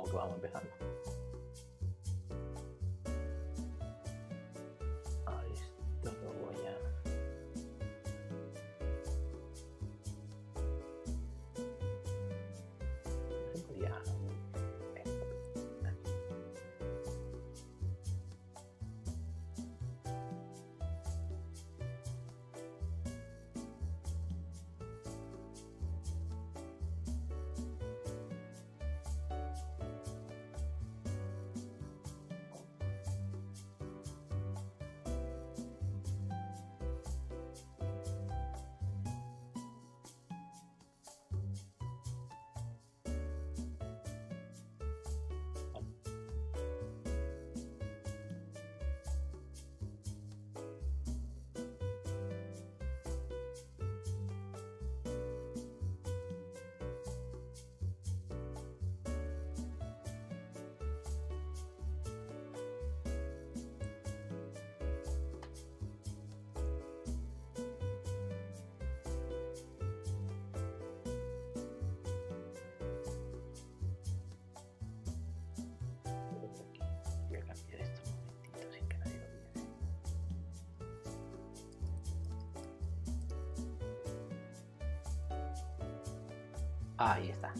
on mogłabym Ahí está.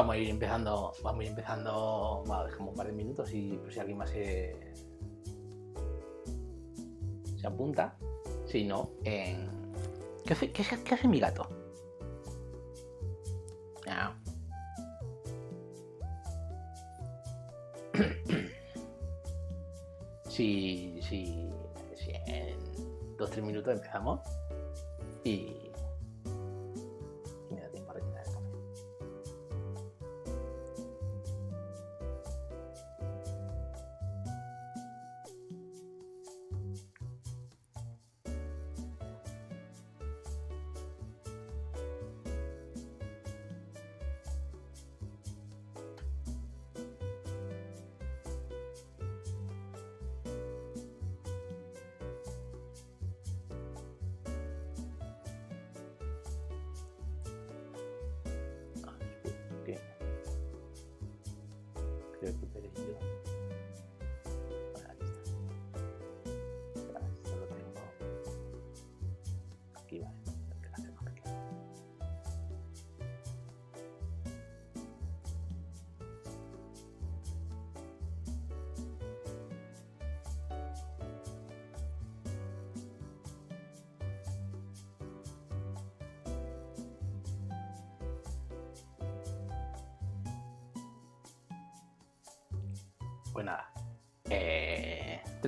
vamos a ir empezando, vamos a ir empezando, bueno, dejamos un par de minutos y por si alguien más se, se apunta. Si no, en... ¿Qué, hace, mi gato? Ah. si, si, si en dos, tres minutos empezamos.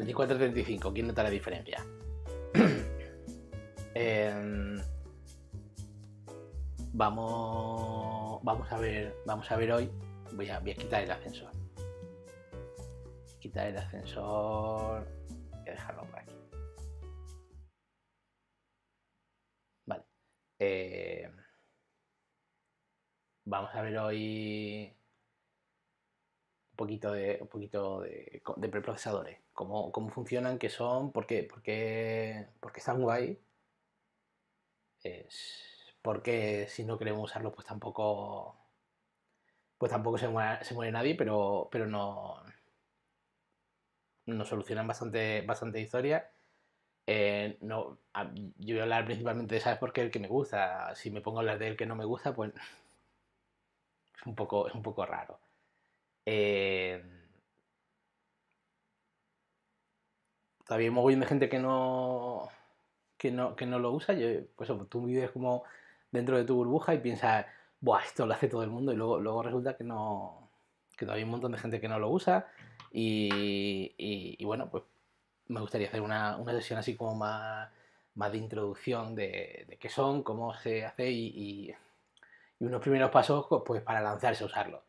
24,35, 35, ¿quién nota la diferencia? Em, vamos, vamos a ver, vamos a ver hoy. Voy a, quitar el ascensor. Quitar el ascensor. Voy a dejarlo por aquí. Vale. Eh, vamos a ver hoy un poquito de, un poquito de preprocesadores cómo, funcionan, qué son, por qué, por están guay. porque si no queremos usarlo, pues tampoco. Pues tampoco se muere, nadie, pero, pero no. Nos solucionan bastante, bastante historia. Eh, no, yo voy a hablar principalmente de sabes porque qué el que me gusta. Si me pongo a hablar de él que no me gusta, pues es un poco, es un poco raro. Eh, todavía hay montón de gente que no, que no, lo usa. pues tú vives como dentro de tu burbuja y piensas, Buah, esto lo hace todo el mundo y luego, luego resulta que no, todavía hay un montón de gente que no lo usa. Y, bueno, pues me gustaría hacer una, sesión así como más, más de introducción de, de, qué son, cómo se hace y, unos primeros pasos pues, pues para lanzarse a usarlo.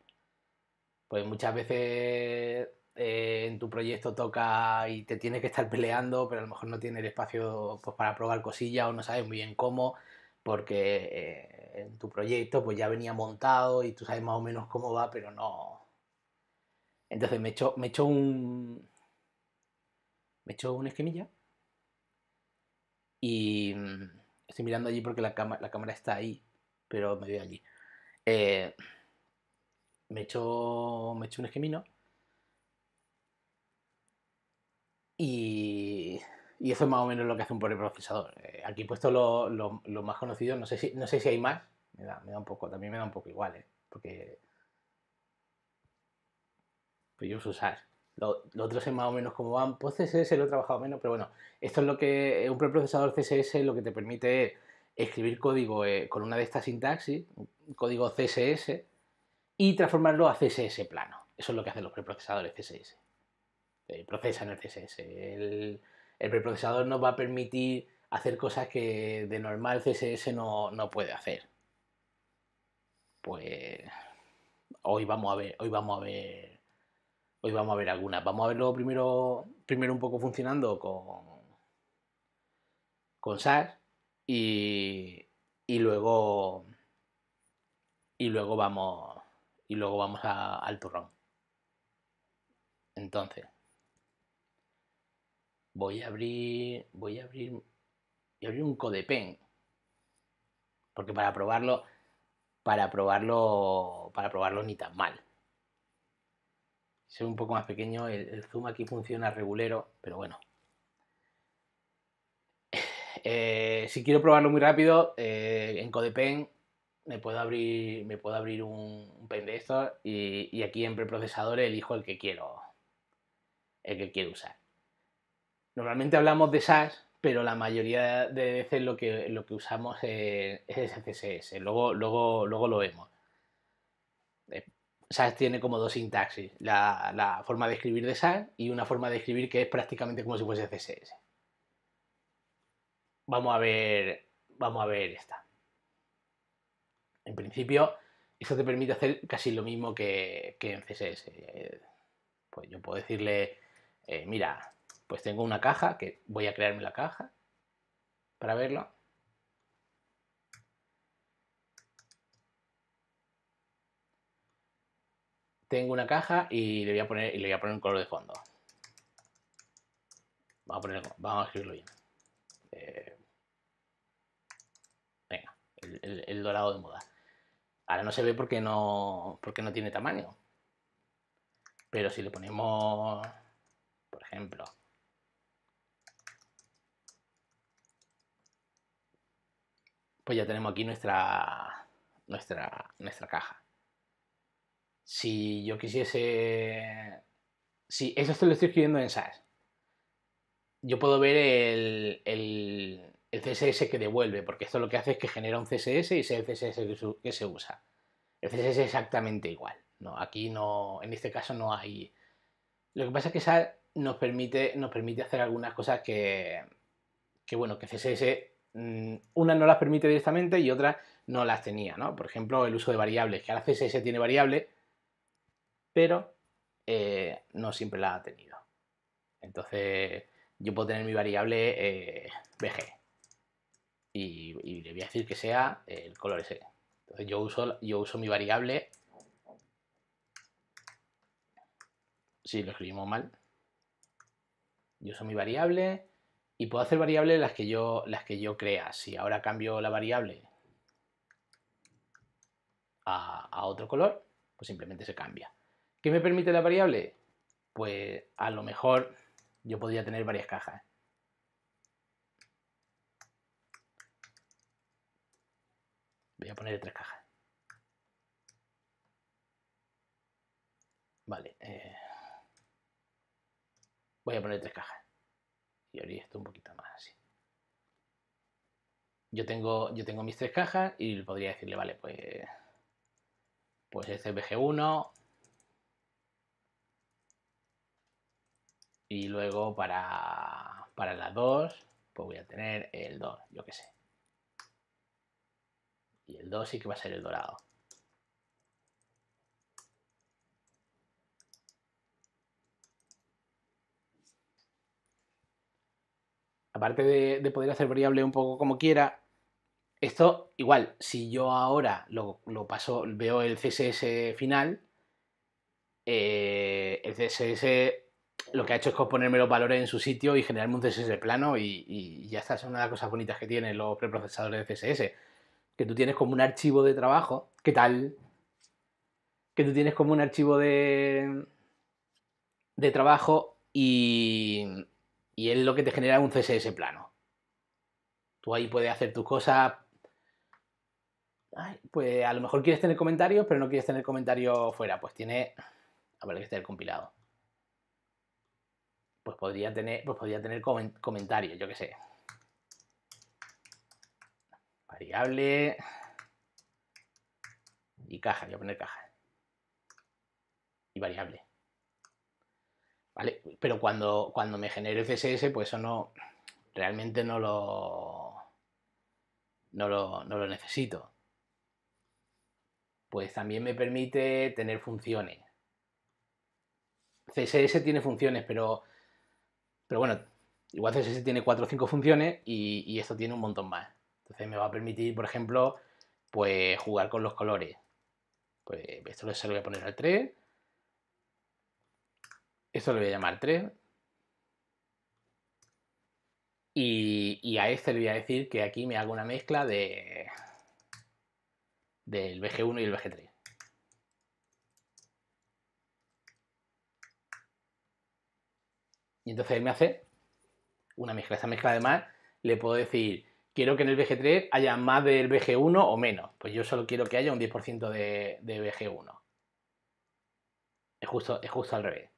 Pues muchas veces eh, en tu proyecto toca y te tienes que estar peleando, pero a lo mejor no tienes el espacio pues, para probar cosillas o no sabes muy bien cómo, porque eh, en tu proyecto pues ya venía montado y tú sabes más o menos cómo va, pero no. Entonces me echó me echo un. Me hecho una esquemilla. Y mm, estoy mirando allí porque la, la cámara está ahí, pero me veo allí. Eh, me echó me un esquemino Y, eso es más o menos lo que hace un preprocesador. Eh, aquí he puesto los lo, más conocidos, no sé si, no sé si hay más, me da, me da un poco, también me da un poco igual, ¿eh? porque pues yo uso SAS. Los otros es más o menos como van, pues CSS lo he trabajado menos, pero bueno, esto es lo que un preprocesador CSS lo que te permite es escribir código eh, con una de estas sintaxis, código CSS, y transformarlo a CSS plano. Eso es lo que hacen los preprocesadores CSS. Eh, procesa en CSS. El, preprocesador nos va a permitir hacer cosas que de normal CSS no, no puede hacer. Pues hoy vamos a ver, hoy vamos a ver, hoy vamos a ver algunas. Vamos a verlo primero, primero un poco funcionando con, con SAS y, y luego y luego vamos y luego vamos a, al turrón. Entonces, voy a abrir, voy a abrir, voy a abrir un codepen. Porque para probarlo, para probarlo, para probarlo ni tan mal. Soy un poco más pequeño, el, zoom aquí funciona regulero, pero bueno. Eh, si quiero probarlo muy rápido, eh, en CodePen me puedo abrir, me puedo abrir un, pen de estos y, aquí en preprocesador elijo el que quiero, el que quiero usar. Normalmente hablamos de SASS, pero la mayoría de veces lo que, lo que usamos es, CSS, Luego, luego, luego lo vemos. Eh, SASS tiene como dos sintaxis, la, forma de escribir de SaaS y una forma de escribir que es prácticamente como si fuese CSS. Vamos a ver, vamos a ver esta. En principio, esto te permite hacer casi lo mismo que, en CSS. Eh, pues yo puedo decirle, eh, mira, pues tengo una caja, que voy a crearme la caja para verlo. Tengo una caja y le voy a poner, y le voy a poner un color de fondo. Vamos a, escribirlo bien. Eh, venga, el, el, dorado de moda. Ahora no se ve porque no, porque no tiene tamaño. Pero si le ponemos, por ejemplo, pues ya tenemos aquí nuestra, nuestra, nuestra caja. Si yo quisiese... Si eso lo estoy escribiendo en SAS, yo puedo ver el, el, el, CSS que devuelve, porque esto lo que hace es que genera un CSS y sea el CSS que, se usa. El CSS es exactamente igual. No, aquí no, en este caso no hay. Lo que pasa es que SAS nos permite, nos permite hacer algunas cosas que, que bueno, que CSS Mm, una no las permite directamente y otra no las tenía, ¿no? Por ejemplo, el uso de variables, que ahora CSS tiene variable, pero eh, no siempre la ha tenido. Entonces, yo puedo tener mi variable eh, BG y, le voy a decir que sea el color ese. Entonces, yo uso, yo uso mi variable. Si lo escribimos mal. Yo uso mi variable y puedo hacer variables las que yo, las que yo crea. Si ahora cambio la variable a, otro color, pues simplemente se cambia. ¿Qué me permite la variable? Pues a lo mejor yo podría tener varias cajas. Voy a poner tres cajas. Vale. Eh, voy a poner tres cajas y abrir esto un poquito más así. Yo tengo, yo tengo mis tres cajas y podría decirle, vale, pues, pues este es BG1. Y luego para, para las 2, pues voy a tener el 2, yo qué sé. Y el 2 sí que va a ser el dorado. aparte de, poder hacer variable un poco como quiera, esto igual, si yo ahora lo, paso, veo el CSS final, eh, el CSS lo que ha hecho es ponerme los valores en su sitio y generarme un CSS plano y, ya está, es una de las cosas bonitas que tienen los preprocesadores de CSS, que tú tienes como un archivo de trabajo, ¿qué tal? Que tú tienes como un archivo de, de trabajo y, y es lo que te genera un CSS plano. Tú ahí puedes hacer tus cosas. pues a lo mejor quieres tener comentarios, pero no quieres tener comentarios fuera. Pues tiene. A ver, que tener compilado. Pues podría tener, pues podría tener comentarios, yo qué sé. Variable. Y caja, voy a poner caja. Y variable. Pero cuando, cuando me genere CSS, pues eso no, realmente no lo, no lo, necesito. Pues también me permite tener funciones. CSS tiene funciones, pero, pero bueno, igual CSS tiene cuatro o cinco funciones y, y, esto tiene un montón más. Entonces me va a permitir, por ejemplo, pues jugar con los colores. Pues esto se lo voy a poner al 3 eso lo voy a llamar 3. Y, a este le voy a decir que aquí me hago una mezcla de del bg 1 y el bg 3 Y entonces él me hace una mezcla. Esa mezcla además le puedo decir, quiero que en el bg 3 haya más del bg 1 o menos. Pues yo solo quiero que haya un 10% de, bg 1 Es justo, es justo al revés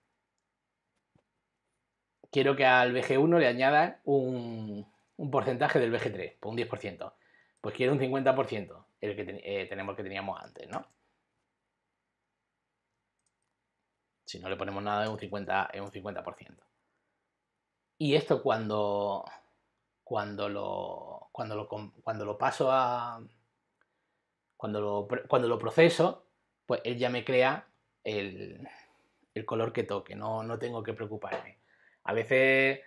quiero que al BG1 le añadan un, porcentaje del BG3, pues por un 10%. Pues quiero un 50%, el que eh, tenemos que teníamos antes, ¿no? Si no le ponemos nada es un 50%. Es un Y esto cuando, cuando, lo, cuando, cuando lo paso a... Cuando lo, cuando lo proceso, pues él ya me crea el, el color que toque, no, no tengo que preocuparme. A veces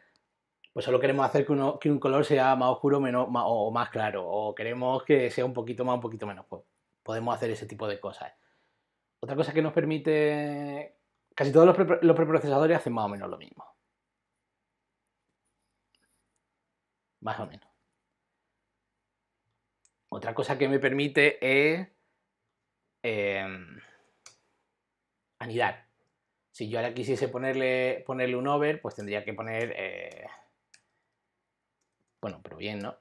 pues solo queremos hacer que, un color sea más oscuro o más claro, o queremos que sea un poquito más, un poquito menos. Pues, podemos hacer ese tipo de cosas. Otra cosa que nos permite... Casi todos los, preprocesadores hacen más o menos lo mismo. Más o menos. Otra cosa que me permite es eh, anidar. Si yo ahora quisiese ponerle, ponerle un over, pues tendría que poner... Eh, bueno, pero bien, ¿no?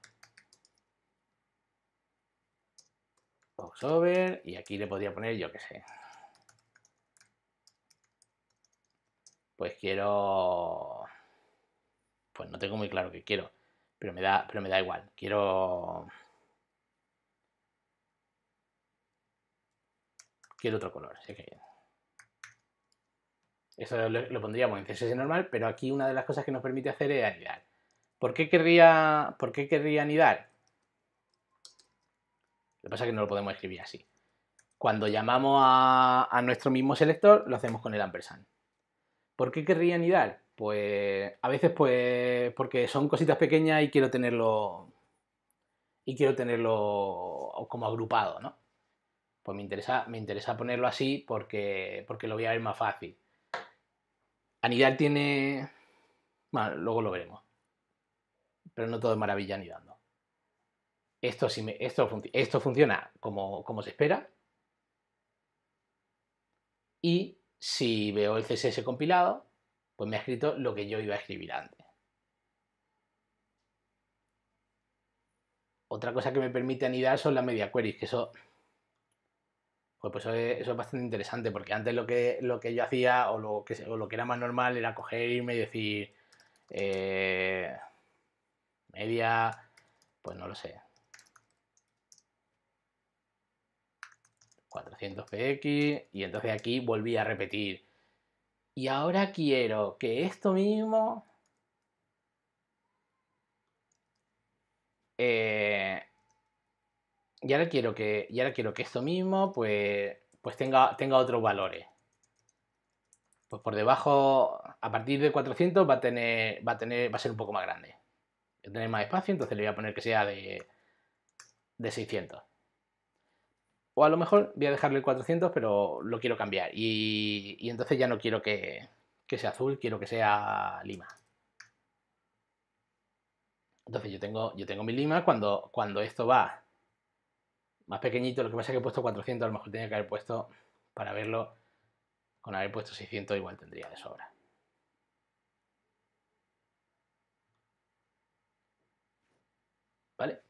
Box over, y aquí le podría poner, yo qué sé. Pues quiero... Pues no tengo muy claro qué quiero, pero me da, pero me da igual. Quiero... Quiero otro color, así que... Eso lo, pondríamos en CSS normal, pero aquí una de las cosas que nos permite hacer es anidar. ¿Por qué querría, por querría anidar? Lo que pasa es que no lo podemos escribir así. Cuando llamamos a, nuestro mismo selector, lo hacemos con el ampersand. ¿Por qué querría anidar? Pues a veces pues, porque son cositas pequeñas y quiero tenerlo y quiero tenerlo como agrupado, ¿no? Pues me interesa, me interesa ponerlo así porque, porque lo voy a ver más fácil. Anidar tiene... Bueno, luego lo veremos. Pero no todo es maravilla anidando. Esto, esto, funciona como, se espera. Y si veo el CSS compilado, pues me ha escrito lo que yo iba a escribir antes. Otra cosa que me permite anidar son las media queries, que son pues, pues eso es, bastante interesante, porque antes lo que, lo que yo hacía o lo que, lo que era más normal era coger, e irme y decir eh, media, pues no lo sé, 400 px, y entonces aquí volví a repetir. Y ahora quiero que esto mismo eh, y ahora quiero que, ahora quiero que esto mismo pues, pues tenga, tenga otros valores. Pues por debajo, a partir de 400 va a tener, va a tener, va a ser un poco más grande. Va a tener más espacio, entonces le voy a poner que sea de, de 600. O a lo mejor voy a dejarle el 400, pero lo quiero cambiar. Y, entonces ya no quiero que, sea azul, quiero que sea lima. Entonces yo tengo, yo tengo mi lima cuando, cuando esto va más pequeñito, lo que pasa es que he puesto 400, a lo mejor tenía que haber puesto, para verlo, con haber puesto 600 igual tendría de sobra. ¿Vale?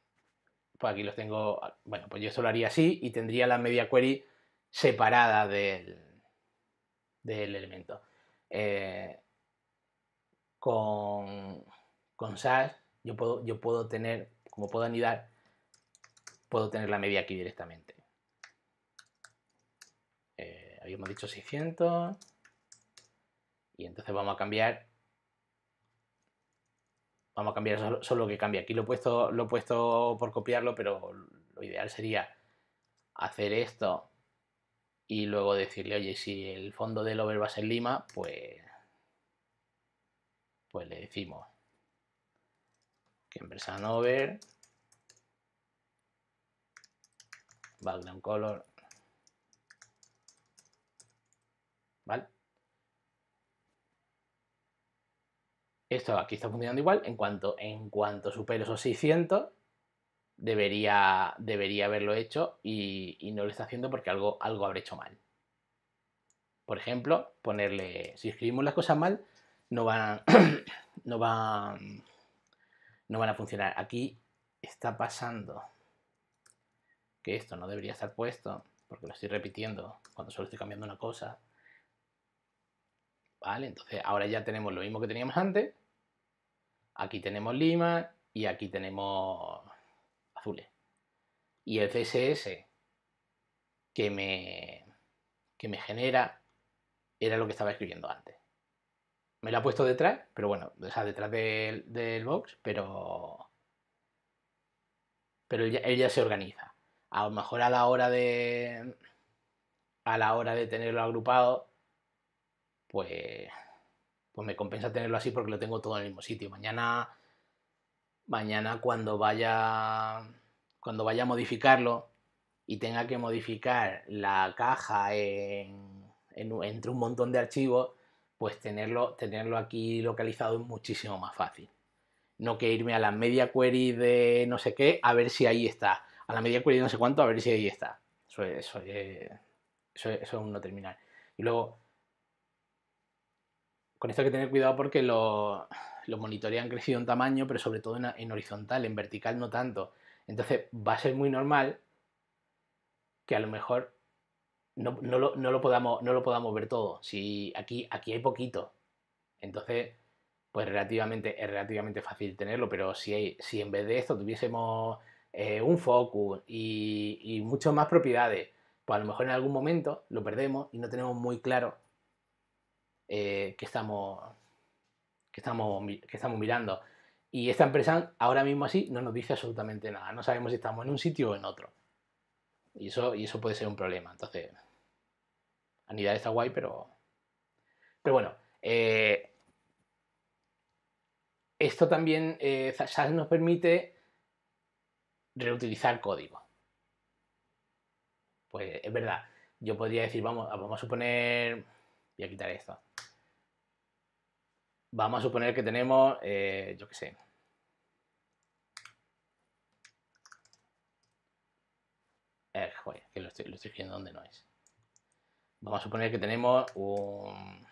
Pues aquí los tengo, ah, bueno, pues yo esto lo haría así y tendría la media query separada del, del elemento. Eh, con, con SAS yo puedo, yo puedo tener, como puedo anidar, puedo tener la media aquí directamente. Eh, habíamos dicho 600 y entonces vamos a cambiar vamos a cambiar solo, lo que cambia. Aquí lo he, puesto, lo he puesto por copiarlo, pero lo ideal sería hacer esto y luego decirle, oye, si el fondo del over va a ser lima, pues, pues le decimos que en over background color, ¿vale? Esto aquí está funcionando igual, en cuanto, en cuanto supere esos 600 debería, debería haberlo hecho y, no lo está haciendo porque algo, algo habré hecho mal. Por ejemplo, ponerle, si escribimos las cosas mal, no van, no van, no van a funcionar. Aquí está pasando esto no debería estar puesto, porque lo estoy repitiendo cuando solo estoy cambiando una cosa. ¿Vale? Entonces ahora ya tenemos lo mismo que teníamos antes. Aquí tenemos lima y aquí tenemos azules. Y el CSS que me, que me genera era lo que estaba escribiendo antes. Me lo ha puesto detrás, pero bueno, o sea, detrás del, box, pero, pero él ya se organiza a lo mejor a la hora de a la hora de tenerlo agrupado pues pues me compensa tenerlo así porque lo tengo todo en el mismo sitio mañana mañana cuando vaya cuando vaya a modificarlo y tenga que modificar la caja entre un montón de archivos pues tenerlo tenerlo aquí localizado es muchísimo más fácil no que irme a la media query de no sé qué a ver si ahí está a la media query no sé cuánto, a ver si ahí está. Eso es, eso un no terminal. Y luego, con esto hay que tener cuidado porque los lo monitores han crecido en tamaño, pero sobre todo en, horizontal, en vertical no tanto. Entonces va a ser muy normal que a lo mejor no, lo, podamos, no lo podamos ver todo. Si aquí, aquí hay poquito. Entonces, pues relativamente, es relativamente fácil tenerlo, pero si, si en vez de esto tuviésemos eh, un focus y, muchas más propiedades, pues a lo mejor en algún momento lo perdemos y no tenemos muy claro eh, que, estamos, que, estamos, que estamos mirando. Y esta empresa ahora mismo así no nos dice absolutamente nada. No sabemos si estamos en un sitio o en otro. Y eso, y eso puede ser un problema. Entonces, anidad está guay, pero... Pero bueno, eh, esto también nos permite reutilizar código. Pues es verdad, yo podría decir, vamos, vamos a suponer, voy a quitar esto. Vamos a suponer que tenemos, eh, yo qué sé, Eh, joder, que lo estoy, lo estoy escribiendo donde no es. Vamos a suponer que tenemos un...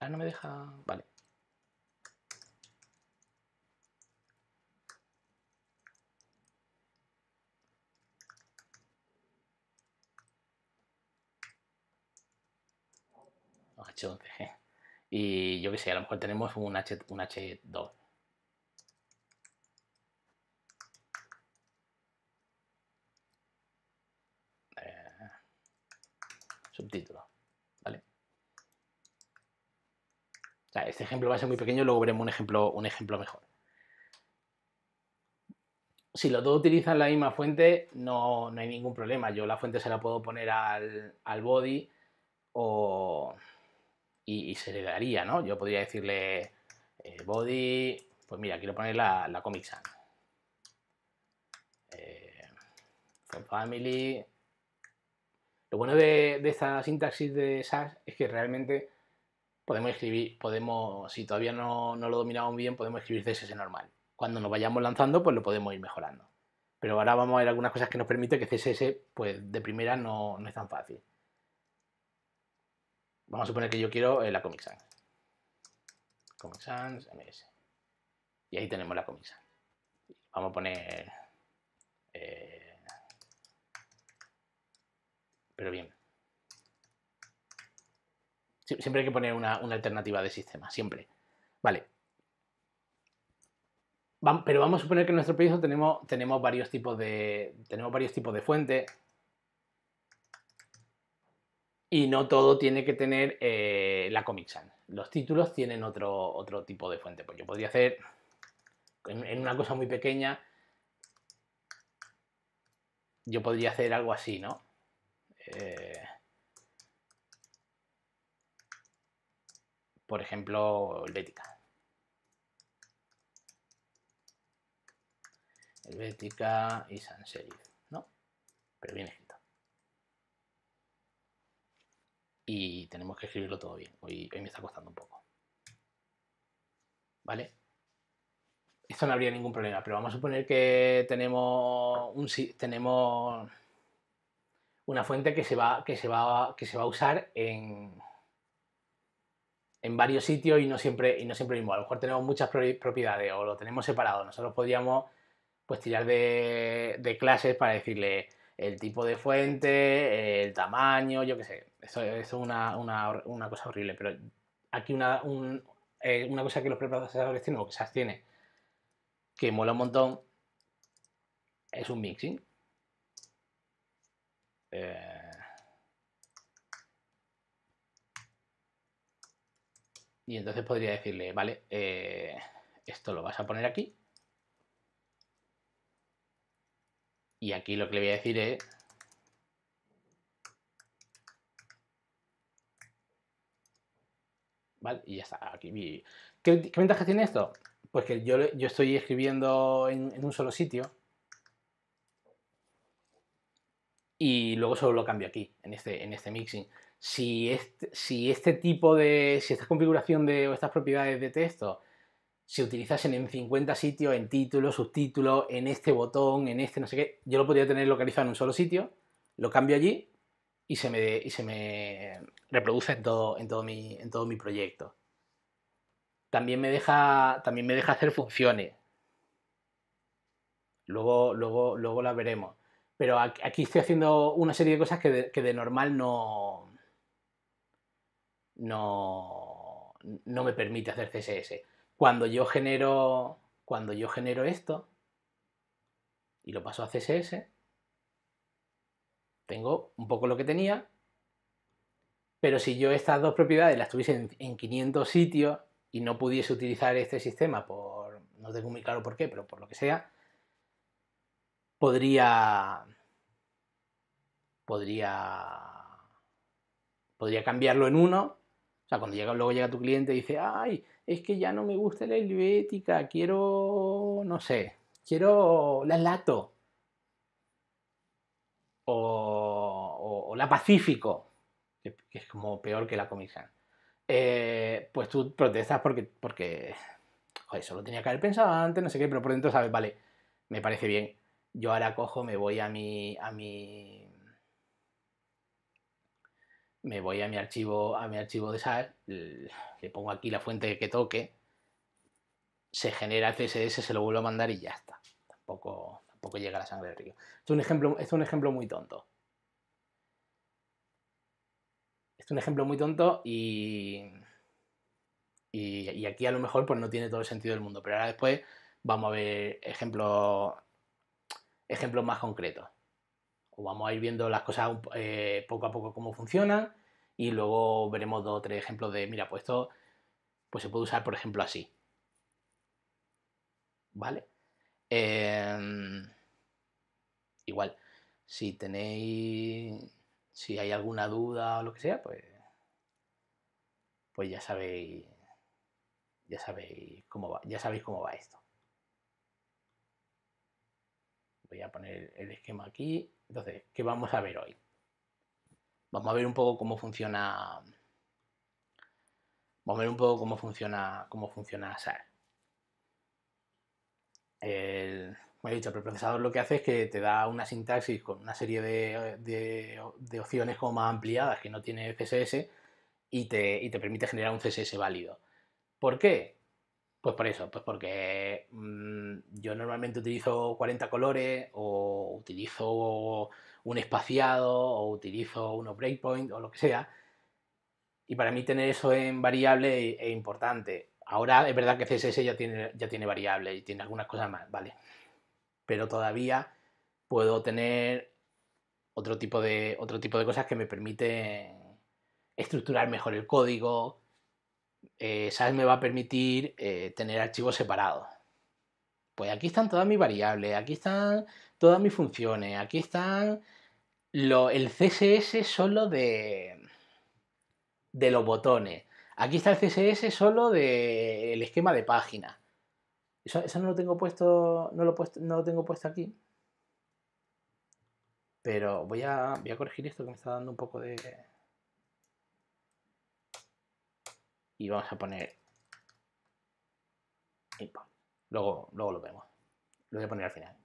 Ah, no me deja... Vale. Y yo que sé, a lo mejor tenemos un, H, un H2. Eh, subtítulo, ¿vale? este ejemplo va a ser muy pequeño, luego veremos un ejemplo, un ejemplo mejor si los dos utilizan la misma fuente, no, hay ningún problema. Yo la fuente se la puedo poner al, al body o, y, se le daría, ¿no? Yo podría decirle eh, body, pues mira, quiero poner la, la Comic Sun. Eh, family. Lo bueno de, esta sintaxis de SAS es que realmente podemos escribir, podemos, si todavía no, lo dominamos bien, podemos escribir CSS normal. Cuando nos vayamos lanzando, pues lo podemos ir mejorando. Pero ahora vamos a ver algunas cosas que nos permite que CSS, pues de primera no es tan fácil. Vamos a suponer que yo quiero eh, la Comic Sans. Comic Sans MS. Y ahí tenemos la Comic Sans. Vamos a poner... Eh, pero bien. siempre hay que poner una, alternativa de sistema, siempre. Vale. pero vamos a suponer que en nuestro proyecto tenemos, tenemos, varios tipos de, tenemos varios tipos de fuentes y no todo tiene que tener eh, la Comic Sans. Los títulos tienen otro, otro tipo de fuente. Pues yo podría hacer en, una cosa muy pequeña. Yo podría hacer algo así, ¿no? Eh, por ejemplo, Helvética. Helvética y Sans Serif, ¿no? Pero bien y tenemos que escribirlo todo bien. Hoy, me está costando un poco. ¿Vale? Esto no habría ningún problema, pero vamos a suponer que tenemos, un, tenemos una fuente que se va, que se va, que se va a usar en, en varios sitios y no siempre y no siempre mismo. A lo mejor tenemos muchas propiedades o lo tenemos separado. Nosotros podríamos pues tirar de clases para decirle el tipo de fuente, el tamaño, yo qué sé. Eso, es una, cosa horrible, pero aquí una, eh, cosa que los preprocesadores tienen o que se tiene que mola un montón es un mixing. Eh, y entonces podría decirle, vale, eh, esto lo vas a poner aquí Y aquí lo que le voy a decir es ¿Vale? Y ya está. Aquí. ¿Qué, ventaja tiene esto? Pues que yo, estoy escribiendo en, un solo sitio y luego solo lo cambio aquí, en este, en este mixing. Si este, si este tipo de, si esta configuración de, o estas propiedades de texto si utilizasen en 50 sitios, en título, subtítulo, en este botón, en este, no sé qué, yo lo podría tener localizado en un solo sitio, lo cambio allí y se me, y se me reproduce en todo, en, todo mi, en todo mi proyecto. También me deja, también me deja hacer funciones. Luego, luego, luego las veremos. Pero aquí estoy haciendo una serie de cosas que de, que de normal no, no, no me permite hacer CSS. Cuando yo genero, cuando yo genero esto y lo paso a CSS, tengo un poco lo que tenía, pero si yo estas dos propiedades las tuviese en, 500 sitios y no pudiese utilizar este sistema por, no tengo muy claro por qué, pero por lo que sea, podría, podría, podría cambiarlo en uno. O sea, cuando llega, luego llega tu cliente y dice, ay, es que ya no me gusta la helvética, quiero, no sé, quiero la lato o, o, la pacífico, que, es como peor que la comisan. Eh, pues tú protestas porque, porque, joder, eso lo tenía que haber pensado antes, no sé qué, pero por dentro sabes, vale, me parece bien. Yo ahora cojo, me voy a mi, a mi me voy a mi archivo, a mi archivo de SAR, le pongo aquí la fuente que toque, se genera el CSS, se lo vuelvo a mandar y ya está. Tampoco, tampoco llega la sangre del río. es un ejemplo, es un ejemplo muy tonto. es un ejemplo muy tonto y, y, aquí a lo mejor pues no tiene todo el sentido del mundo, pero ahora después vamos a ver ejemplos más concretos vamos a ir viendo las cosas eh, poco a poco cómo funcionan y luego veremos dos o tres ejemplos de, mira, pues esto pues se puede usar, por ejemplo, así. ¿Vale? Em, igual, si tenéis, si hay alguna duda o lo que sea, pues, pues ya sabéis, ya sabéis cómo va, ya sabéis cómo va esto. Voy a poner el esquema aquí. Entonces, ¿qué vamos a ver hoy? Vamos a ver un poco cómo funciona. Vamos a ver un poco cómo funciona, cómo funciona SAR. como he dicho, el preprocesador lo que hace es que te da una sintaxis con una serie de, opciones como más ampliadas que no tiene CSS y te, y te permite generar un CSS válido. ¿Por qué? Pues por eso, pues porque mm, yo normalmente utilizo 40 colores o utilizo un espaciado o utilizo unos breakpoint o lo que sea. Y para mí tener eso en variable es importante. Ahora es verdad que CSS ya tiene, ya tiene variable y tiene algunas cosas más, ¿vale? Pero todavía puedo tener otro tipo de, otro tipo de cosas que me permiten estructurar mejor el código, eh, me va a permitir eh, tener archivos separados. Pues aquí están todas mis variables, aquí están todas mis funciones, aquí están... el CSS solo de, de los botones. Aquí está el CSS solo del el esquema de página. Eso, no lo tengo puesto. No lo, no tengo puesto aquí. Pero voy a, voy a corregir esto que me está dando un poco de. y vamos a poner Luego, luego lo vemos. Lo voy a poner al final.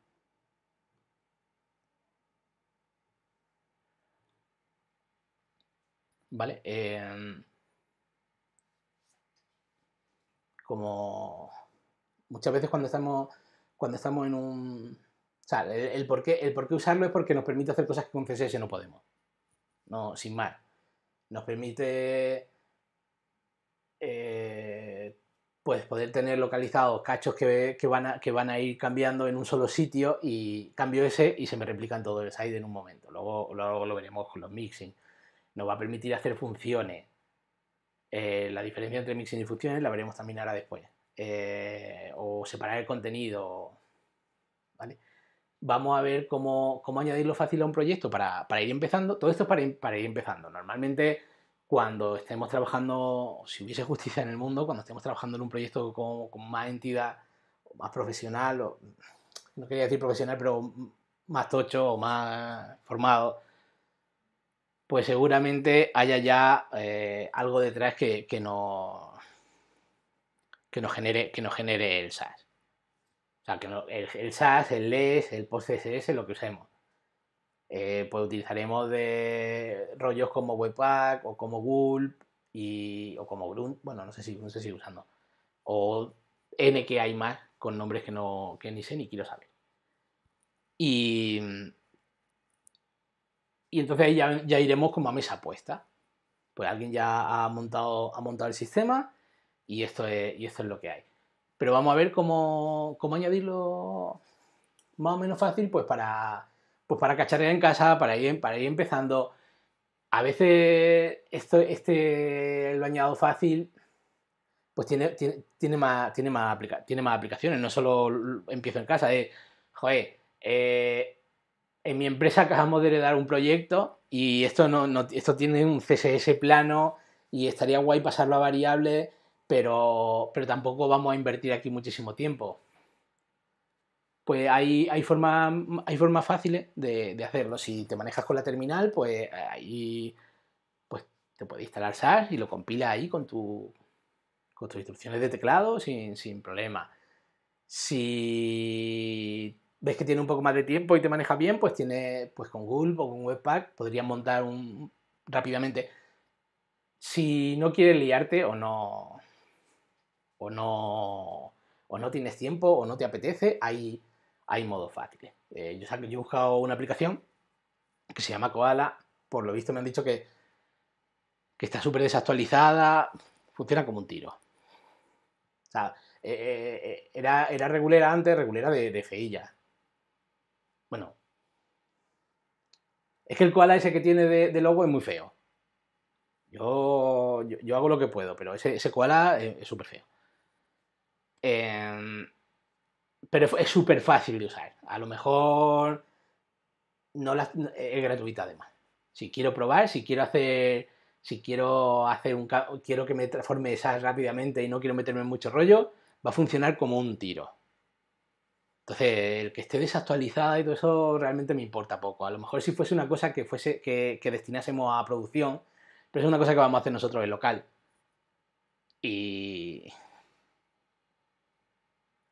Vale. Em, como muchas veces cuando estamos cuando estamos en un o sea, el, por qué, el por usarlo es porque nos permite hacer cosas que con CSS no podemos. No, sin más. Nos permite eh, pues poder tener localizados cachos que, van a, que van a ir cambiando en un solo sitio y cambio ese y se me replican todo el side en un momento. Luego, lo veremos con los mixing. Nos va a permitir hacer funciones. Eh, la diferencia entre mixing y funciones la veremos también ahora después. Eh, o separar el contenido. ¿vale? Vamos a ver cómo, añadirlo fácil a un proyecto para, ir empezando. Todo esto es para, para ir empezando. Normalmente cuando estemos trabajando, si hubiese justicia en el mundo, cuando estemos trabajando en un proyecto con, más entidad, más profesional, no quería decir profesional, pero más tocho o más formado, pues seguramente haya ya eh, algo detrás que, no, que, nos genere, que genere el SaaS. O sea, que el, SAS, SaaS, el LES, el PostCSS, e lo que usemos. Eh, pues utilizaremos de rollos como Webpack o como Gulp y, o como Grunt, bueno, no sé si no sé si usando, o N que hay más con nombres que, no, ni sé ni quiero saber. Y, entonces ya, iremos como a mesa puesta. Pues alguien ya ha montado, ha montado el sistema y esto, es, y esto es lo que hay. Pero vamos a ver cómo, cómo añadirlo más o menos fácil, pues para pues para cacharrear en casa, para ir, para ir empezando. A veces esto, este el bañado fácil pues tiene, tiene, más, tiene, más tiene más aplicaciones, no solo empiezo en casa, es, joder, eh, en mi empresa acabamos de heredar un proyecto y esto, no, esto tiene un CSS plano y estaría guay pasarlo a variable, pero, pero tampoco vamos a invertir aquí muchísimo tiempo pues hay, hay formas hay forma fáciles de, hacerlo. Si te manejas con la terminal, pues ahí pues te puede instalar SAS y lo compila ahí con, tu, con tus instrucciones de teclado sin, problema. Si ves que tiene un poco más de tiempo y te maneja bien, pues tiene, pues con Gulp o con Webpack podrías montar un rápidamente. Si no quieres liarte o no, o no, o no tienes tiempo o no te apetece, hay hay modos fáciles. ¿eh? Eh, yo, he buscado una aplicación que se llama Koala, por lo visto me han dicho que, que está súper desactualizada, funciona como un tiro. O sea, eh, era, era, regulera antes, regulera de, de feilla. Bueno, es que el koala ese que tiene de, logo es muy feo. Yo, yo, hago lo que puedo, pero ese, ese koala es súper feo. Em, pero es súper fácil de usar. A lo mejor no es gratuita además. Si quiero probar, si quiero hacer, si quiero hacer un quiero que me transforme esa rápidamente y no quiero meterme en mucho rollo, va a funcionar como un tiro. Entonces, el que esté desactualizada y todo eso realmente me importa poco. A lo mejor si fuese una cosa que fuese que, que destinásemos a producción, pero es una cosa que vamos a hacer nosotros en local. Y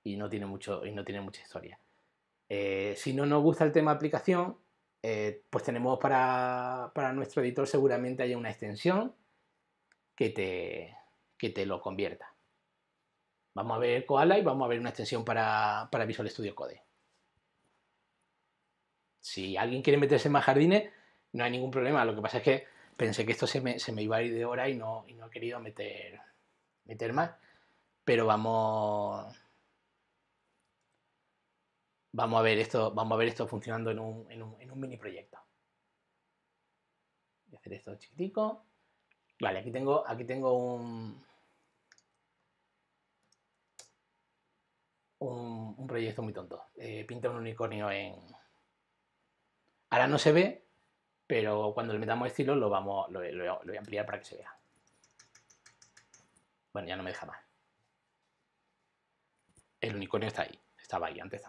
y no tiene, mucho, y no tiene mucha historia. Eh, si no nos gusta el tema aplicación, eh, pues tenemos para, para, nuestro editor seguramente haya una extensión que te, que te lo convierta. Vamos a ver Koala y vamos a ver una extensión para, Visual Studio Code. Si alguien quiere meterse en más jardines, no hay ningún problema. Lo que pasa es que pensé que esto se me, iba a ir de hora y no, y no he querido meter, meter más. Pero vamos, vamos a ver esto, vamos a ver esto funcionando en un, mini proyecto. Voy a hacer esto chiquitico. Vale, aquí tengo, aquí tengo un, un, proyecto muy tonto. Eh, pinta un unicornio en... Ahora no se ve, pero cuando le metamos estilo lo, vamos, lo, voy a ampliar para que se vea. Bueno, ya no me deja más. El unicornio está ahí, estaba ahí antes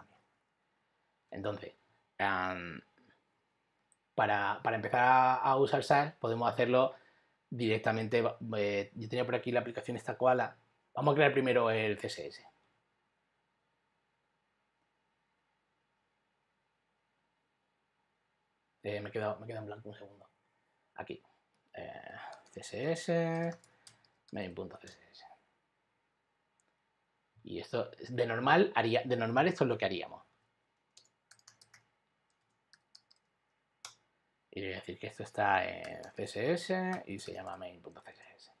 entonces, em, para, empezar a, usar SAS podemos hacerlo directamente. Eh, yo tenía por aquí la aplicación esta koala. Vamos a crear primero el CSS. Eh, me, quedo, me en blanco un segundo. Aquí. Eh, CSS. Main.css. Y esto, de normal, haría, de normal esto es lo que haríamos. Y le voy a decir que esto está en CSS y se llama main.css.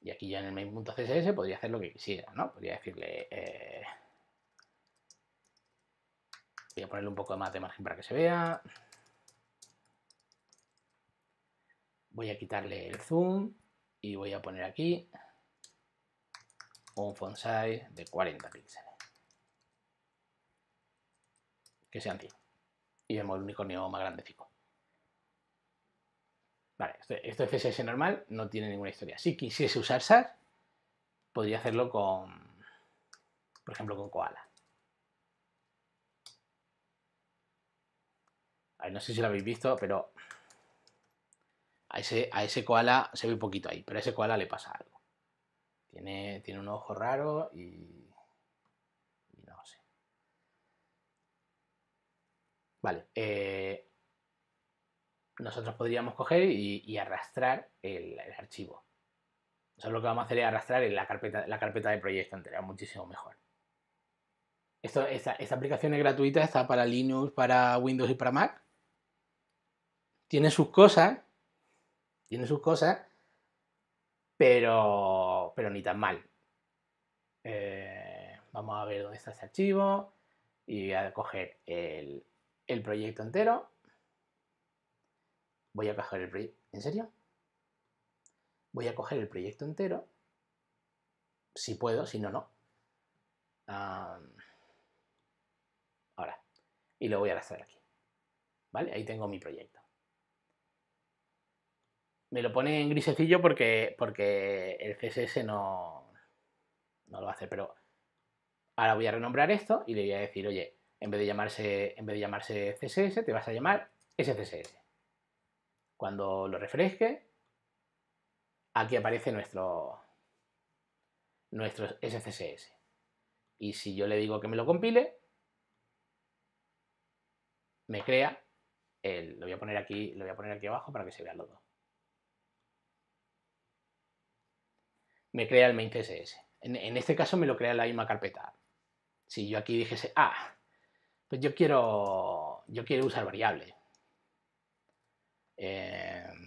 Y aquí ya en el main.css podría hacer lo que quisiera, ¿no? Podría decirle... Eh, voy a ponerle un poco más de margen para que se vea. Voy a quitarle el zoom y voy a poner aquí un font size de 40 píxeles. Que sean 100. Y vemos el unicornio más grandecito Vale, esto, es este CSS normal, no tiene ninguna historia. Si quisiese usar sars, podría hacerlo con, por ejemplo, con Koala. no sé si lo habéis visto, pero a ese, koala se ve un poquito ahí, pero a ese koala le pasa algo. Tiene, un ojo raro y, y no sé. Vale, eh, nosotros podríamos coger y, arrastrar el, archivo. Nosotros lo que vamos a hacer es arrastrar en la carpeta, la carpeta de proyecto entero muchísimo mejor. esta, aplicación es gratuita, está para Linux, para Windows y para Mac. Tiene sus cosas, tiene sus cosas, pero, pero ni tan mal. Eh, vamos a ver dónde está ese archivo y voy a coger el, el proyecto entero voy a coger el proyecto. ¿En serio? Voy a coger el proyecto entero. Si puedo, si no, no. ahora. Y lo voy a arrastrar aquí. ¿Vale? Ahí tengo mi proyecto. Me lo pone en grisecillo porque, porque el CSS no, no lo hace. Pero ahora voy a renombrar esto y le voy a decir, oye, en vez de llamarse, en vez de llamarse CSS, te vas a llamar SCSS. Cuando lo refresque, aquí aparece nuestro, nuestro SCSS. Y si yo le digo que me lo compile, me crea el, lo voy a poner aquí, lo voy a poner aquí abajo para que se vea los dos. Me crea el main CSS. En, este caso me lo crea la misma carpeta. Si yo aquí dijese, ah, pues yo quiero, yo quiero usar variables. Em,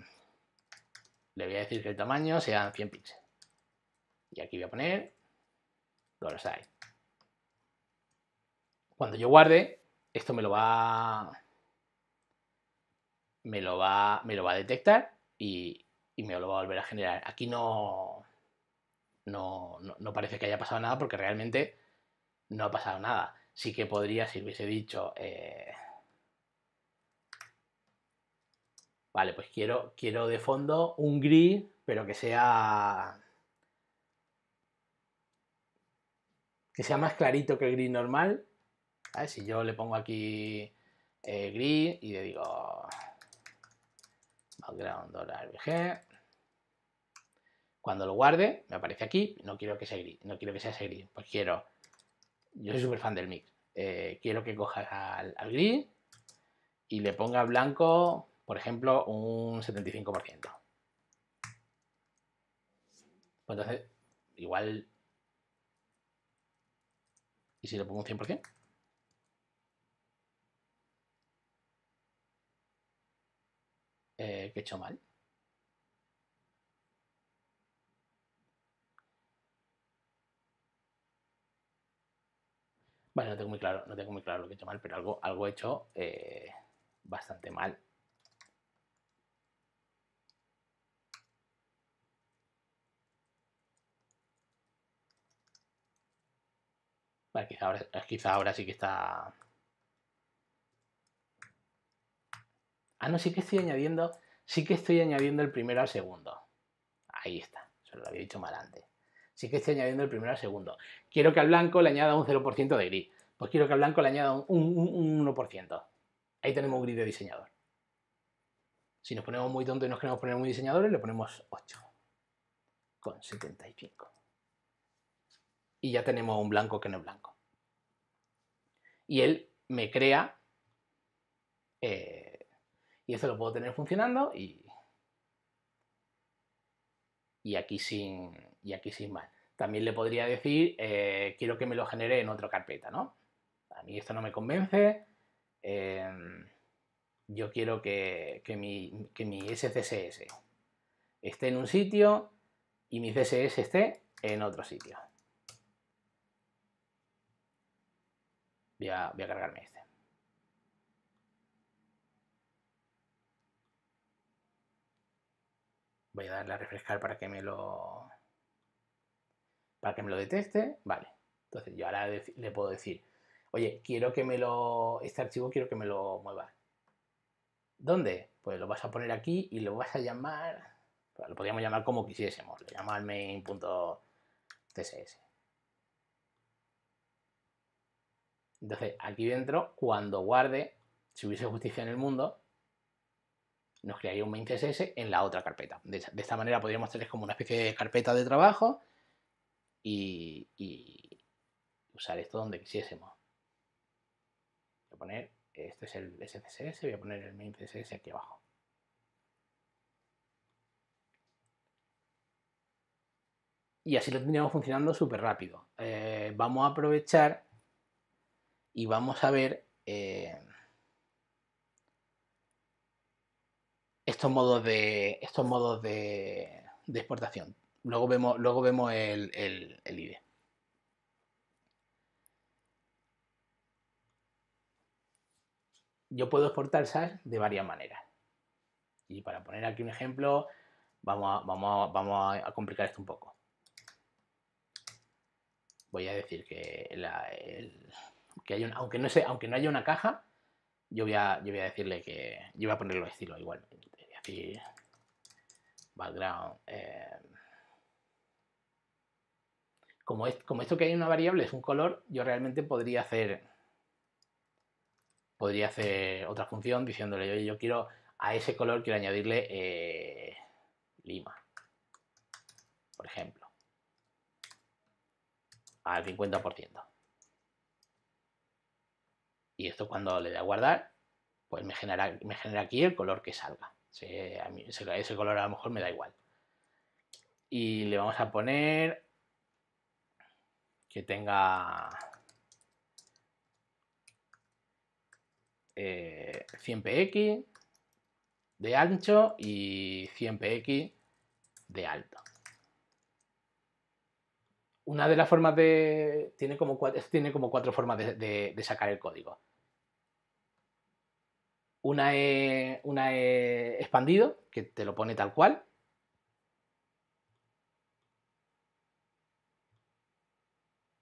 le voy a decir que el tamaño sea 100 píxeles. Y aquí voy a poner dollar Cuando yo guarde, esto me lo va me lo va me lo va a detectar y, me lo va a volver a generar. Aquí no, no, no, parece que haya pasado nada porque realmente no ha pasado nada. Sí que podría, si hubiese dicho eh, Vale, pues quiero, quiero de fondo un gris, pero que sea... Que sea más clarito que el gris normal. A ver, Si yo le pongo aquí eh, gris y le digo background cuando lo guarde, me aparece aquí, no quiero que sea gris, no quiero que sea ese gris, pues quiero, yo soy súper fan del mix, eh, quiero que coja al, gris y le ponga blanco por ejemplo, un 75%. Pues entonces, igual... ¿Y si le pongo un 100%? Eh, que he hecho mal. Vale, no tengo muy claro, no tengo muy claro lo que he hecho mal, pero algo, algo he hecho eh, bastante mal. Vale, quizá ahora, sí que está... Ah, no, sí que estoy añadiendo... Sí que estoy añadiendo el primero al segundo. Ahí está. Se lo había dicho mal antes. Sí que estoy añadiendo el primero al segundo. Quiero que al blanco le añada un 0% de gris. Pues quiero que al blanco le añada un, un 1%. Ahí tenemos un gris de diseñador. Si nos ponemos muy tontos y nos queremos poner muy diseñadores, le ponemos 8. Con 75 y ya tenemos un blanco que no es blanco. Y él me crea eh, y eso lo puedo tener funcionando y, y, aquí, sin, y aquí sin más. También le podría decir, eh, quiero que me lo genere en otra carpeta, ¿no? A mí esto no me convence. Em, yo quiero que, que, mi, que mi SCSS esté en un sitio y mi CSS esté en otro sitio. Voy a, cargarme este. Voy a darle a refrescar para que me lo para que me lo detecte, vale. Entonces yo ahora le puedo decir, oye, quiero que me lo, este archivo quiero que me lo mueva. ¿Dónde? Pues lo vas a poner aquí y lo vas a llamar, lo podríamos llamar como quisiésemos, lo llamar main.css. Entonces, aquí dentro, cuando guarde, si hubiese justicia en el mundo, nos crearía un main en la otra carpeta. De, esta manera podríamos tener como una especie de carpeta de trabajo y, usar esto donde quisiésemos. Voy a poner, este es el SCSS, voy a poner el main aquí abajo. Y así lo tendríamos funcionando súper rápido. Eh, vamos a aprovechar y vamos a ver eh, estos modos de estos modos de, exportación. Luego vemos, luego vemos el, el, ID. Yo puedo exportar SAS de varias maneras. Y para poner aquí un ejemplo, vamos a, vamos vamos a complicar esto un poco. Voy a decir que el, que aunque, no aunque no haya una caja, yo voy a, yo voy a decirle que, yo voy a ponerlo estilo igual, background, eh, como, es, como esto que hay una variable es un color, yo realmente podría hacer, podría hacer otra función diciéndole, oye, yo quiero a ese color quiero añadirle eh, lima, por ejemplo, al 50%. Y esto cuando le dé a guardar, pues me genera, me genera aquí el color que salga. a mí, ese, color a lo mejor me da igual. Y le vamos a poner que tenga 100 eh, px de ancho y 100 px de alto. Una de las formas de... Tiene como cuatro, tiene como cuatro formas de sacar el código. Una E, una e expandido, que te lo pone tal cual.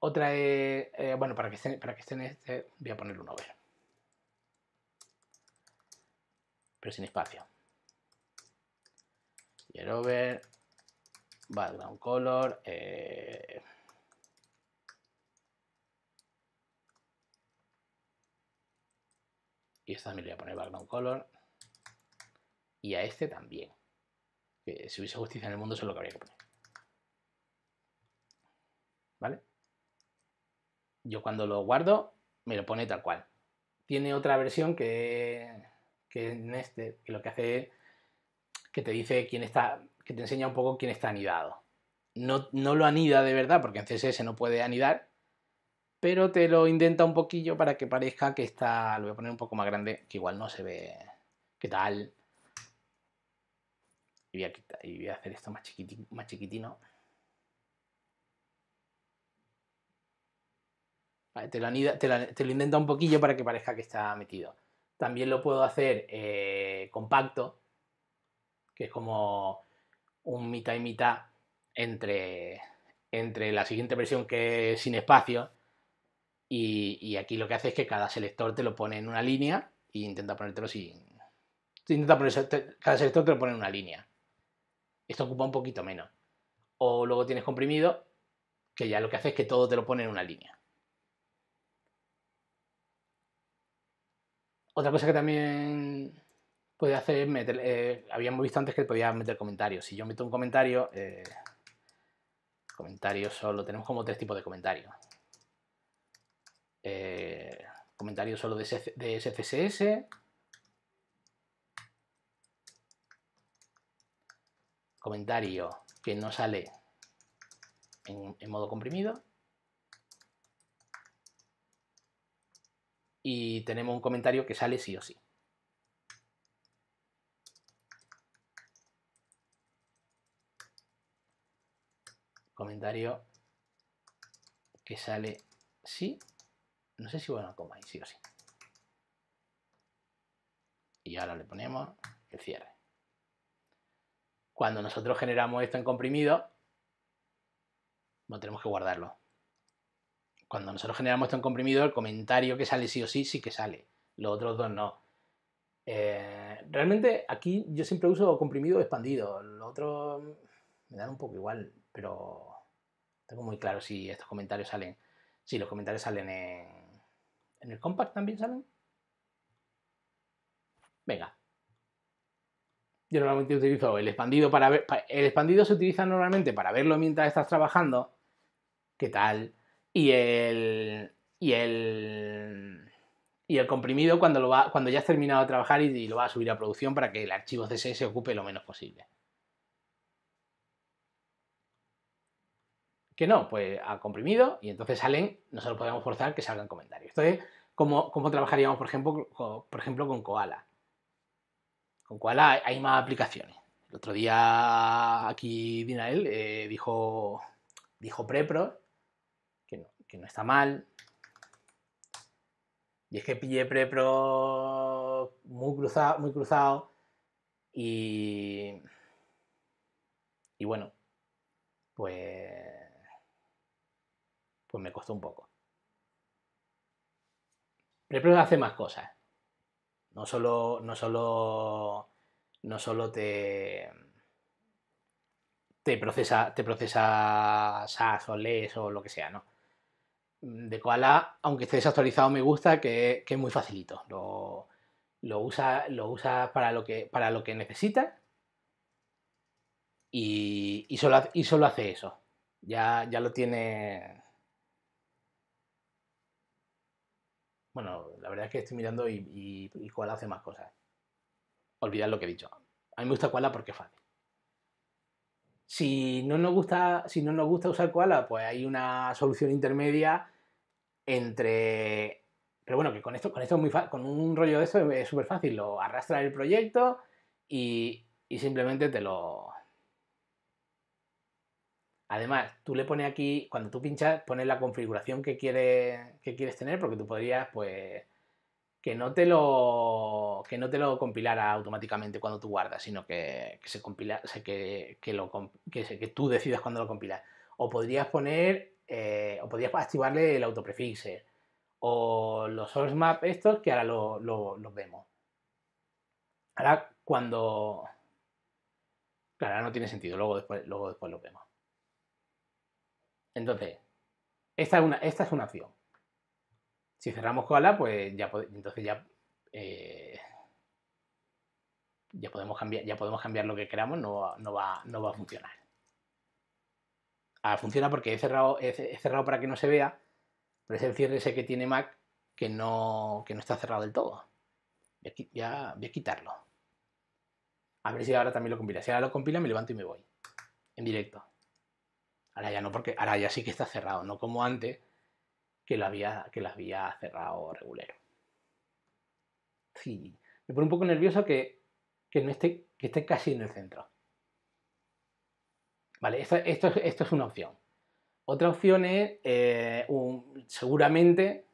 Otra E, eh, bueno, para que estén, para que estén este, voy a poner un over. Pero sin espacio. Y el over, background color, eh, Y esta también le voy a poner background color. Y a este también. Que si hubiese justicia en el mundo, eso es lo que habría que poner. ¿Vale? Yo cuando lo guardo, me lo pone tal cual. Tiene otra versión que, que en este, que lo que hace que te dice quién está, que te enseña un poco quién está anidado. No, no lo anida de verdad, porque en CSS no puede anidar, pero te lo intenta un poquillo para que parezca que está, lo voy a poner un poco más grande, que igual no se ve, ¿qué tal? Y voy a, hacer esto más, chiquitino, te, lo intenta un poquillo para que parezca que está metido. También lo puedo hacer eh, compacto, que es como un mitad y mitad entre, entre la siguiente versión que es sin espacio y, aquí lo que hace es que cada selector te lo pone en una línea e intenta ponértelo sin. Intenta cada selector te lo pone en una línea. Esto ocupa un poquito menos. O luego tienes comprimido, que ya lo que hace es que todo te lo pone en una línea. Otra cosa que también puede hacer es meter. Eh, habíamos visto antes que podías meter comentarios. Si yo meto un comentario. Eh, comentarios solo. Tenemos como tres tipos de comentarios. Eh, comentario solo de, SFSS. Comentario que no sale en modo comprimido. Y tenemos un comentario que sale sí o sí. Comentario que sale sí no sé si bueno coma ahí, sí o sí. Y ahora le ponemos el cierre. Cuando nosotros generamos esto en comprimido, no tenemos que guardarlo. Cuando nosotros generamos esto en comprimido, el comentario que sale sí o sí, sí que sale. Los otros dos no. Eh, realmente aquí yo siempre uso comprimido expandido. Los otros me dan un poco igual, pero tengo muy claro si estos comentarios salen, si los comentarios salen en, ¿En el compact también salen? Venga. Yo normalmente utilizo el expandido para ver. El expandido se utiliza normalmente para verlo mientras estás trabajando. ¿Qué tal? Y el. Y el. Y el comprimido cuando, lo va, cuando ya has terminado de trabajar y, lo vas a subir a producción para que el archivo CSS se ocupe lo menos posible. que no, pues ha comprimido y entonces salen, nosotros podemos forzar que salgan comentarios. Entonces, ¿cómo, cómo trabajaríamos, por ejemplo, con, por ejemplo, con Koala? Con Koala hay más aplicaciones. El otro día aquí Dinael eh, dijo, dijo Prepro, que no, que no está mal, y es que pillé prepro muy cruzado, muy cruzado y, y bueno, pues pues me costó un poco. repro hace más cosas. No solo, no solo, no solo te, te procesa, te procesa SAS o LES o lo que sea, ¿no? De Koala, aunque esté desactualizado, me gusta que, es muy facilito. Lo, lo usas lo usa para, lo que, para lo que necesitas y, y, solo, y solo hace eso. Ya, ya lo tiene Bueno, la verdad es que estoy mirando y, y, Koala hace más cosas. Olvidad lo que he dicho. A mí me gusta Koala porque es fácil. Si no nos gusta, si no nos gusta usar Koala, pues hay una solución intermedia entre. Pero bueno, que con esto, con esto es muy con un rollo de eso es súper fácil. Lo arrastras el proyecto y, y simplemente te lo, Además, tú le pones aquí, cuando tú pinchas, pones la configuración que quieres, que quieres tener, porque tú podrías, pues, que no te lo, que no te lo compilara automáticamente cuando tú guardas, sino que, se compila, que, lo, que, tú decidas cuando lo compilas. O podrías poner, eh, o podrías activarle el autoprefixer, o los source map estos que ahora los lo, vemos. Ahora cuando... Claro, ahora no tiene sentido, luego después, luego después lo vemos. Entonces, esta es una, esta es una opción. Si cerramos la pues ya entonces ya, eh, ya, podemos cambiar, ya podemos cambiar lo que queramos, no, no, va, a funcionar. Ah, funciona porque he cerrado, cerrado para que no se vea, pero es el cierre ese que tiene Mac que no, no está cerrado del todo. voy a quitarlo. A ver si ahora también lo compila. Si ahora lo compila, me levanto y me voy. En directo. Ahora ya no, porque ahora ya sí que está cerrado, no como antes, que la había, que había cerrado regulero. Sí, me pone un poco nervioso que, no esté, que esté casi en el centro. Vale, esto, es una opción. Otra opción es, eh, seguramente,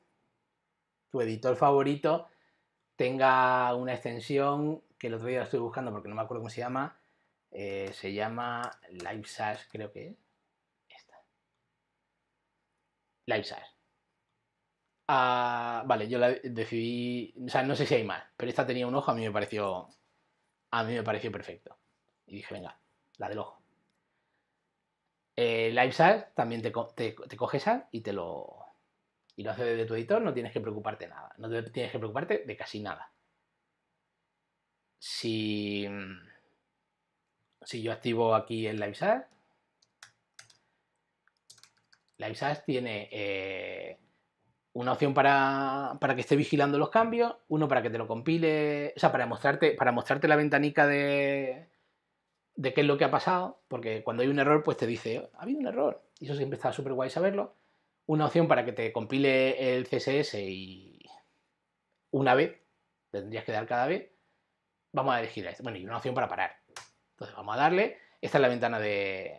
tu editor favorito tenga una extensión que el otro día la estoy buscando porque no me acuerdo cómo se llama. Eh, se llama LiveSash, creo que es. Lifesize. Ah, vale, yo la decidí, o sea, no sé si hay más, pero esta tenía un ojo, a mí me pareció, a mí me pareció perfecto. Y dije, venga, la del ojo. Eh, también te, te, y te lo, y lo haces de tu editor, no tienes que preocuparte nada, no tienes que preocuparte de casi nada. Si, si yo activo aquí el Liveshare la ISAS tiene eh, una opción para, que esté vigilando los cambios, uno para que te lo compile, o sea, para mostrarte, para mostrarte la ventanica de, de qué es lo que ha pasado, porque cuando hay un error, pues te dice, ha habido un error, y eso siempre está súper guay saberlo. Una opción para que te compile el CSS y una vez, tendrías que dar cada vez, vamos a elegir esto. Bueno, y una opción para parar. Entonces vamos a darle, esta es la ventana de,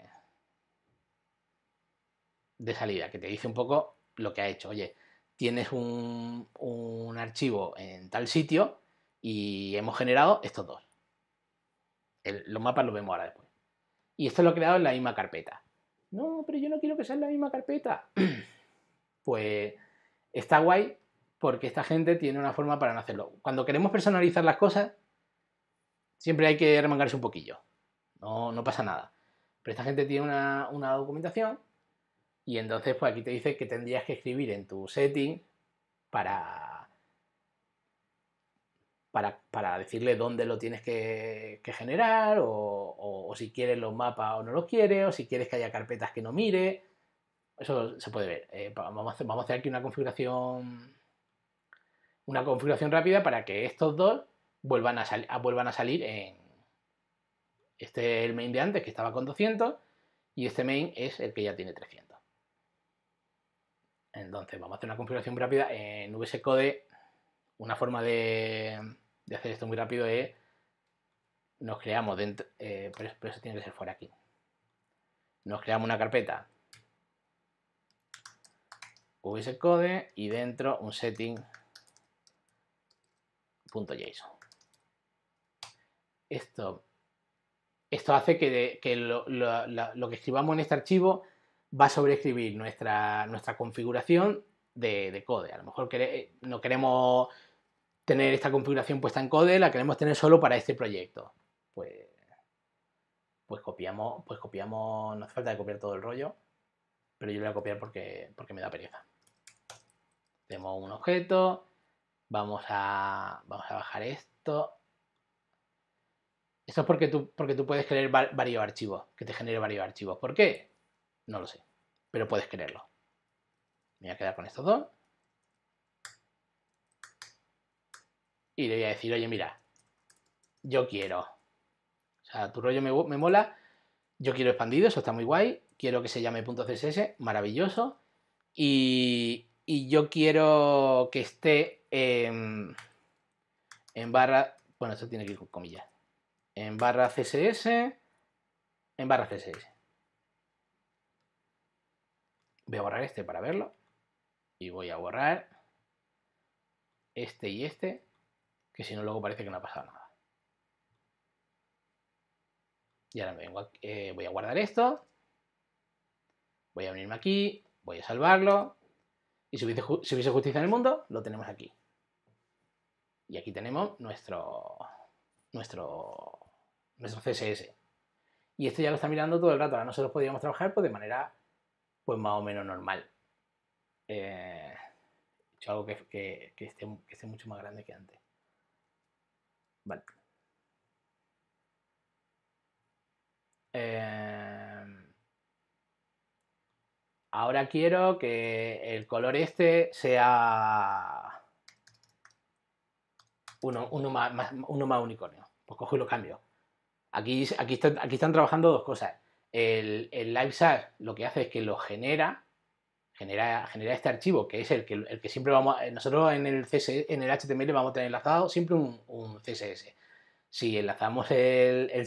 de salida, que te dice un poco lo que ha hecho. Oye, tienes un, un archivo en tal sitio y hemos generado estos dos. los mapas los vemos ahora después. Y esto lo he creado en la misma carpeta. No, pero yo no quiero que sea en la misma carpeta. pues está guay porque esta gente tiene una forma para no hacerlo. Cuando queremos personalizar las cosas, siempre hay que remangarse un poquillo. No, no pasa nada. Pero esta gente tiene una, una documentación y entonces, pues aquí te dice que tendrías que escribir en tu setting para, para, decirle dónde lo tienes que, generar, o, si quieres los mapas o no los quieres, o si quieres que haya carpetas que no mire. Eso se puede ver. Eh, vamos, a hacer, vamos a hacer aquí una configuración una configuración rápida para que estos dos vuelvan a, vuelvan a salir en... Este es el main de antes que estaba con 200 y este main es el que ya tiene 300. Entonces vamos a hacer una configuración muy rápida. En Code. una forma de, hacer esto muy rápido es nos creamos dentro, eh, pero, eso tiene que ser fuera aquí. Nos creamos una carpeta VSCode y dentro un setting.json. Esto, esto hace que, lo que escribamos en este archivo va a sobreescribir nuestra, nuestra configuración de, code. A lo mejor eh, no queremos tener esta configuración puesta en code, la queremos tener solo para este proyecto. Pues, pues copiamos, pues copiamos, no hace falta copiar todo el rollo, pero yo lo voy a copiar porque, porque me da pereza. Tenemos un objeto, vamos a, vamos a bajar esto. Esto es porque tú, porque tú puedes crear varios archivos, que te genere varios archivos. ¿Por qué? No lo sé, pero puedes creerlo. Me voy a quedar con estos dos. Y le voy a decir, oye, mira, yo quiero. O sea, tu rollo me, mola. Yo quiero expandido, eso está muy guay. Quiero que se llame .css, maravilloso. Y, y yo quiero que esté en, en barra... Bueno, esto tiene que ir con comillas. En barra CSS, en barra CSS. Voy a borrar este para verlo. Y voy a borrar este y este, que si no luego parece que no ha pasado nada. Y ahora me vengo eh, voy a guardar esto. Voy a unirme aquí, voy a salvarlo. Y si hubiese, justicia en el mundo, lo tenemos aquí. Y aquí tenemos nuestro, nuestro, nuestro CSS. Y esto ya lo está mirando todo el rato. Ahora lo podríamos trabajar pues, de manera pues más o menos normal. he hecho algo que, esté, mucho más grande que antes. Vale. Em, ahora quiero que el color este sea uno, más, uno más unicornio. Pues cojo y lo cambio. Aquí, aquí, aquí están trabajando dos cosas. El, el LiveSAR lo que hace es que lo genera, genera, genera este archivo, que es el que, el que siempre vamos a, eh, nosotros en el CSS, en el HTML vamos a tener enlazado siempre un, CSS. Si enlazamos el, el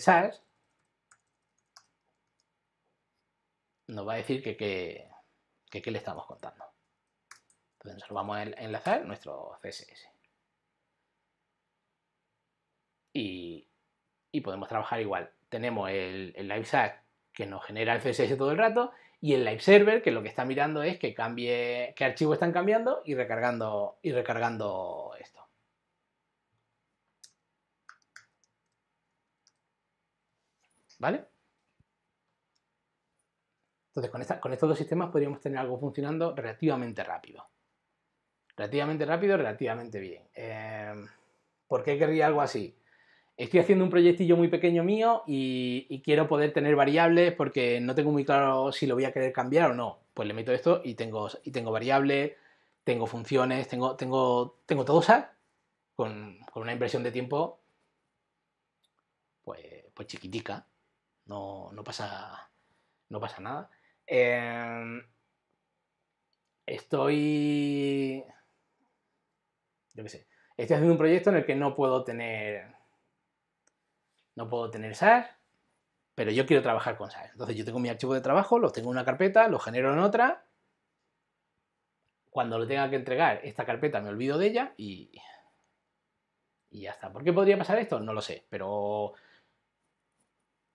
nos va a decir que qué le estamos contando. Entonces nosotros vamos a enlazar nuestro CSS. Y, podemos trabajar igual. Tenemos el, el SAS que nos genera el CSS todo el rato, y el live server, que lo que está mirando es que cambie, qué archivo están cambiando y recargando, y recargando esto. ¿Vale? Entonces, con, estos dos sistemas podríamos tener algo funcionando relativamente rápido. Relativamente rápido, relativamente bien. Eh, ¿Por qué querría algo así? estoy haciendo un proyectillo muy pequeño mío y, quiero poder tener variables porque no tengo muy claro si lo voy a querer cambiar o no. Pues le meto esto y tengo, y tengo variables, tengo funciones, tengo, tengo, tengo todo ¿sabes? Con, una inversión de tiempo pues, pues chiquitica. No, pasa, no pasa nada. Em, estoy... Yo qué sé. Estoy haciendo un proyecto en el que no puedo tener no puedo tener SAS, pero yo quiero trabajar con SAS. Entonces yo tengo mi archivo de trabajo, lo tengo en una carpeta, lo genero en otra. Cuando lo tenga que entregar, esta carpeta me olvido de ella y, y ya está. ¿Por qué podría pasar esto? No lo sé, pero...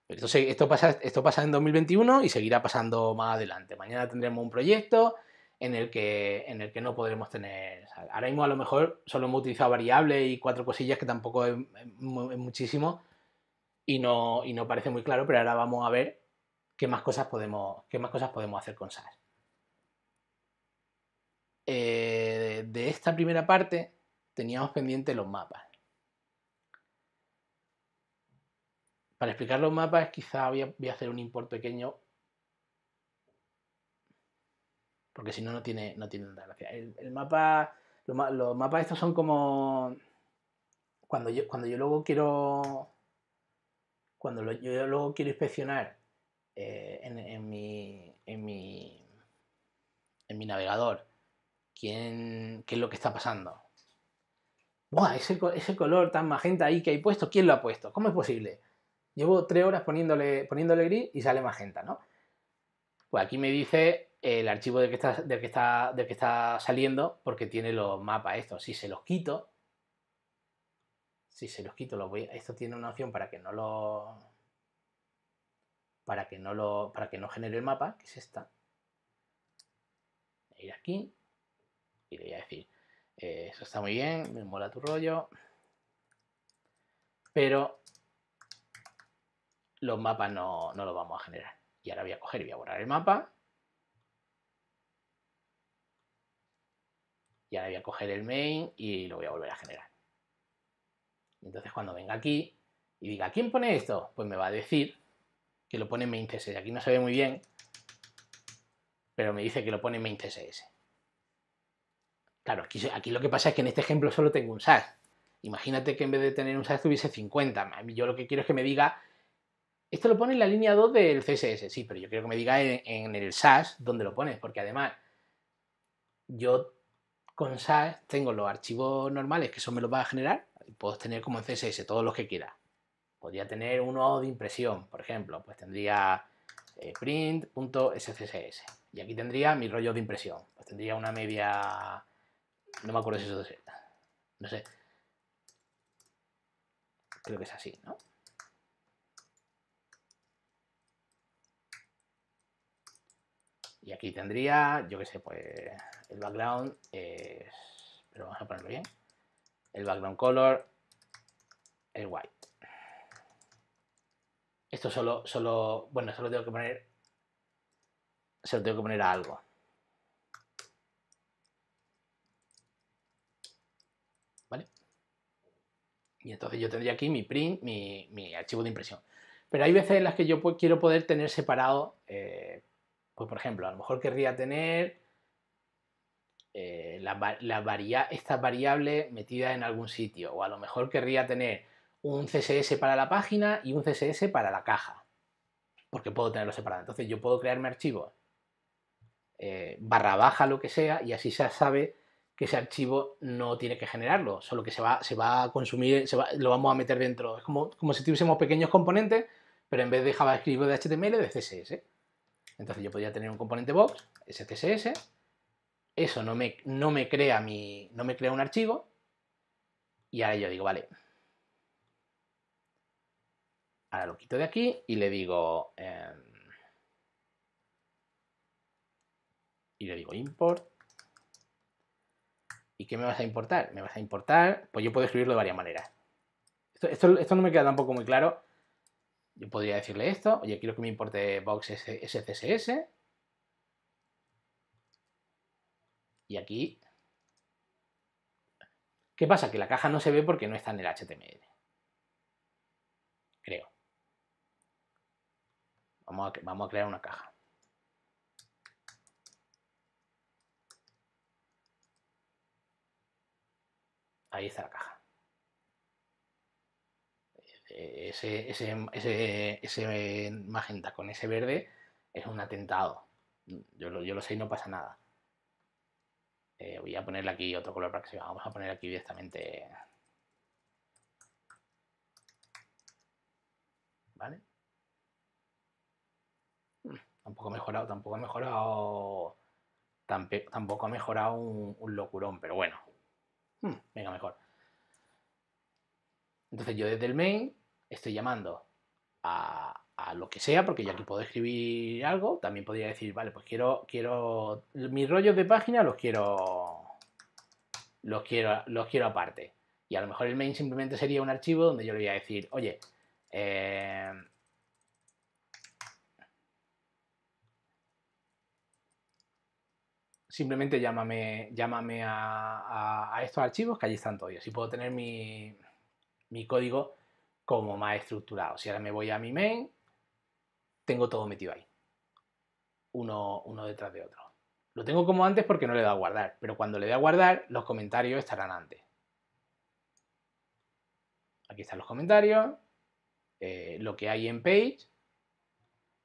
esto pasa, esto pasa en 2021 y seguirá pasando más adelante. Mañana tendremos un proyecto en el que, en el que no podremos tener. O ahora mismo a lo mejor solo hemos utilizado variables y cuatro cosillas que tampoco es muchísimo, y no, y no parece muy claro, pero ahora vamos a ver qué más cosas podemos, qué más cosas podemos hacer con SAS. Eh, de esta primera parte teníamos pendiente los mapas. Para explicar los mapas quizá voy a, hacer un import pequeño porque si no, no tiene, no tiene gracia. El, mapa, los, los, mapas estos son como cuando yo, cuando yo luego quiero cuando yo luego quiero inspeccionar eh, en, mi, en, mi, navegador qué es lo que está pasando. Buah, ese, color tan magenta ahí que hay puesto, ¿quién lo ha puesto? ¿Cómo es posible? Llevo tres horas poniéndole, gris y sale magenta, ¿no? Pues aquí me dice el archivo del que está, del que está saliendo porque tiene los mapas estos. Si se los quito, si se los quito, voy esto tiene una opción para que no lo para que no lo para que no genere el mapa, que es esta. Ir aquí y le voy a decir, eh, eso está muy bien, me mola tu rollo, pero los mapas no, no los vamos a generar. Y ahora voy a coger y voy a borrar el mapa. Y ahora voy a coger el main y lo voy a volver a generar. Entonces cuando venga aquí y diga, ¿quién pone esto? Pues me va a decir que lo pone en css. Aquí no se ve muy bien, pero me dice que lo pone en css. Claro, aquí, lo que pasa es que en este ejemplo solo tengo un SAS. Imagínate que en vez de tener un SAS tuviese 50. Yo lo que quiero es que me diga, esto lo pone en la línea 2 del CSS, sí, pero yo quiero que me diga en, el SAS dónde lo pones, porque además yo con SAS tengo los archivos normales que eso me los va a generar, Puedes tener como en CSS todos los que quiera. Podría tener uno de impresión, por ejemplo, pues tendría eh, print.scss y aquí tendría mi rollo de impresión. Pues tendría una media, no me acuerdo si eso es, no sé, creo que es así, ¿no? Y aquí tendría, yo qué sé, pues el background es... Pero vamos a ponerlo bien el background color, el white. Esto solo, solo, bueno, solo tengo que poner, se tengo que poner a algo. ¿Vale? Y entonces yo tendría aquí mi print, mi, archivo de impresión. Pero hay veces en las que yo pues, quiero poder tener separado, eh, pues por ejemplo, a lo mejor querría tener eh, la, la esta variable metida en algún sitio. O a lo mejor querría tener un CSS para la página y un CSS para la caja. Porque puedo tenerlo separado. Entonces yo puedo crearme archivos eh, barra baja lo que sea y así se sabe que ese archivo no tiene que generarlo, solo que se va, se va a consumir, se lo vamos a meter dentro. Es como, como si tuviésemos pequeños componentes, pero en vez de JavaScript de HTML, de CSS. Entonces yo podría tener un componente box, ese CSS, eso no me, no me crea no me crea un archivo, y ahora yo digo, vale, ahora lo quito de aquí y le digo, em, y le digo import, ¿y qué me vas a importar? Me vas a importar, pues yo puedo escribirlo de varias maneras. Esto, esto, no me queda tampoco muy claro. Yo podría decirle esto, oye, quiero que me importe box SCSS, Y aquí... ¿Qué pasa? Que la caja no se ve porque no está en el HTML. Creo. Vamos a, vamos a crear una caja. Ahí está la caja. Ese, ese, magenta con ese verde es un atentado. Yo yo lo sé y no pasa nada. Eh, voy a ponerle aquí otro color para que se vea. Vamos a poner aquí directamente. ¿Vale? tampoco ha mejorado, tampoco ha mejorado. Tampoco ha mejorado un, locurón, pero bueno. Hmm, venga, mejor. Entonces yo desde el main estoy llamando a, a lo que sea, porque ya que puedo escribir algo, también podría decir, vale, pues quiero, quiero, mis rollos de página los quiero, los quiero, los quiero aparte. Y a lo mejor el main simplemente sería un archivo donde yo le voy a decir, oye, eh, simplemente llámame, llámame a, estos archivos que allí están todos. Y así puedo tener mi, mi código como más estructurado. Si ahora me voy a mi main, tengo todo metido ahí. Uno, detrás de otro. Lo tengo como antes porque no le he dado a guardar, pero cuando le dé a guardar, los comentarios estarán antes. Aquí están los comentarios, eh, lo que hay en page,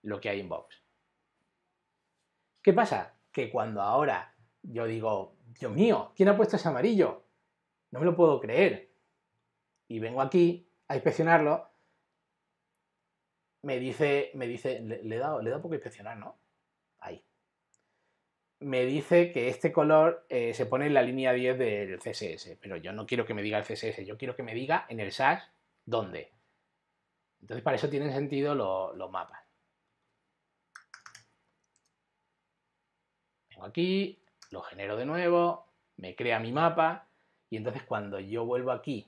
lo que hay en box. ¿Qué pasa? Que cuando ahora yo digo, Dios mío, ¿quién ha puesto ese amarillo? No me lo puedo creer. Y vengo aquí a inspeccionarlo, me dice, me dice, le, le da inspeccionar, ¿no? Ahí. Me dice que este color eh, se pone en la línea 10 del CSS, pero yo no quiero que me diga el CSS, yo quiero que me diga en el SAS dónde. Entonces para eso tienen sentido los mapas. Vengo aquí, lo genero de nuevo, me crea mi mapa y entonces cuando yo vuelvo aquí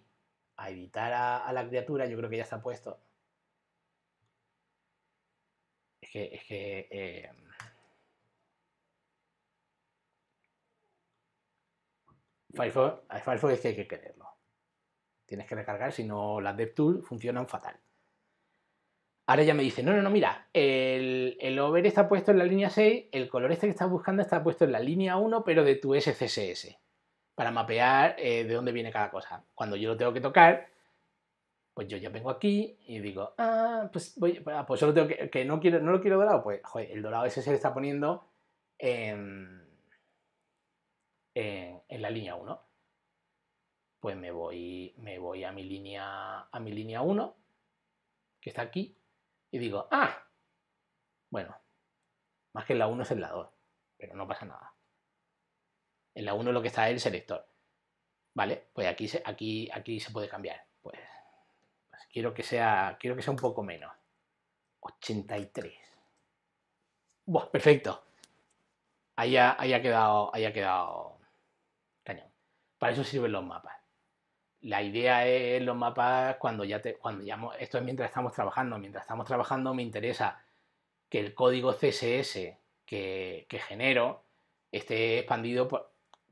a editar a la criatura, yo creo que ya está puesto, es que eh, Firefox, es que hay que quererlo. Tienes que recargar, si no las DevTools funcionan fatal. Ahora ya me dice, no, no, no, mira, el, over está puesto en la línea 6, el color este que estás buscando está puesto en la línea 1, pero de tu SCSS, para mapear eh, de dónde viene cada cosa. Cuando yo lo tengo que tocar, pues yo ya vengo aquí y digo, ah, pues, voy, ah, pues solo tengo que, que, no, quiero, no lo quiero dorado. Pues, joder, el dorado ese se le está poniendo en, en, la línea 1. Pues me voy, me voy a mi línea, a mi línea 1, que está aquí, y digo, ah, bueno, más que en la 1 es en la 2, pero no pasa nada. En la 1 lo que está es el selector. Vale, pues aquí aquí, aquí se puede cambiar. Pues Quiero que sea, quiero que sea un poco menos. 83. perfecto. Ahí ha, quedado, quedado cañón. Para eso sirven los mapas. La idea es los mapas cuando ya te, cuando esto es mientras estamos trabajando. Mientras estamos trabajando me interesa que el código CSS que, que genero esté expandido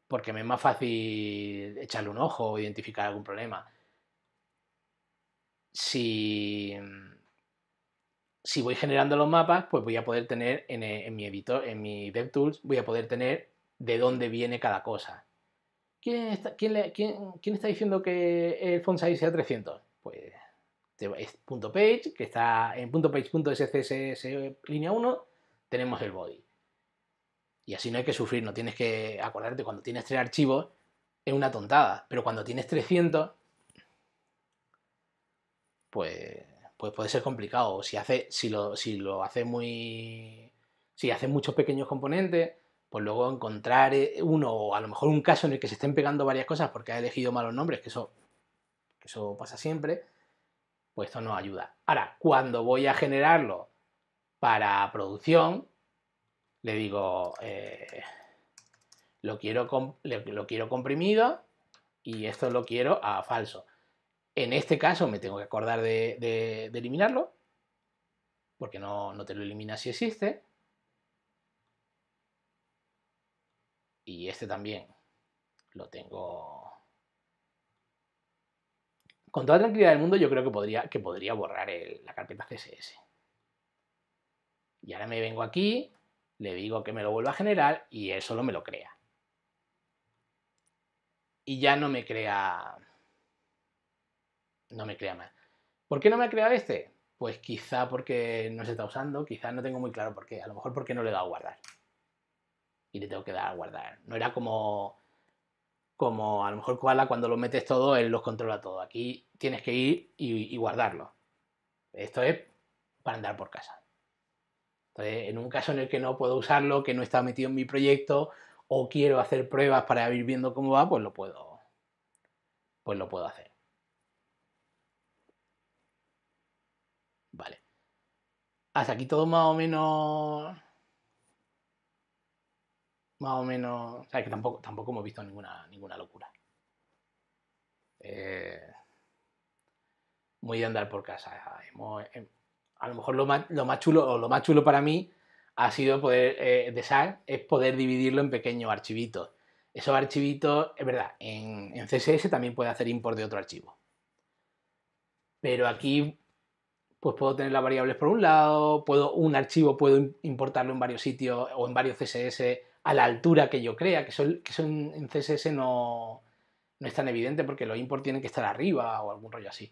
porque me es más fácil echarle un ojo o identificar algún problema si, si voy generando los mapas, pues voy a poder tener eh, en, mi editor, en mi DevTools, voy a poder tener de dónde viene cada cosa. ¿Quién está, diciendo que el font size sea 300? Pues es .page, que está en punto línea 1, tenemos el body. Y así no hay que sufrir, no tienes que acordarte cuando tienes tres archivos, es una tontada, pero cuando tienes 300 pues, pues, puede ser complicado. Si, hace, si, lo, si lo hace muy... Si hace muchos pequeños componentes, pues luego encontrar eh, uno o a lo mejor un caso en el que se estén pegando varias cosas porque ha elegido malos nombres, que eso, eso pasa siempre, pues esto no ayuda. Ahora, cuando voy a generarlo para producción, le digo, eh, lo, quiero lo quiero comprimido y esto lo quiero a falso. En este caso me tengo que acordar de, eliminarlo, porque no, no te lo elimina si existe. Y este también lo tengo. Con toda tranquilidad del mundo, yo creo que podría, que podría borrar la carpeta CSS. Y ahora me vengo aquí, le digo que me lo vuelva a generar y él solo me lo crea. Y ya no me crea no me crea más. ¿Por qué no me ha creado este? Pues quizá porque no se está usando, quizá no tengo muy claro por qué, a lo mejor porque no le he dado a guardar. Y le tengo que dar a guardar. No era como, como a lo mejor Koala cuando lo metes todo, él los controla todo. Aquí tienes que ir y, y guardarlo. Esto es para andar por casa. Entonces, en un caso en el que no puedo usarlo, que no está metido en mi proyecto, o quiero hacer pruebas para ir viendo cómo va, pues lo puedo, pues lo puedo hacer. Hasta aquí todo más o menos. Más o menos. O que tampoco, tampoco hemos visto ninguna, ninguna locura. Eh, muy de andar por casa. Em, a lo mejor lo más, chulo, o lo más chulo para mí ha sido poder, eh, de es poder dividirlo en pequeños archivitos. Esos archivitos, es verdad, en, en CSS también puede hacer import de otro archivo. Pero aquí pues puedo tener las variables por un lado, puedo un archivo puedo importarlo en varios sitios o en varios CSS a la altura que yo crea, que son, que en CSS no, no es tan evidente porque los import tienen que estar arriba o algún rollo así.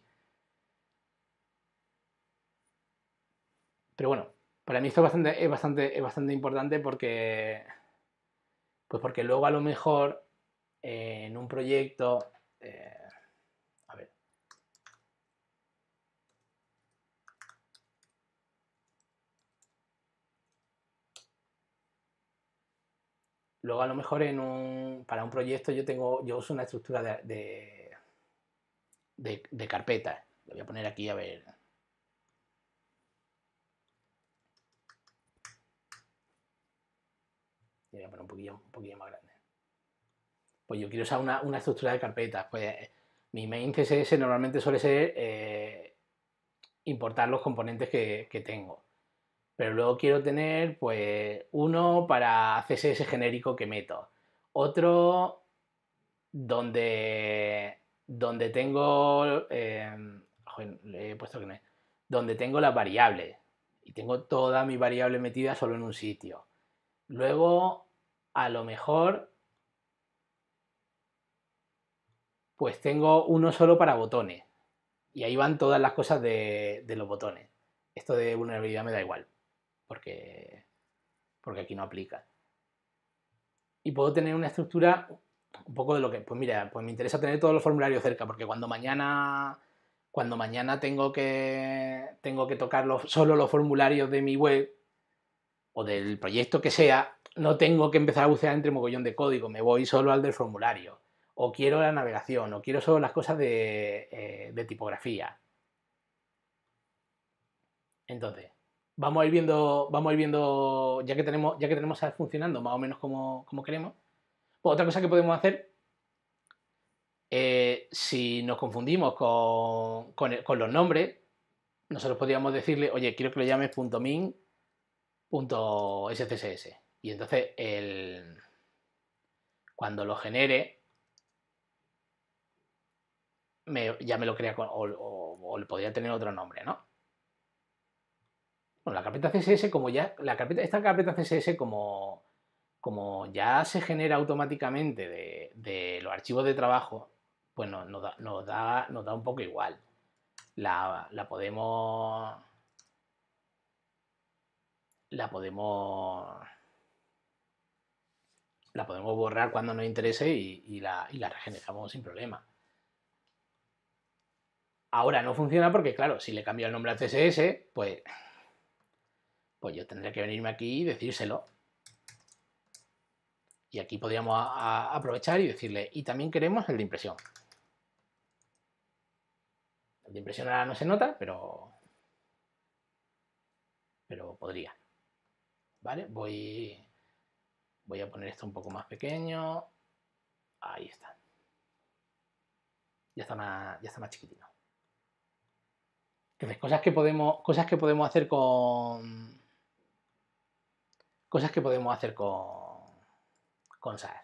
Pero bueno, para mí esto es bastante, es bastante, bastante importante porque, pues porque luego a lo mejor eh, en un proyecto... Eh, Luego a lo mejor en para un proyecto yo tengo, yo uso una estructura de, de, Lo voy a poner aquí a ver. Voy a poner un poquillo, más grande. Pues yo quiero usar una, estructura de carpetas. Pues mi main CSS normalmente suele ser eh, importar los componentes que tengo pero luego quiero tener pues uno para CSS genérico que meto, otro donde, donde tengo, em, donde tengo las variables y tengo toda mi variable metida solo en un sitio. Luego, a lo mejor, pues tengo uno solo para botones y ahí van todas las cosas de, de los botones. Esto de vulnerabilidad me da igual porque, porque aquí no aplica. Y puedo tener una estructura un poco de lo que, pues mira, pues me interesa tener todos los formularios cerca, porque cuando mañana, cuando mañana tengo que, tengo que tocar solo los formularios de mi web o del proyecto que sea, no tengo que empezar a bucear entre mogollón de código, me voy solo al del formulario, o quiero la navegación, o quiero solo las cosas de eh, tipografía. Entonces, vamos a ir viendo, vamos ir viendo ya que tenemos, ya que tenemos funcionando más o menos como, queremos. Pues otra cosa que podemos hacer, eh, si nos confundimos con, los nombres, nosotros podríamos decirle, oye, quiero que lo llames .min Y entonces el, cuando lo genere, ya me lo crea o, o le podría tener otro nombre, ¿no? la carpeta CSS como ya, la carpeta, esta carpeta CSS como, como ya se genera automáticamente de, los archivos de trabajo, pues nos, da, nos, da, un poco igual. La, podemos... La podemos... La podemos borrar cuando nos interese y, la, y la regeneramos sin problema. Ahora no funciona porque, claro, si le cambio el nombre a CSS, pues pues yo tendría que venirme aquí y decírselo. Y aquí podríamos aprovechar y decirle, y también queremos el de impresión. El de impresión ahora no se nota, pero, pero podría. ¿Vale? Voy, voy a poner esto un poco más pequeño. Ahí está. Ya está más, ya está más chiquitino. Entonces, cosas que podemos, cosas que podemos hacer con, Cosas que podemos hacer con, con SAS.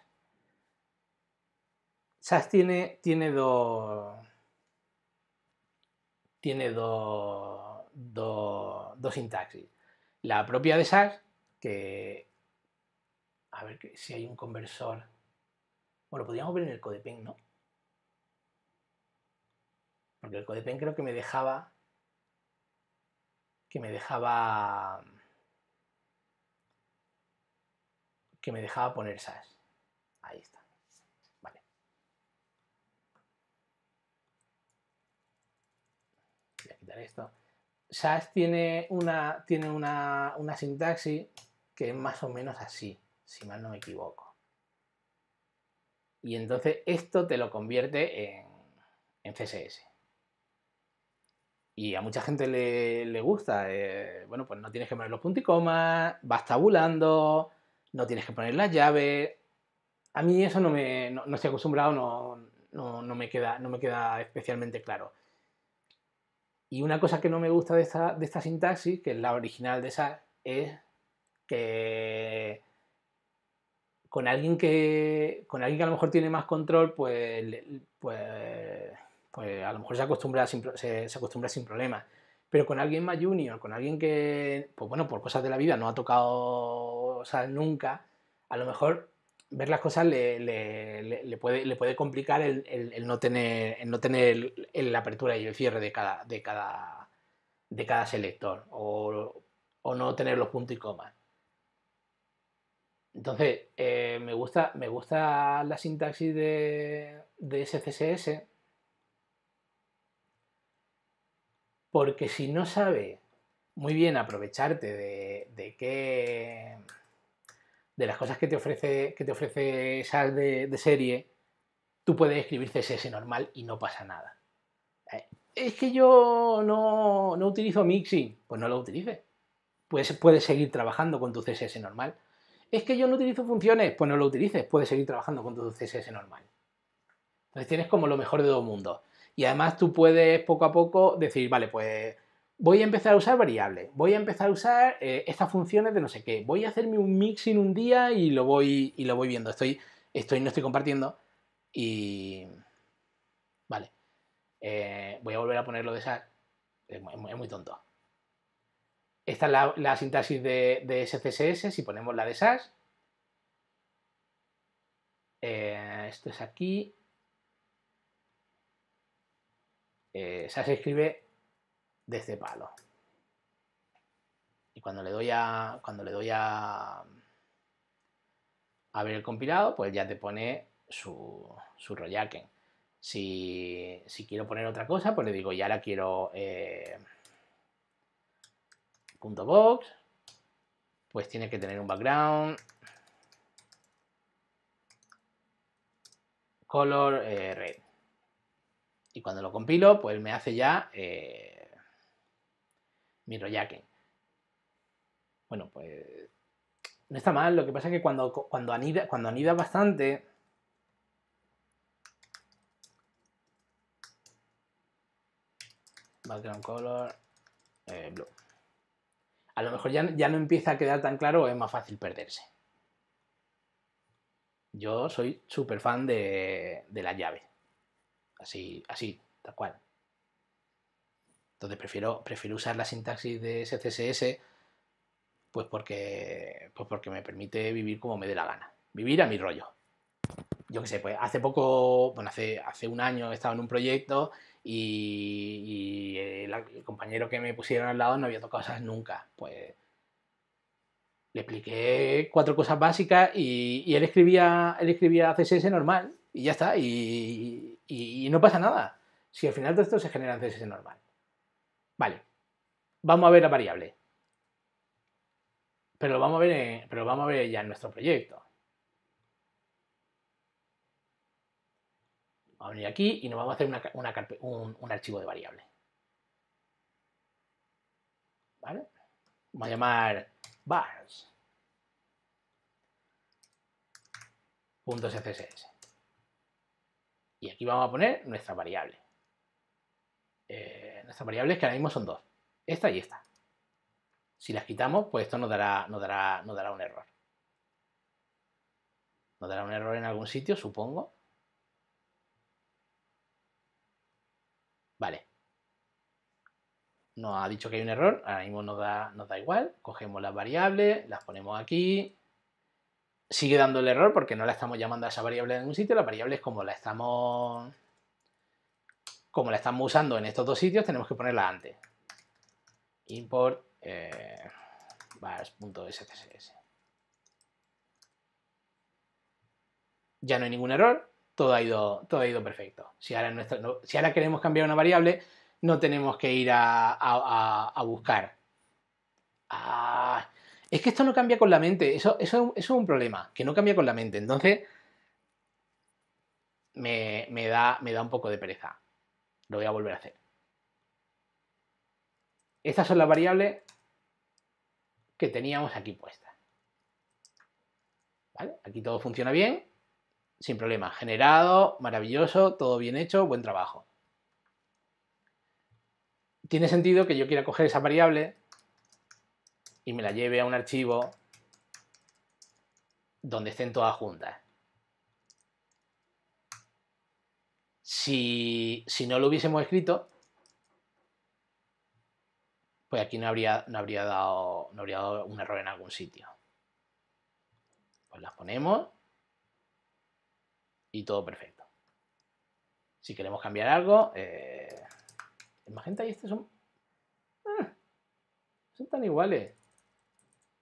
SAS tiene, tiene dos. Tiene dos, dos, dos sintaxis. La propia de SAS, que. A ver si hay un conversor. Bueno, podríamos ver en el codepen, ¿no? Porque el codepen creo que me dejaba. Que me dejaba que me dejaba poner SAS. Ahí está. Vale. Voy a quitar esto. SAS tiene una, tiene una, sintaxis que es más o menos así, si mal no me equivoco. Y entonces esto te lo convierte en, CSS. Y a mucha gente le, gusta. Eh, bueno, pues no tienes que poner los punticomas, vas tabulando, no tienes que poner las llaves. A mí eso no me no, estoy acostumbrado, no, no, me queda, no me queda especialmente claro. Y una cosa que no me gusta de esta, de esta sintaxis, que es la original de esa, es que con alguien que con alguien que a lo mejor tiene más control, pues, pues, pues, a lo mejor se acostumbra se acostumbra sin problemas. Pero con alguien más junior, con alguien que, pues bueno, por cosas de la vida no ha tocado nunca, a lo mejor ver las cosas le, puede, le puede complicar el, no tener, no tener la apertura y el cierre de cada, de cada, de cada selector o, no tener los puntos y comas. Entonces, eh, me, gusta, me gusta la sintaxis de, de Porque si no sabe muy bien aprovecharte de, qué de las cosas que te ofrece, que te ofrece esas de, serie, tú puedes escribir CSS normal y no pasa nada. Eh, es que yo no, utilizo Mixing. pues no lo utilices. Pues puedes seguir trabajando con tu CSS normal. Es que yo no utilizo funciones, pues no lo utilices, puedes seguir trabajando con tu CSS normal. Entonces tienes como lo mejor de dos mundos. Y además tú puedes poco a poco decir, vale, pues voy a empezar a usar variables, voy a empezar a usar eh, estas funciones de no sé qué, voy a hacerme un mixing un día y lo voy, y lo voy viendo. Estoy, estoy, no estoy compartiendo y... Vale. Eh, voy a volver a ponerlo de SAS Es muy, tonto. Esta es la, sintaxis de, de, SCSS, si ponemos la de SAS. Eh, esto es aquí. Eh, se escribe desde este palo. Y cuando le doy a. Cuando le doy a ver el compilado, pues ya te pone su, su Royaken. Si, quiero poner otra cosa, pues le digo, ya la quiero eh, punto .box, pues tiene que tener un background, color eh, red. Y cuando lo compilo, pues me hace ya eh, mi royaque. Bueno, pues no está mal, lo que pasa es que cuando, cuando, anida, cuando anida bastante... Background color, eh, blue. A lo mejor ya, ya no empieza a quedar tan claro o es más fácil perderse. Yo soy súper fan de, de llave. Así, así, tal cual. Entonces prefiero, prefiero usar la sintaxis de SCSS pues porque, pues porque me permite vivir como me dé la gana. Vivir a mi rollo. Yo qué sé, pues hace poco, bueno, hace, hace un año he estado en un proyecto y, el, compañero que me pusieron al lado no había tocado esas nunca. Pues le expliqué cuatro cosas básicas y, y él escribía él escribía CSS normal y ya está. Y, y, no pasa nada. Si al final de esto se genera en CSS normal. Vale. Vamos a ver la variable. Pero lo vamos a ver, pero vamos a ver ya en nuestro proyecto. Vamos a venir aquí y nos vamos a hacer un, archivo de variable. ¿Vale? Vamos a llamar bars.css. Y aquí vamos a poner nuestra variable. Eh, nuestras variables que ahora mismo son dos, esta y esta. Si las quitamos, pues esto nos dará, nos dará, dará un error. Nos dará un error en algún sitio, supongo. Vale. Nos ha dicho que hay un error, ahora mismo nos da, nos da igual. Cogemos las variables, las ponemos aquí, sigue dando el error porque no la estamos llamando a esa variable en un sitio, La variable como la estamos como la estamos usando en estos dos sitios, tenemos que ponerla antes. Import eh, Ya no hay ningún error, todo ha ido, todo ha ido perfecto. Si ahora, si ahora queremos cambiar una variable, no tenemos que ir a, buscar. Ah, es que esto no cambia con la mente, eso, es un problema, que no cambia con la mente. Entonces, me, da, un poco de pereza. Lo voy a volver a hacer. Estas son las variables que teníamos aquí puestas. Aquí todo funciona bien, sin problema. Generado, maravilloso, todo bien hecho, buen trabajo. Tiene sentido que yo quiera coger esa variable y me la lleve a un archivo donde estén todas juntas. Si, no lo hubiésemos escrito, pues aquí no habría, no habría, dado, un error en algún sitio. Pues las ponemos y todo perfecto. Si queremos cambiar algo, eh, gente magenta y este son... Ah, son tan iguales.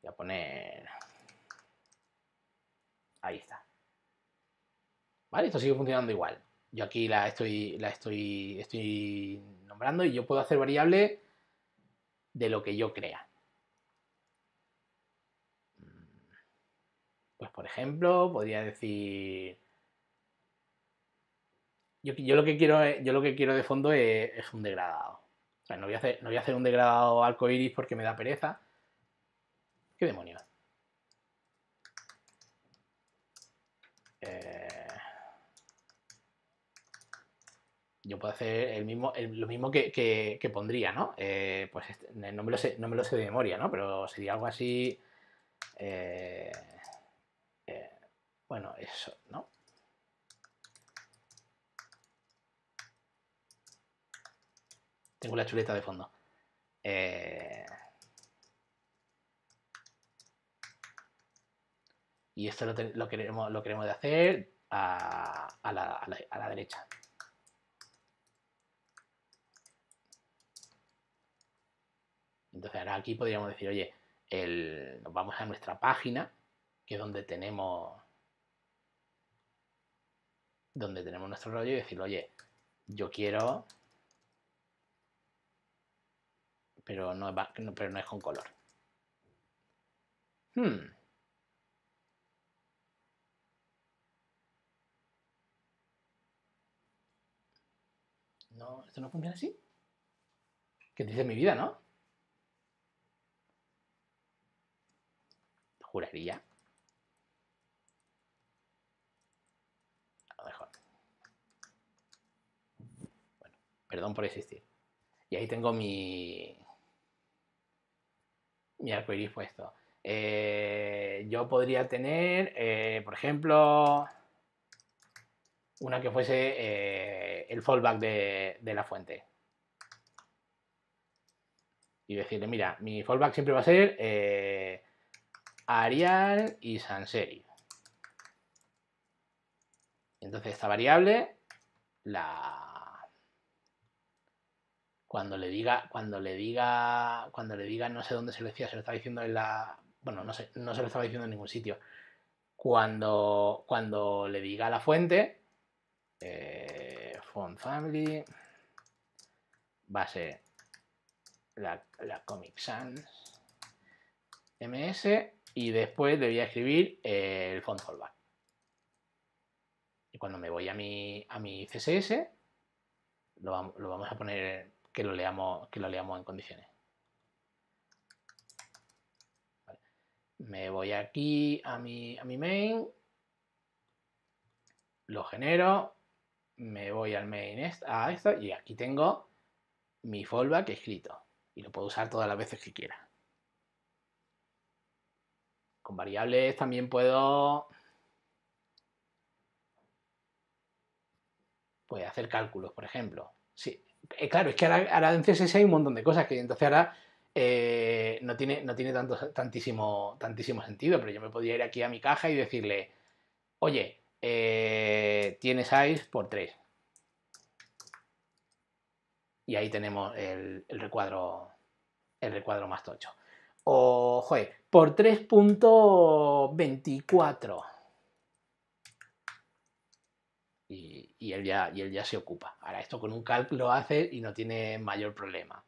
Voy a poner... Ahí está. Vale, esto sigue funcionando igual. Yo aquí la estoy, la estoy, estoy nombrando y yo puedo hacer variable de lo que yo crea. Pues por ejemplo, podría decir... Yo, yo, lo, que quiero, yo lo que quiero de fondo es, un degradado. no voy, a hacer, no voy a hacer un degradado arcoiris porque me da pereza, ¿Qué demonios? Eh, yo puedo hacer el mismo, lo mismo que, pondría, ¿no? Eh, pues este, no, me lo sé, no me lo sé de memoria, ¿no? Pero sería algo así... Eh, bueno, eso, ¿no? Tengo la chuleta de fondo. Eh... Y esto lo, queremos, lo queremos de hacer a, la, derecha. Entonces ahora aquí podríamos decir, oye, nos vamos a nuestra página, que es donde tenemos donde tenemos nuestro rollo y decir, oye, yo quiero, pero no, es, pero no es con color. Hmm. esto no funciona así. ¿Qué dice mi vida, no? Juraría. A lo mejor. Bueno, perdón por existir. Y ahí tengo mi. mi arco puesto. Eh, yo podría tener, eh, por ejemplo una que fuese eh, el fallback de, la fuente. Y decirle, mira, mi fallback siempre va a ser eh, Arial y sans-serif Entonces esta variable, la... Cuando le diga, cuando le diga, cuando le diga, no sé dónde se lo decía, se lo estaba diciendo en la... Bueno, no, se lo estaba diciendo en ningún sitio. Cuando, cuando le diga a la fuente, eh, font family va a ser la, Comic Sans ms y después debía a escribir eh, el font fallback. Y cuando me voy a mi, a mi CSS, lo, vamos a poner que lo leamos, que lo leamos en condiciones. Me voy aquí a mi, a mi main, lo genero, me voy al main a esto y aquí tengo mi fallback escrito y lo puedo usar todas las veces que quiera. Con variables también puedo, hacer cálculos, por ejemplo. Sí, eh, claro, es que ahora, en CSS hay un montón de cosas que entonces ahora eh, no tiene, no tiene tantísimo, tantísimo sentido, pero yo me podría ir aquí a mi caja y decirle, oye, eh, tiene size por 3. Y ahí tenemos el, recuadro el recuadro más tocho. O, joder, eh, por 3.24. Y, él ya, y él ya se ocupa. Ahora, esto con un calc lo hace y no tiene mayor problema.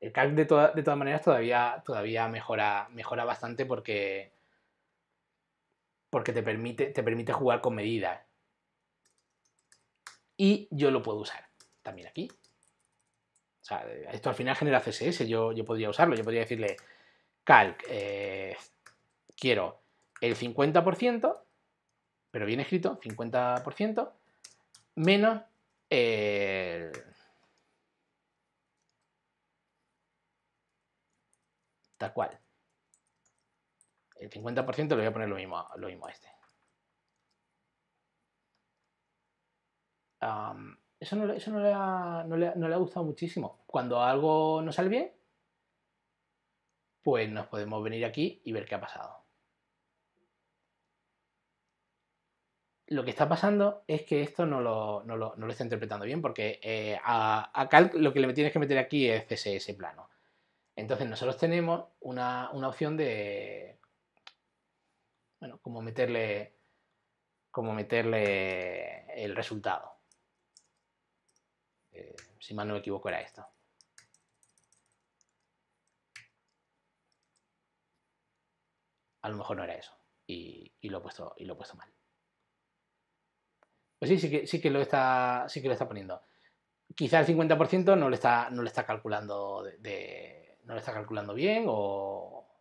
El calc, de, de todas maneras, todavía, todavía mejora, mejora bastante porque porque te permite, te permite jugar con medidas. Y yo lo puedo usar también aquí. esto al final genera CSS, yo, yo podría usarlo, yo podría decirle, calc, eh, quiero el 50%, pero bien escrito, 50%, menos el... Tal cual. El 50% le voy a poner lo mismo, lo mismo a este. eso, no, le ha, gustado muchísimo. Cuando algo no sale bien, pues nos podemos venir aquí y ver qué ha pasado. Lo que está pasando es que esto no lo, está interpretando bien porque eh, a, Calc lo que le tienes que meter aquí es CSS plano. Entonces nosotros tenemos una opción de, bueno, como meterle, como meterle el resultado. Eh, si mal no me equivoco era esto. A lo mejor no era eso y, lo, he puesto, y lo he puesto mal. Pues sí, sí que, sí que, lo, está, sí que lo está poniendo. Quizá el 50% no lo está, no le está calculando de, no le está calculando bien o,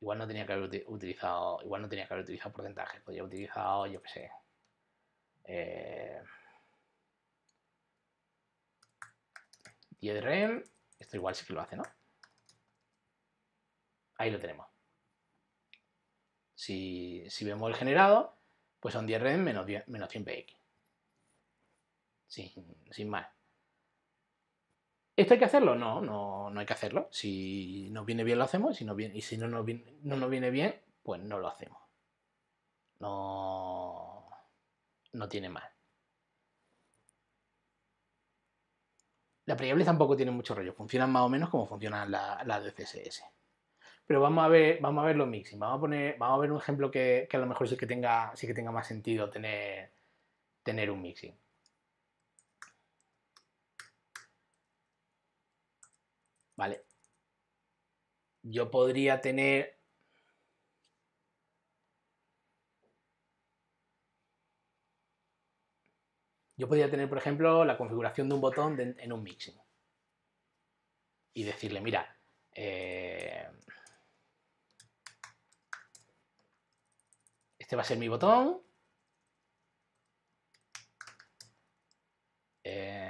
Igual no tenía que haber utilizado, igual no tenía que haber utilizado porcentaje podría haber utilizado, yo qué sé. 10 eh, esto igual sí que lo hace, ¿no? Ahí lo tenemos. Si, vemos el generado, pues son 10 rem menos, menos 100 px. Sin, sin más. ¿Esto hay que hacerlo? No, no, hay que hacerlo. Si nos viene bien lo hacemos si y si no nos, viene, no viene bien, pues no lo hacemos. No, no tiene más. La variable tampoco tiene mucho rollo, funcionan más o menos como funcionan las la de CSS. Pero vamos a ver, vamos a ver los mixing. Vamos a poner, vamos a ver un ejemplo que, a lo mejor sí que tenga, sí que tenga más sentido tener, tener un mixing. yo podría tener Yo podría tener, por ejemplo, la configuración de un botón en un mixing. Y decirle, mira, eh, este va a ser mi botón. Eh,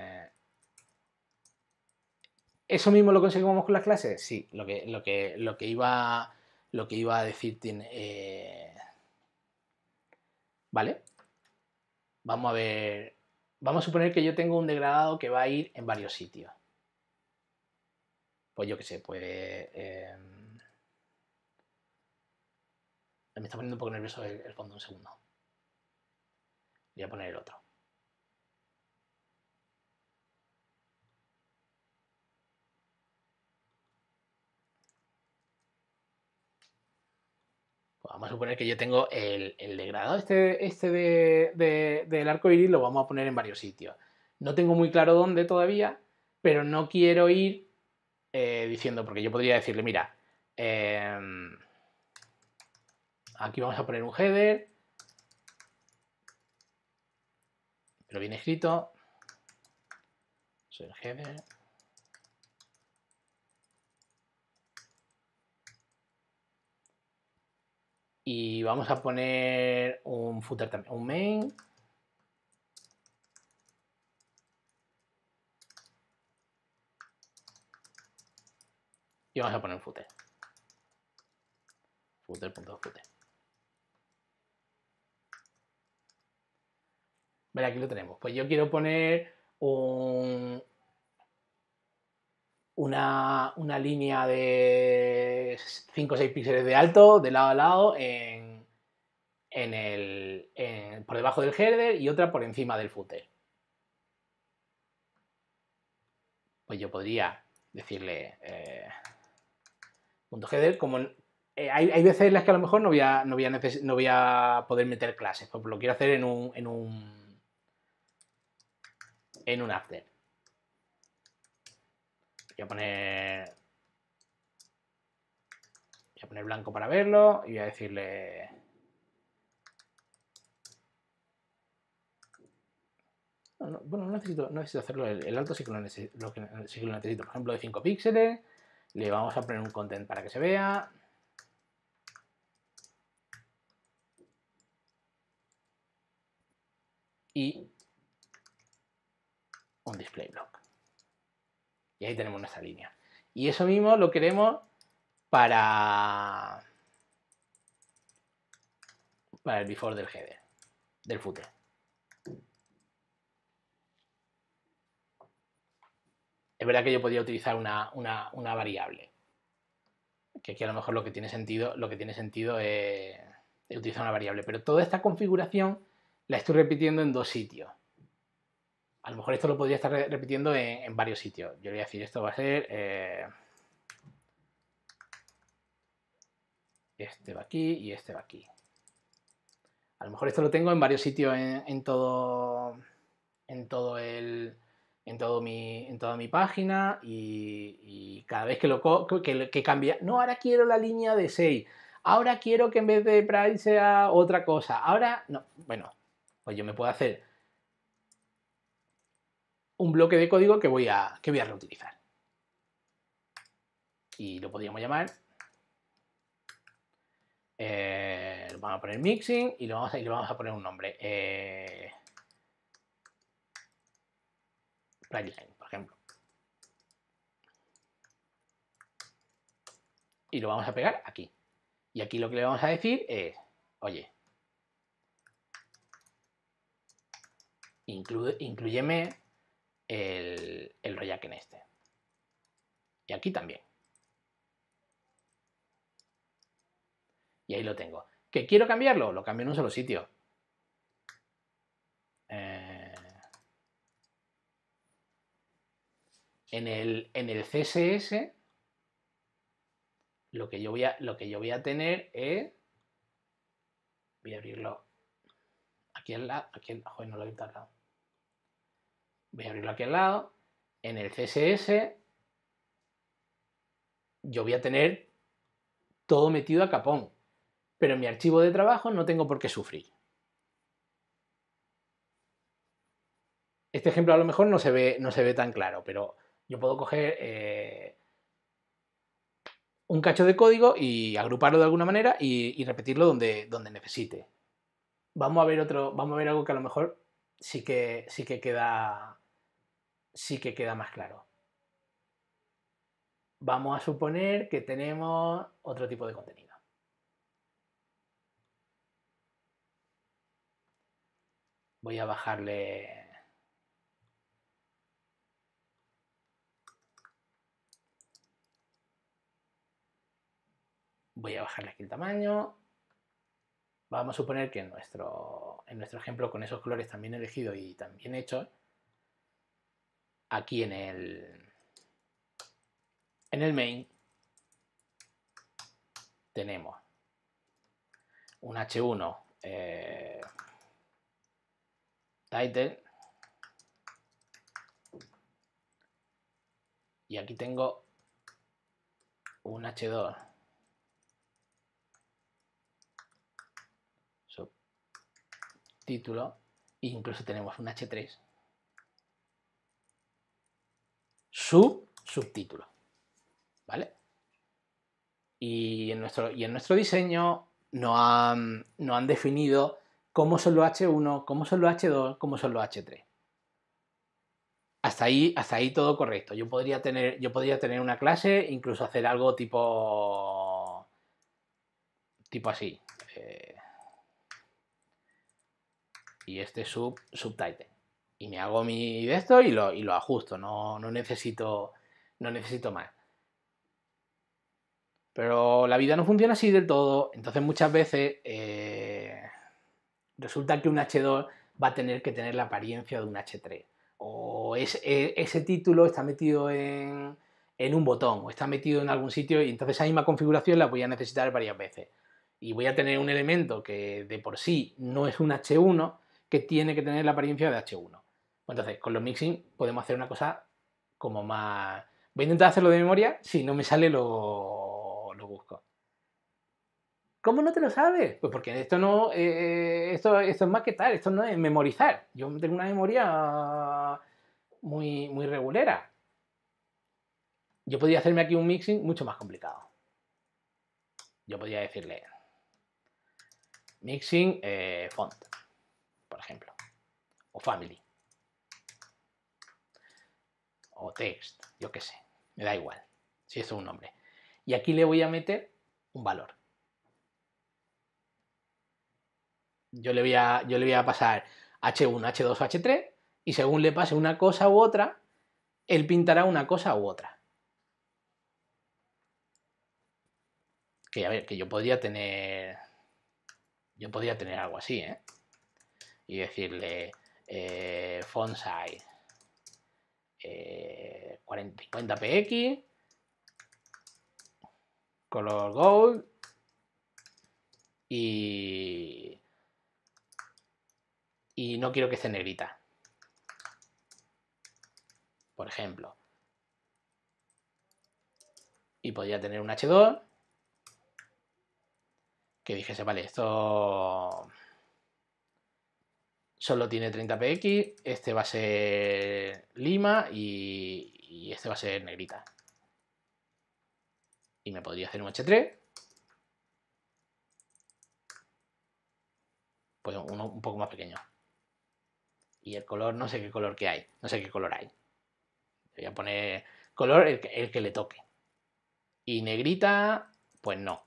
¿Eso mismo lo conseguimos con las clases? Sí, lo que, lo que, lo que, iba, lo que iba a decir tiene... Eh, ¿Vale? Vamos a ver... Vamos a suponer que yo tengo un degradado que va a ir en varios sitios. Pues yo qué sé, puede... Em, me está poniendo un poco nervioso el fondo, un segundo. Voy a poner el otro. vamos a suponer que yo tengo el, degrado este, este del arco iris, lo vamos a poner en varios sitios. No tengo muy claro dónde todavía, pero no quiero ir eh, diciendo, porque yo podría decirle, mira, em, aquí vamos a poner un header, pero bien escrito, soy el header, y vamos a poner un footer también, un main. Y vamos a poner un footer. Footer.footer. ver aquí lo tenemos. Pues yo quiero poner un, una, línea de 5 o 6 píxeles de alto, de lado a lado, en, el, por debajo del header y otra por encima del footer. Pues yo podría decirle eh, header, como eh, hay, hay, veces en las que a lo mejor no voy a, no voy a, poder meter clases, pues lo quiero hacer en un, en un, en un after. Voy a poner... Voy poner blanco para verlo y voy a decirle... bueno, no necesito, hacerlo, el, alto sí que lo necesito. Por ejemplo, de 5 píxeles, le vamos a poner un content para que se vea. Y un display block. Y ahí tenemos nuestra línea. Y eso mismo lo queremos para, para el before del header, del footer. Es verdad que yo podría utilizar una, variable. Que aquí a lo mejor lo que tiene sentido, lo que tiene sentido es utilizar una variable. Pero toda esta configuración la estoy repitiendo en dos sitios a lo mejor esto lo podría estar repitiendo en, varios sitios. Yo le voy a decir, esto va a ser... Eh, este va aquí y este va aquí. A lo mejor esto lo tengo en varios sitios en, todo... En todo el... En, todo mi, en toda mi página y, cada vez que lo que, que cambia, no, ahora quiero la línea de 6, ahora quiero que en vez de price sea otra cosa, ahora no, bueno, pues yo me puedo hacer un bloque de código que voy a, que voy a reutilizar. Y lo podríamos llamar, eh, vamos a poner mixing y, lo vamos a, le vamos a poner un nombre. Eh, por ejemplo. Y lo vamos a pegar aquí. Y aquí lo que le vamos a decir es, oye, incluyeme el, el en este. Y aquí también. Y ahí lo tengo. ¿Que quiero cambiarlo? Lo cambio en un solo sitio. Eh, en, el, en el CSS lo que yo voy a, lo que yo voy a tener es... Voy a abrirlo. Aquí al lado. Aquí, joder, no lo he tardado voy a abrirlo aquí al lado, en el CSS yo voy a tener todo metido a capón, pero en mi archivo de trabajo no tengo por qué sufrir. Este ejemplo a lo mejor no se ve, no se ve tan claro, pero yo puedo coger eh, un cacho de código y agruparlo de alguna manera y, y repetirlo donde, donde, necesite. Vamos a ver otro, vamos a ver algo que a lo mejor sí que, sí que queda sí que queda más claro. Vamos a suponer que tenemos otro tipo de contenido. Voy a bajarle voy a bajarle aquí el tamaño. Vamos a suponer que en nuestro, en nuestro ejemplo con esos colores también elegidos y también hechos, aquí en el, en el main tenemos un H1 eh, title y aquí tengo un H2 subtítulo e incluso tenemos un H3 su subtítulo. ¿Vale? Y en nuestro, y en nuestro diseño no han, definido cómo son los H1, cómo son los H2, cómo son los H3. Hasta ahí, hasta ahí todo correcto. Yo podría, tener, yo podría tener una clase, incluso hacer algo tipo. tipo así. Eh, y este sub, subtitle y me hago mi de esto y lo, ajusto, no, necesito, no necesito más. Pero la vida no funciona así del todo, entonces muchas veces eh, resulta que un H2 va a tener que tener la apariencia de un H3. O es, e, ese título está metido en, en un botón o está metido en algún sitio y entonces esa misma configuración la voy a necesitar varias veces. Y voy a tener un elemento que de por sí no es un H1 que tiene que tener la apariencia de H1. Pues entonces, con los mixing podemos hacer una cosa como más... Voy a intentar hacerlo de memoria, si no me sale lo, busco. ¿Cómo no te lo sabes? Pues porque esto no eh, eh, Esto esto, más es tal. esto no es memorizar. Yo tengo una memoria muy, muy regulera. Yo podría hacerme aquí un mixing mucho más complicado. Yo podría decirle mixing eh, font, por ejemplo, o family o text, yo qué sé, me da igual, si es un nombre. Y aquí le voy a meter un valor. Yo le voy a, yo le voy a pasar H1, H2 H3 y según le pase una cosa u otra, él pintará una cosa u otra. Que a ver, que yo podría tener... Yo podría tener algo así, ¿eh? Y decirle eh, font size eh, cuarenta, 40, px, color gold y, y no quiero que esté negrita, por ejemplo. Y podría tener un H2 que dijese, vale, esto solo tiene 30 px, este va a ser lima y, este va a ser negrita. Y me podría hacer un H3. Pues uno un poco más pequeño. Y el color, no sé qué color que hay. No sé qué color hay. voy a poner color el que, le toque. Y negrita, pues no.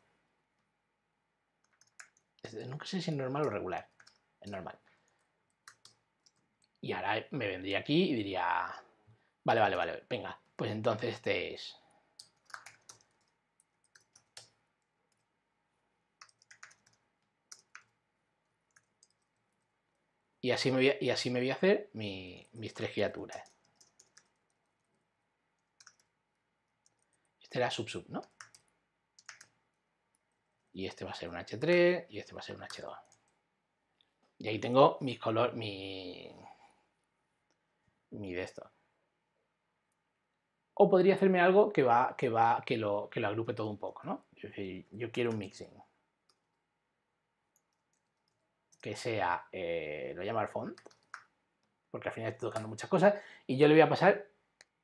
Nunca sé si es normal o regular. Es normal. Y ahora me vendría aquí y diría, vale, vale, vale, venga, pues entonces este es... Y así me voy y así me voy a hacer mis tres criaturas. Este era sub-sub, ¿no? Y este va a ser un H3 y este va a ser un H2. Y ahí tengo mis Color, mi mi de esto. O podría hacerme algo que va, que va, que lo, que lo agrupe todo un poco, ¿no? Yo, quiero un mixing. Que sea, eh, lo llamar font, porque al final estoy tocando muchas cosas, y yo le voy a pasar,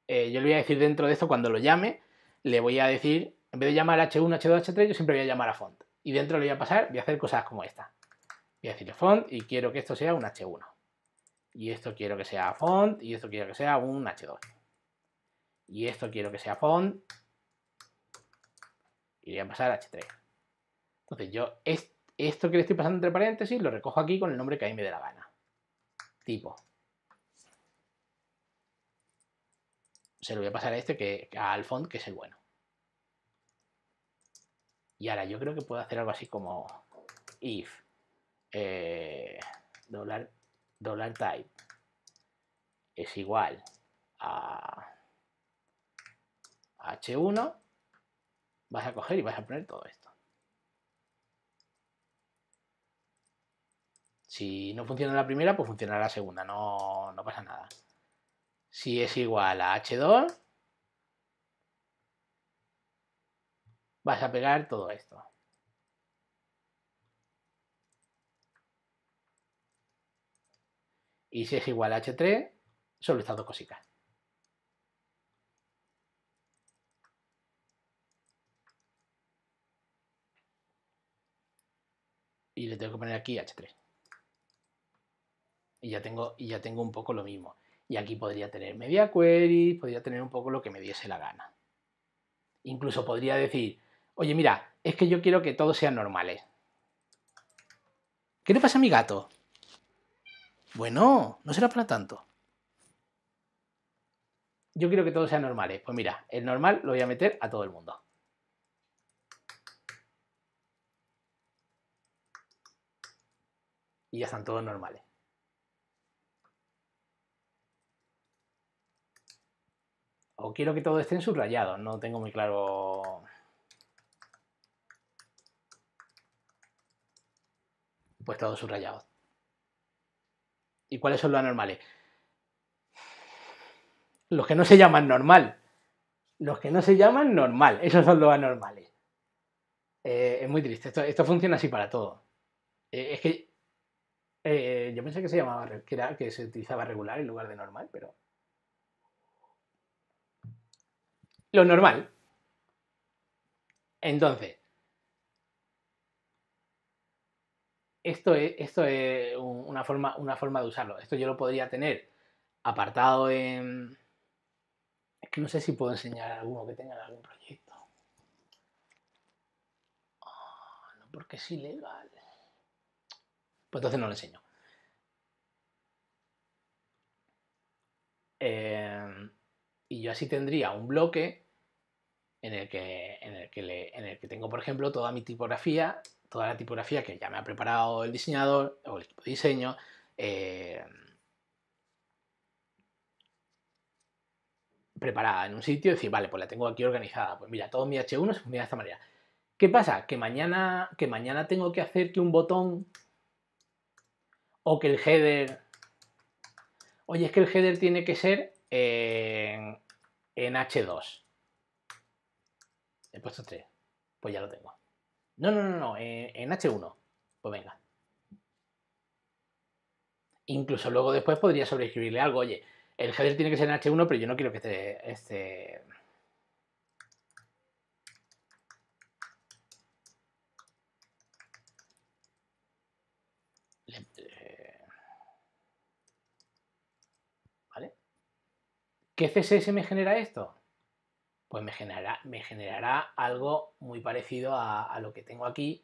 eh, yo le voy a decir dentro de esto, cuando lo llame, le voy a decir, en vez de llamar H1, H2, H3, yo siempre voy a llamar a font. Y dentro le voy a pasar, voy a hacer cosas como esta. Voy a decirle font y quiero que esto sea un H1. Y esto quiero que sea font. Y esto quiero que sea un H2. Y esto quiero que sea font. Y voy a pasar H3. Entonces yo esto que le estoy pasando entre paréntesis lo recojo aquí con el nombre que a mí me dé la gana. Tipo. Se lo voy a pasar a este, que, al font, que es el bueno. Y ahora yo creo que puedo hacer algo así como if eh, dollar $type es igual a h1, vas a coger y vas a poner todo esto. Si no funciona la primera, pues funcionará la segunda, no, no pasa nada. Si es igual a h2, vas a pegar todo esto. Y si es igual a H3, solo estas dos cositas. Y le tengo que poner aquí H3. Y ya tengo, y ya tengo un poco lo mismo. Y aquí podría tener media query, podría tener un poco lo que me diese la gana. Incluso podría decir, oye, mira, es que yo quiero que todos sean normales. ¿Qué le pasa a mi gato? Bueno, no será para tanto. Yo quiero que todos sean normales. ¿eh? Pues mira, el normal lo voy a meter a todo el mundo. Y ya están todos normales. O quiero que todo estén subrayados. no tengo muy claro... Pues todos subrayados. ¿Y cuáles son los anormales? Los que no se llaman normal. Los que no se llaman normal. Esos son los anormales. Eh, es muy triste. Esto, funciona así para todo. Eh, es que eh, yo pensé que se llamaba que se utilizaba regular en lugar de normal, pero lo normal. Entonces, esto es, esto es una, forma, una forma de usarlo. Esto yo lo podría tener apartado en... Es que no sé si puedo enseñar a alguno que tenga algún proyecto. Ah, no, porque es ilegal. Pues entonces no lo enseño. Em, y yo así tendría un bloque en el que, en el que, en el que tengo, por ejemplo, toda mi tipografía toda la tipografía que ya me ha preparado el diseñador o el equipo de diseño. Eh, preparada en un sitio y decir, vale, pues la tengo aquí organizada. Pues mira, todo mi H1 se funciona de esta manera. ¿Qué pasa? Que mañana, que mañana tengo que hacer que un botón o que el header... Oye, es que el header tiene que ser en H2. He puesto 3. Pues ya lo tengo. No, no, no, no, eh, en, H1. Pues venga. Incluso luego después podría sobreescribirle algo, oye, el header tiene que ser en H1, pero yo no quiero que esté, este. Eh, ¿Vale? ¿Qué CSS me genera esto? pues me generará, me generará algo muy parecido a, lo que tengo aquí.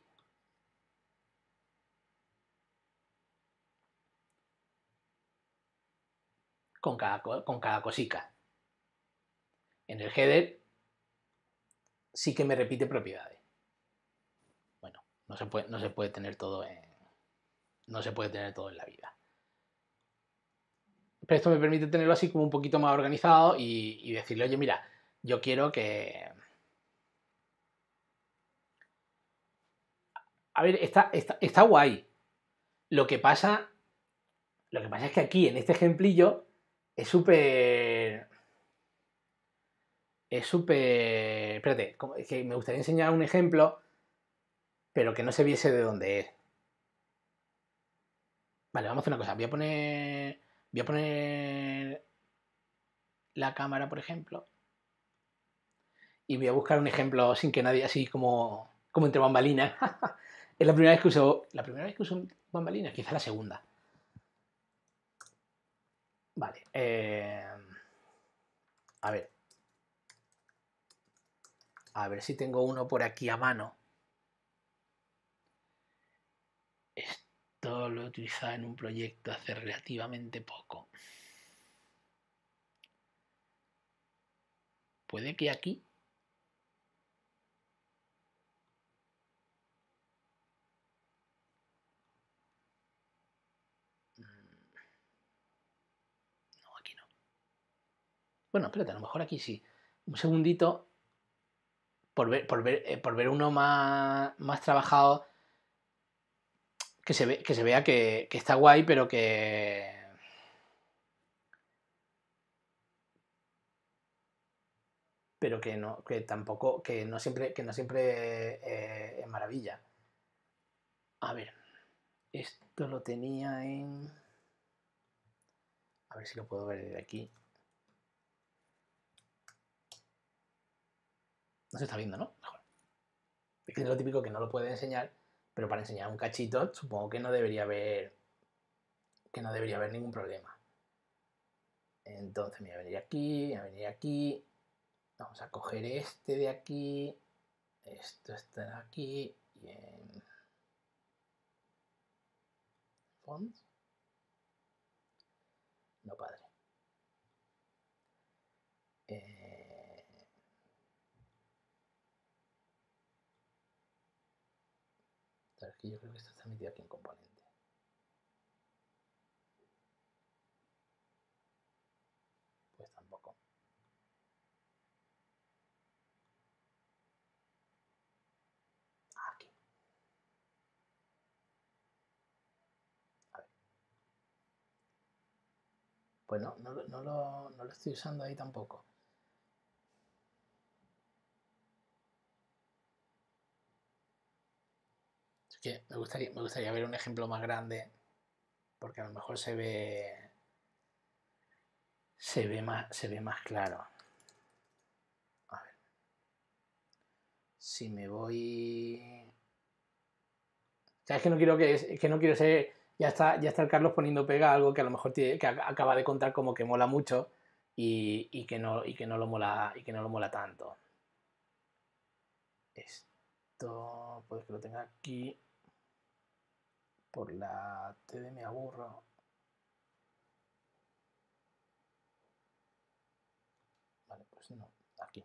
Con cada, con cada cosica. En el header sí que me repite propiedades. Bueno, no se puede, no se puede tener todo en, no se puede tener todo en la vida pero esto me permite tenerlo así como un poquito más organizado y, decirle, oye, mira, yo quiero que... A ver, está, está, guay. Lo que pasa... Lo que pasa es que aquí, en este ejemplillo, es súper... Es súper... Espérate, que me gustaría enseñar un ejemplo, pero que no se viese de dónde es. Vale, vamos a hacer una cosa. Voy a poner... Voy a poner la cámara, por ejemplo y voy a buscar un ejemplo sin que nadie, así como, como entre bambalinas. es la primera vez que uso, la primera vez que uso bambalinas, quizá la segunda. Vale. Eh, a ver. A ver si tengo uno por aquí a mano. Esto lo he utilizado en un proyecto hace relativamente poco. Puede que aquí Bueno, espérate, a lo mejor aquí sí. Un segundito. Por ver, por ver, eh, uno más, más trabajado. Que se, que se vea que, está guay, pero que. pero que no que tampoco que no siempre que no siempre eh, es maravilla a ver esto lo tenía en a ver si lo puedo ver desde aquí No se está viendo, ¿no? Mejor. Es lo típico que no lo puede enseñar, pero para enseñar un cachito supongo que no debería haber que no debería haber ningún problema. Entonces me voy a venir aquí, me voy a venir aquí. Vamos a coger este de aquí. Esto está aquí. Y en... Fonts. y yo creo que esto está metido aquí en componente. Pues tampoco. Aquí. A ver. Pues no, no lo estoy usando ahí tampoco. me gustaría, me gustaría ver un ejemplo más grande, porque a lo mejor se ve se ve más, se ve más claro. A ver. Si me voy. es que no quiero que, no quiero ser. Ya está, ya está el Carlos poniendo pega algo que a lo mejor que acaba de contar como que mola mucho y, que no, y que no lo mola y que no lo mola tanto. Esto puede que lo tenga aquí por la TV me aburro. Vale, pues no, aquí.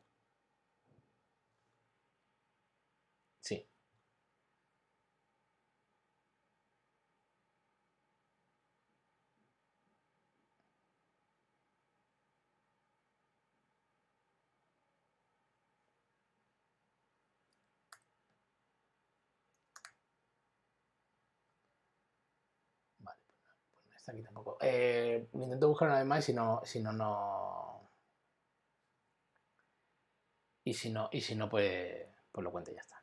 aquí tampoco. Eh, intento buscar una vez más si no, si no, no. Y si no, y si no, pues, pues lo cuento y ya está.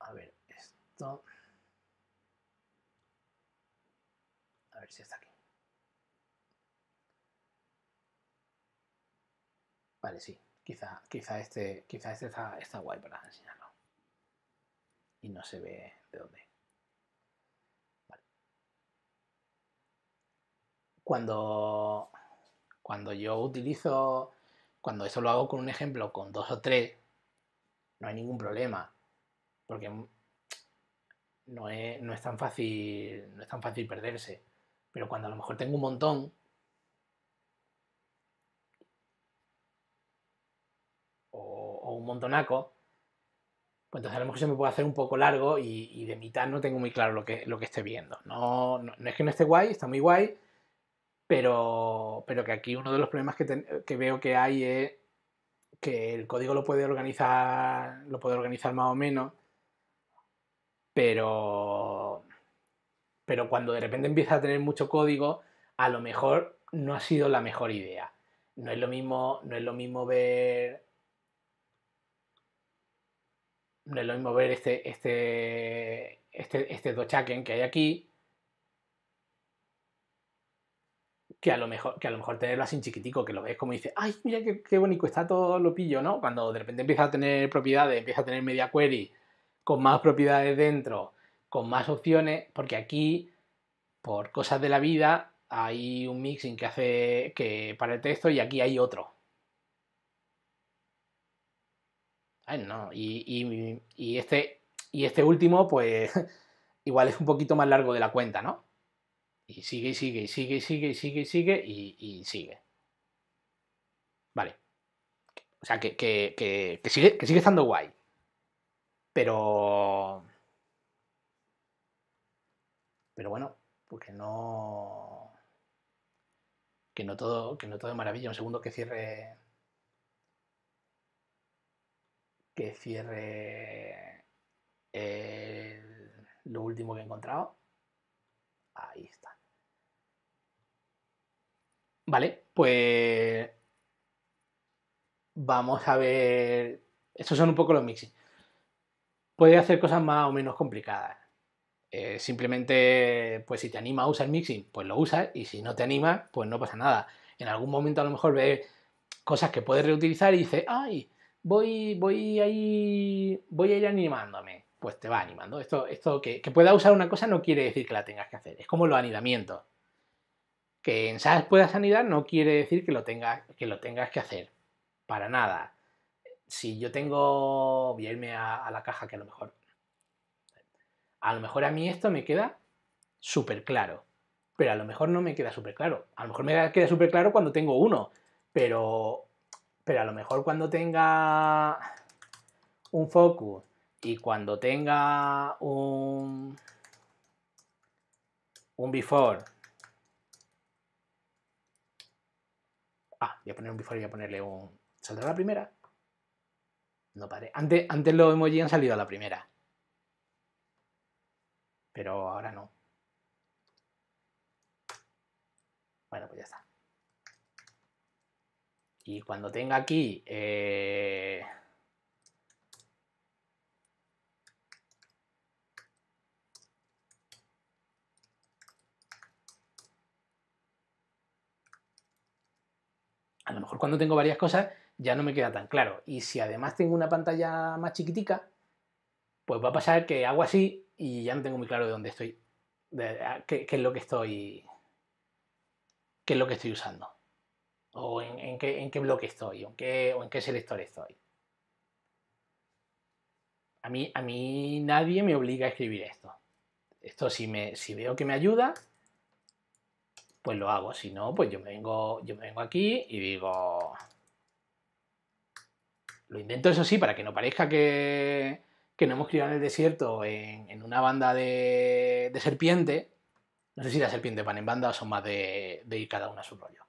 A ver, esto. A ver si está aquí. Vale, sí. Quizá, quizá este, quizá este está, está guay para enseñar y no se ve de dónde. Cuando, cuando yo utilizo, cuando eso lo hago con un ejemplo, con dos o tres, no hay ningún problema, porque no es, tan fácil, no es tan fácil perderse. Pero cuando a lo mejor tengo un montón, o un montonaco, pues entonces a lo mejor se me puede hacer un poco largo y, de mitad no tengo muy claro lo que, lo que esté viendo. No, es que no esté guay, está muy guay, pero, que aquí uno de los problemas que, veo que hay es que el código lo puede organizar, lo puede organizar más o menos, pero, pero cuando de repente empieza a tener mucho código, a lo mejor no ha sido la mejor idea. No es lo mismo, no es lo mismo ver no es lo mismo ver este, este, este, este Dochaken que hay aquí que a lo mejor, que a lo mejor tenerlo así chiquitico, que lo ves como dice ay, mira qué, bonito está todo lo pillo, ¿no? Cuando de repente empieza a tener propiedades, empieza a tener media query con más propiedades dentro, con más opciones, porque aquí, por cosas de la vida, hay un mixing que hace que para el texto y aquí hay otro. Ay, no. Y, este, y este último, pues igual es un poquito más largo de la cuenta, ¿no? Y sigue, y sigue, y sigue, y sigue, y sigue, y sigue, y, sigue. Vale. O sea, que, que, sigue, que sigue estando guay. Pero... Pero bueno, porque no... Que no todo, que no todo es maravilla. Un segundo que cierre que cierre lo último que he encontrado. Ahí está. Vale, pues vamos a ver. Estos son un poco los mixing Puede hacer cosas más o menos complicadas. Eh, simplemente, pues si te anima a usar el mixing, pues lo usas, y si no te anima, pues no pasa nada. En algún momento a lo mejor ve cosas que puedes reutilizar y dices, ay, voy, voy, voy a ir animándome. Pues te va animando. Esto, esto que, que pueda usar una cosa no quiere decir que la tengas que hacer. Es como los anidamientos. Que en SAS puedas anidar no quiere decir que lo, tengas, que lo tengas que hacer. Para nada. Si yo tengo. Voy a irme a la caja que a lo mejor. A lo mejor a mí esto me queda súper claro. Pero a lo mejor no me queda súper claro. A lo mejor me queda súper claro cuando tengo uno. Pero pero a lo mejor cuando tenga un focus y cuando tenga un, un before. Ah, voy a poner un before y voy a ponerle un... ¿Saldrá la primera? No paré. Antes, antes los emojis han salido a la primera. Pero ahora no. Bueno, pues ya está. Y cuando tenga aquí... Eh, a lo mejor cuando tengo varias cosas ya no me queda tan claro. Y si además tengo una pantalla más chiquitica, pues va a pasar que hago así y ya no tengo muy claro de dónde estoy, qué es lo que estoy, qué es lo que estoy usando o en, qué, bloque estoy o en qué, selector estoy. A mí, a mí nadie me obliga a escribir esto. Esto si, veo que me ayuda, pues lo hago. Si no, pues yo me vengo, yo me vengo aquí y digo... Lo intento eso sí, para que no parezca que, no hemos criado en el desierto en, una banda de, serpiente. No sé si las serpientes van en banda o son más de, de ir cada una a su rollo.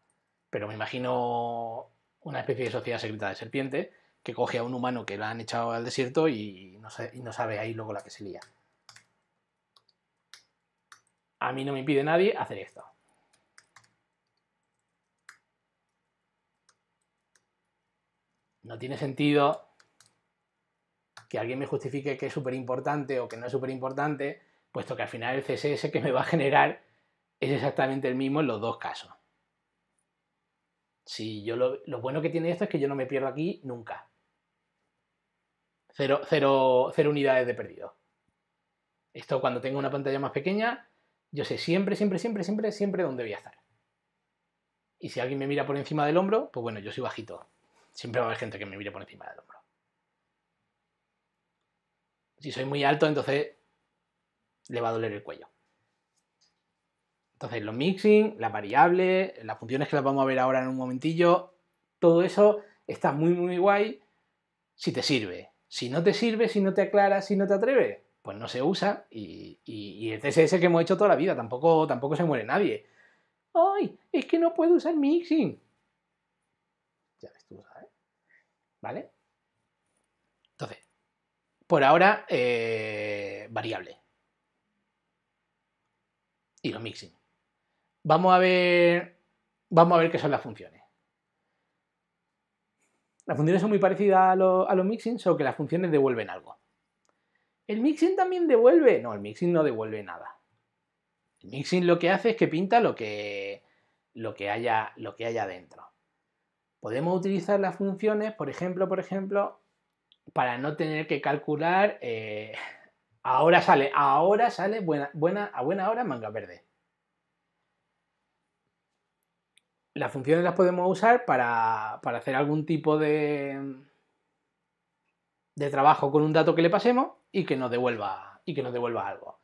Pero me imagino una especie de sociedad secreta de serpiente que coge a un humano que la han echado al desierto y no, sabe, ahí luego la que se lía. A mí no me impide nadie hacer esto. No tiene sentido que alguien me justifique que es súper importante o que no es súper importante, puesto que al final el CSS que me va a generar es exactamente el mismo en los dos casos yo lo, bueno que tiene esto es que yo no me pierdo aquí nunca. Cero, cero unidades de perdido. Esto cuando tengo una pantalla más pequeña, yo sé siempre, siempre, siempre, siempre, siempre dónde voy a estar. Y si alguien me mira por encima del hombro, pues bueno, yo soy bajito. Siempre va a haber gente que me mire por encima del hombro. Si soy muy alto, entonces le va a doler el cuello. Entonces, los mixing, las variables, las funciones que las vamos a ver ahora en un momentillo, todo eso está muy, muy guay si te sirve. Si no te sirve, si no te aclara, si no te atreve, pues no se usa y, y, y el CSS que hemos hecho toda la vida, tampoco, tampoco se muere nadie. ¡Ay! Es que no puedo usar mixing. Ya ves tú, ¿sabes? ¿Vale? Entonces, por ahora, eh, variable. Y los mixing. Vamos a ver, vamos a ver qué son las funciones. Las funciones son muy parecidas a, los mixings solo que las funciones devuelven algo. ¿El mixing también devuelve? No, el mixing no devuelve nada. El mixing lo que hace es que pinta lo que, lo que, haya, lo que dentro. Podemos utilizar las funciones, por ejemplo, por ejemplo, para no tener que calcular. Eh, ahora sale, ahora sale buena, buena, a buena hora manga verde. las funciones las podemos usar para, hacer algún tipo de, de trabajo con un dato que le pasemos y que nos devuelva, y que nos devuelva algo.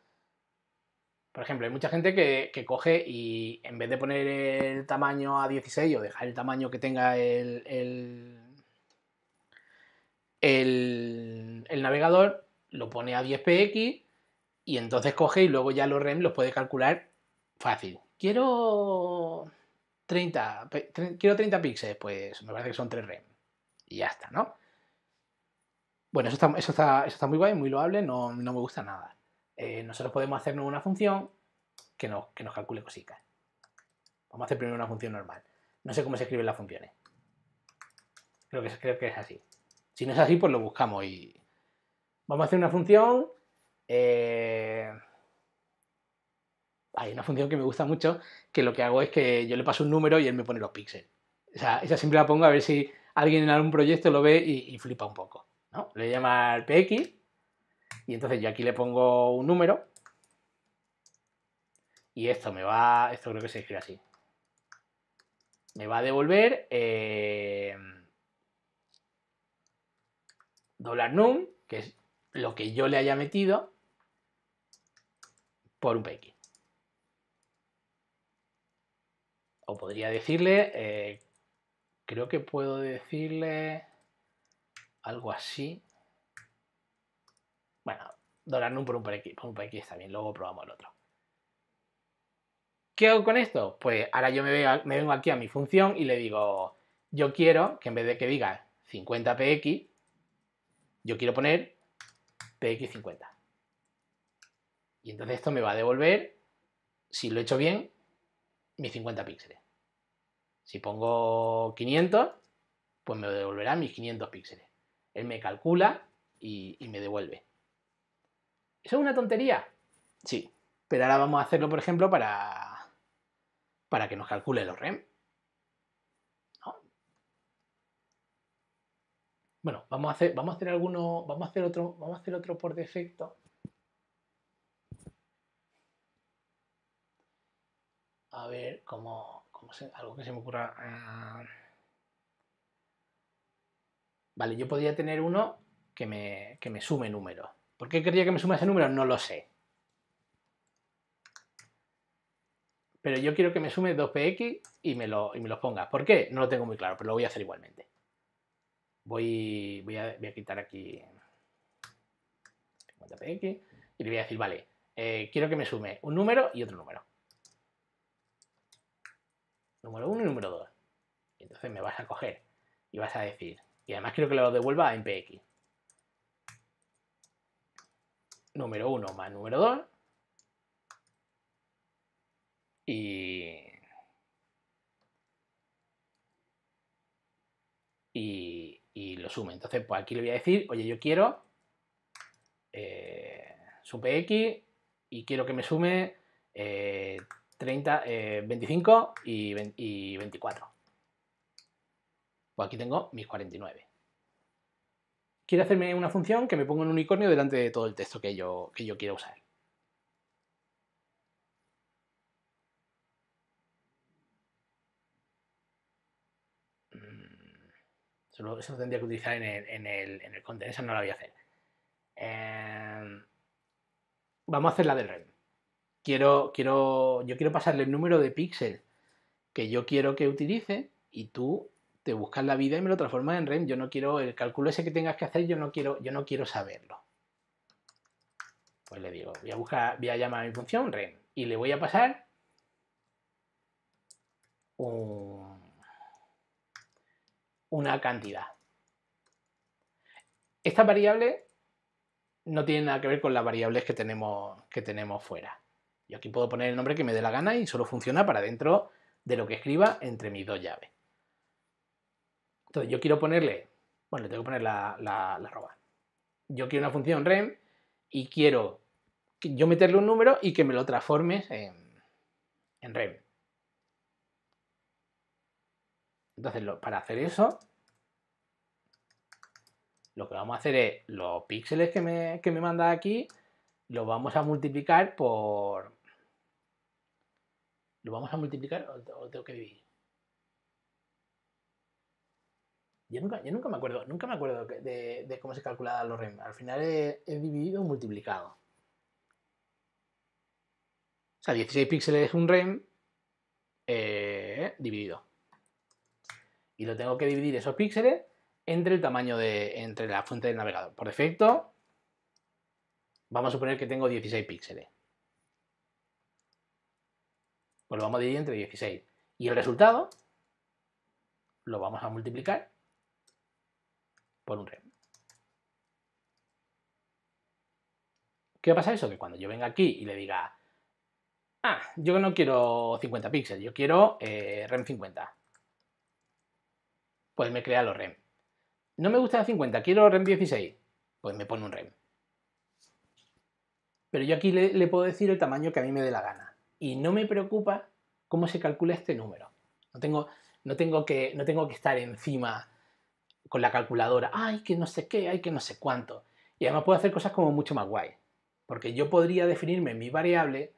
Por ejemplo, hay mucha gente que, coge y en vez de poner el tamaño a 16 o dejar el tamaño que tenga el, el, el navegador, lo pone a 10px y entonces coge y luego ya los REM los puede calcular fácil. Quiero 30, quiero 30 píxeles, pues me parece que son 3 rem. Y ya está, ¿no? Bueno, eso está, eso está, muy guay, muy loable, no, me gusta nada. Eh, nosotros podemos hacernos una función que nos, que nos calcule cositas. Vamos a hacer primero una función normal. No sé cómo se escriben las funciones. Creo que, creo que es así. Si no es así, pues lo buscamos y... Vamos a hacer una función... Eh hay una función que me gusta mucho, que lo que hago es que yo le paso un número y él me pone los píxeles. O sea, esa siempre la pongo a ver si alguien en algún proyecto lo ve y, flipa un poco. ¿no? Le voy a llamar PX y entonces yo aquí le pongo un número y esto me va, esto creo que se escribe así, me va a devolver eh, $num, que es lo que yo le haya metido por un PX. podría decirle, eh, creo que puedo decirle algo así. Bueno, $NUM por un por aquí, por un por está bien, luego probamos el otro. ¿Qué hago con esto? Pues ahora yo me, me vengo aquí a mi función y le digo, yo quiero que en vez de que diga 50px, yo quiero poner px50. Y entonces esto me va a devolver, si lo he hecho bien, mis 50 píxeles. Si pongo 500, pues me devolverá mis 500 píxeles. Él me calcula y, me devuelve. ¿Eso es una tontería? Sí, pero ahora vamos a hacerlo, por ejemplo, para, para que nos calcule los REM. Bueno, vamos a hacer, vamos a hacer vamos a hacer otro, vamos a hacer otro por defecto. A ver cómo, algo que se me ocurra. Ah. Vale, yo podría tener uno que me, me sume números ¿Por qué quería que me sume ese número? No lo sé. Pero yo quiero que me sume 2px y me, lo, y me lo ponga. ¿Por qué? No lo tengo muy claro, pero lo voy a hacer igualmente. Voy, voy, a, quitar aquí 50px y le voy a decir, vale, eh, quiero que me sume un número y otro número número 1 y número 2. Y entonces me vas a coger y vas a decir, y además quiero que lo devuelva a MPX. Número 1 más número 2. Y... Y, lo sume. Entonces, pues aquí le voy a decir, oye, yo quiero eh, su PX y quiero que me sume eh, 30, 25 eh, y, 24. Pues aquí tengo mis 49. Quiero hacerme una función que me ponga un unicornio delante de todo el texto que yo, que yo quiero usar. Solo mm. eso tendría que utilizar en el, en el, Esa no la voy a hacer. Em, vamos a hacer la del render quiero, yo quiero pasarle el número de píxel que yo quiero que utilice y tú te buscas la vida y me lo transformas en REM. Yo no quiero el cálculo ese que tengas que hacer, yo no quiero, yo no quiero saberlo. Pues le digo, voy a voy llamar a mi función REM y le voy a pasar una cantidad. Esta variable no tiene nada que ver con las variables que tenemos, que tenemos fuera. Yo aquí puedo poner el nombre que me dé la gana y solo funciona para dentro de lo que escriba entre mis dos llaves. Entonces yo quiero ponerle, bueno, le tengo que poner la, la, arroba. Yo quiero una función rem y quiero yo meterle un número y que me lo transformes en, rem. Entonces, para hacer eso, lo que vamos a hacer es los píxeles que me, que me manda aquí, los vamos a multiplicar por, ¿Lo vamos a multiplicar o, tengo que dividir? Yo nunca, me acuerdo, nunca me acuerdo de, cómo se calcula los REM. Al final es dividido o multiplicado. O sea, 16 píxeles es un REM eh, dividido. Y lo tengo que dividir esos píxeles entre el tamaño de. entre la fuente del navegador. Por defecto, vamos a suponer que tengo 16 píxeles. Pues lo vamos a dividir entre 16. Y el resultado lo vamos a multiplicar por un rem. ¿Qué va a pasar eso? Que cuando yo venga aquí y le diga, ah, yo no quiero 50 píxeles, yo quiero eh, rem 50. Pues me crea los rem. No me gusta 50, quiero rem 16. Pues me pone un rem. Pero yo aquí le puedo decir el tamaño que a mí me dé la gana y no me preocupa cómo se calcula este número. No tengo, no tengo, que, no tengo que estar encima con la calculadora, ay, que no sé qué, ay, que no sé cuánto. Y además puedo hacer cosas como mucho más guay, porque yo podría definirme en mi variable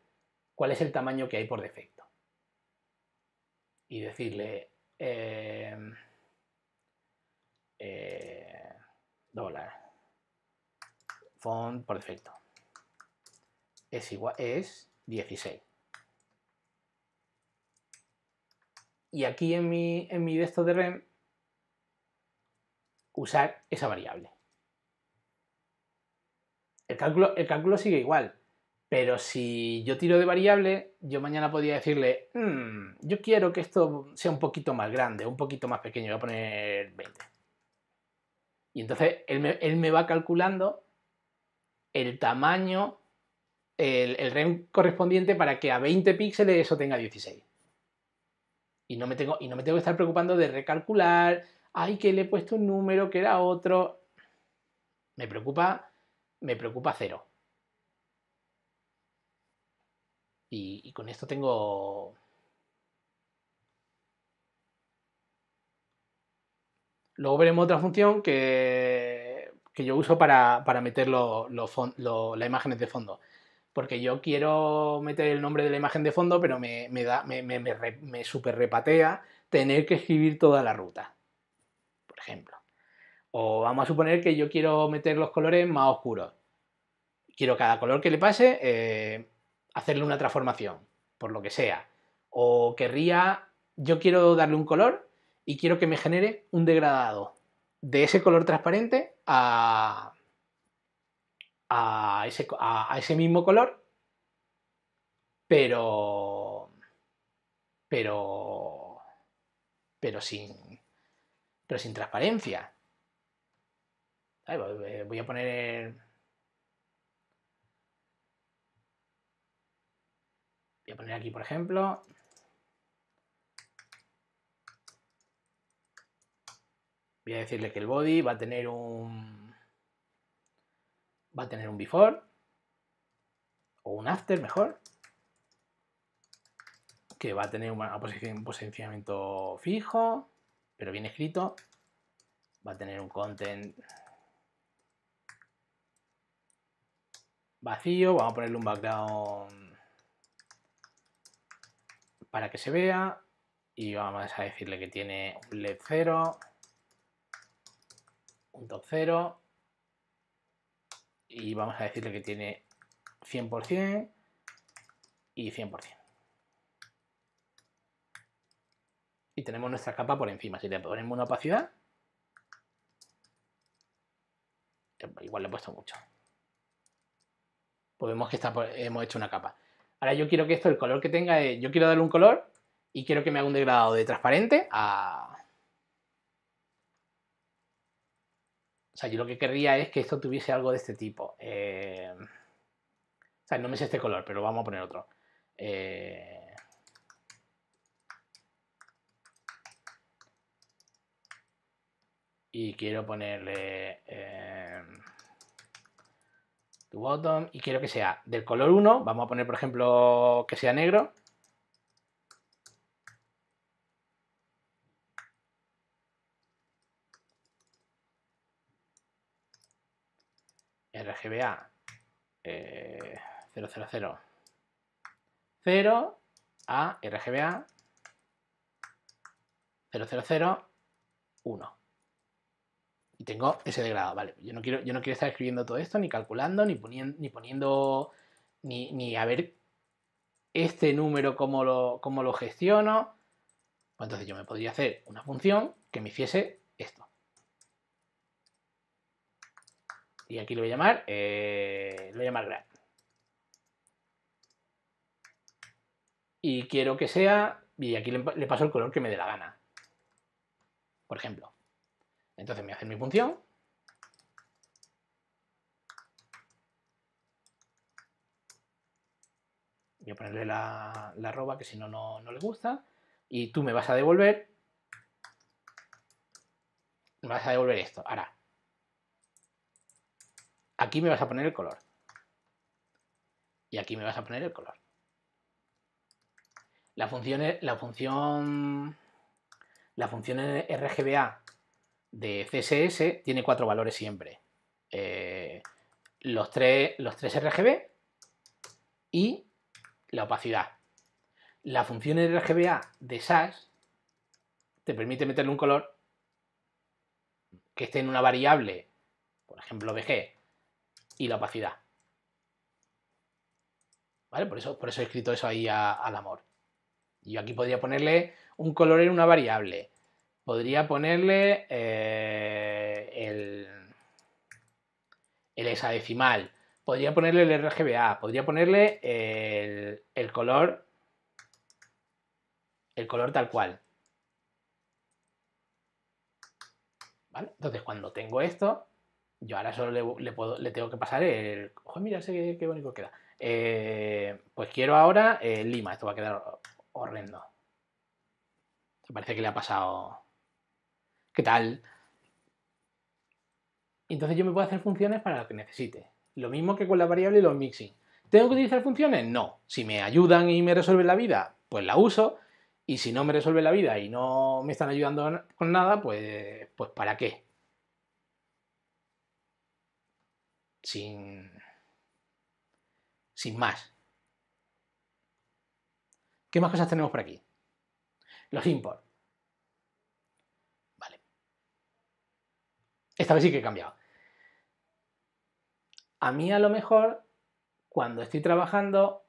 cuál es el tamaño que hay por defecto. Y decirle, em, eh, dólar font por defecto es igual es 16 y aquí en mi, en mi de de REM usar esa variable. El cálculo, el cálculo sigue igual, pero si yo tiro de variable, yo mañana podría decirle, mm, yo quiero que esto sea un poquito más grande, un poquito más pequeño, voy a poner 20. Y entonces él me, va calculando el tamaño, el, el REM correspondiente para que a 20 píxeles eso tenga 16. Y no me tengo, y no me tengo que estar preocupando de recalcular, ay, que le he puesto un número que era otro. Me preocupa, me preocupa cero. Y, con esto tengo... Luego veremos otra función que, yo uso para, para meter las imágenes de fondo porque yo quiero meter el nombre de la imagen de fondo, pero me, da, me, me, super repatea tener que escribir toda la ruta, por ejemplo. O vamos a suponer que yo quiero meter los colores más oscuros. Quiero cada color que le pase eh, hacerle una transformación, por lo que sea. O querría, yo quiero darle un color y quiero que me genere un degradado de ese color transparente a, a ese, a, ese mismo color, pero. Pero. Pero sin. Pero sin transparencia. Eh, voy a poner. Voy a poner aquí, por ejemplo. Voy a decirle que el body va a tener un va a tener un before o un after mejor que va a tener un posicionamiento fijo pero bien escrito va a tener un content vacío vamos a ponerle un background para que se vea y vamos a decirle que tiene un led 0 un top 0 y vamos a decirle que tiene 100% y 100%. Y tenemos nuestra capa por encima. Si le ponemos una opacidad, igual le he puesto mucho. Pues vemos que hemos hecho una capa. Ahora yo quiero que esto, el color que tenga, yo quiero darle un color y quiero que me haga un degradado de transparente a, O sea, yo lo que querría es que esto tuviese algo de este tipo. Eh, o sea, no me sé este color, pero vamos a poner otro. Eh, y quiero ponerle eh, tu y quiero que sea del color 1, vamos a poner por ejemplo que sea negro RGBA eh, 000 0 a RGBA 1 Y tengo ese degrado vale. Yo no quiero, yo no quiero estar escribiendo todo esto, ni calculando, ni poniendo, ni poniendo, ni, a ver este número cómo lo, cómo lo gestiono. Pues entonces yo me podría hacer una función que me hiciese esto. Y aquí lo voy a llamar, eh, voy llamar Y quiero que sea, y aquí le, paso el color que me dé la gana. Por ejemplo. Entonces me voy a hacer mi función. Voy a ponerle la, la arroba que si no, no le gusta. Y tú me vas a devolver me vas a devolver esto. Ahora, Aquí me vas a poner el color. Y aquí me vas a poner el color. La función, la función, la función RGBA de CSS tiene cuatro valores siempre. Eh, los, tres, los tres RGB y la opacidad. La función RGBA de SAS te permite meterle un color que esté en una variable, por ejemplo, BG, y la opacidad. ¿Vale? Por eso, por eso he escrito eso ahí al amor. yo aquí podría ponerle un color en una variable. Podría ponerle eh, el, hexadecimal. Podría ponerle el RGBA. Podría ponerle el, el color. El color tal cual. ¿Vale? Entonces, cuando tengo esto, yo ahora solo le, tengo que pasar el. ¡Joder, mira, sé qué, bonito queda. Eh, pues quiero ahora eh, Lima, esto va a quedar horrendo. Parece que le ha pasado. ¿Qué tal? Entonces yo me puedo hacer funciones para lo que necesite. Lo mismo que con la variable y los mixing. ¿Tengo que utilizar funciones? No. Si me ayudan y me resuelven la vida, pues la uso. Y si no me resuelve la vida y no me están ayudando con nada, pues, pues ¿para qué? sin, sin más. ¿Qué más cosas tenemos por aquí? Los import. Vale. Esta vez sí que he cambiado. A mí a lo mejor, cuando estoy trabajando,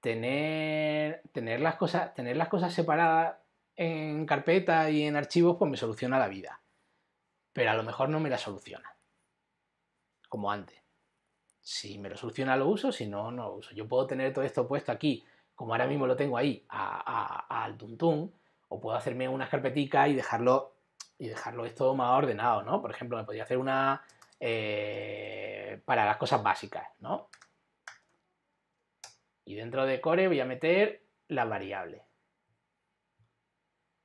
tener, tener, las, cosas, tener las cosas separadas en carpeta y en archivos, pues me soluciona la vida. Pero a lo mejor no me la soluciona. Como antes si me lo soluciona lo uso, si no, no lo uso. Yo puedo tener todo esto puesto aquí, como ahora mismo lo tengo ahí, al tuntún, o puedo hacerme una carpeticas y dejarlo, y dejarlo esto más ordenado, ¿no? Por ejemplo, me podría hacer una eh, para las cosas básicas, ¿no? Y dentro de core voy a meter la variable.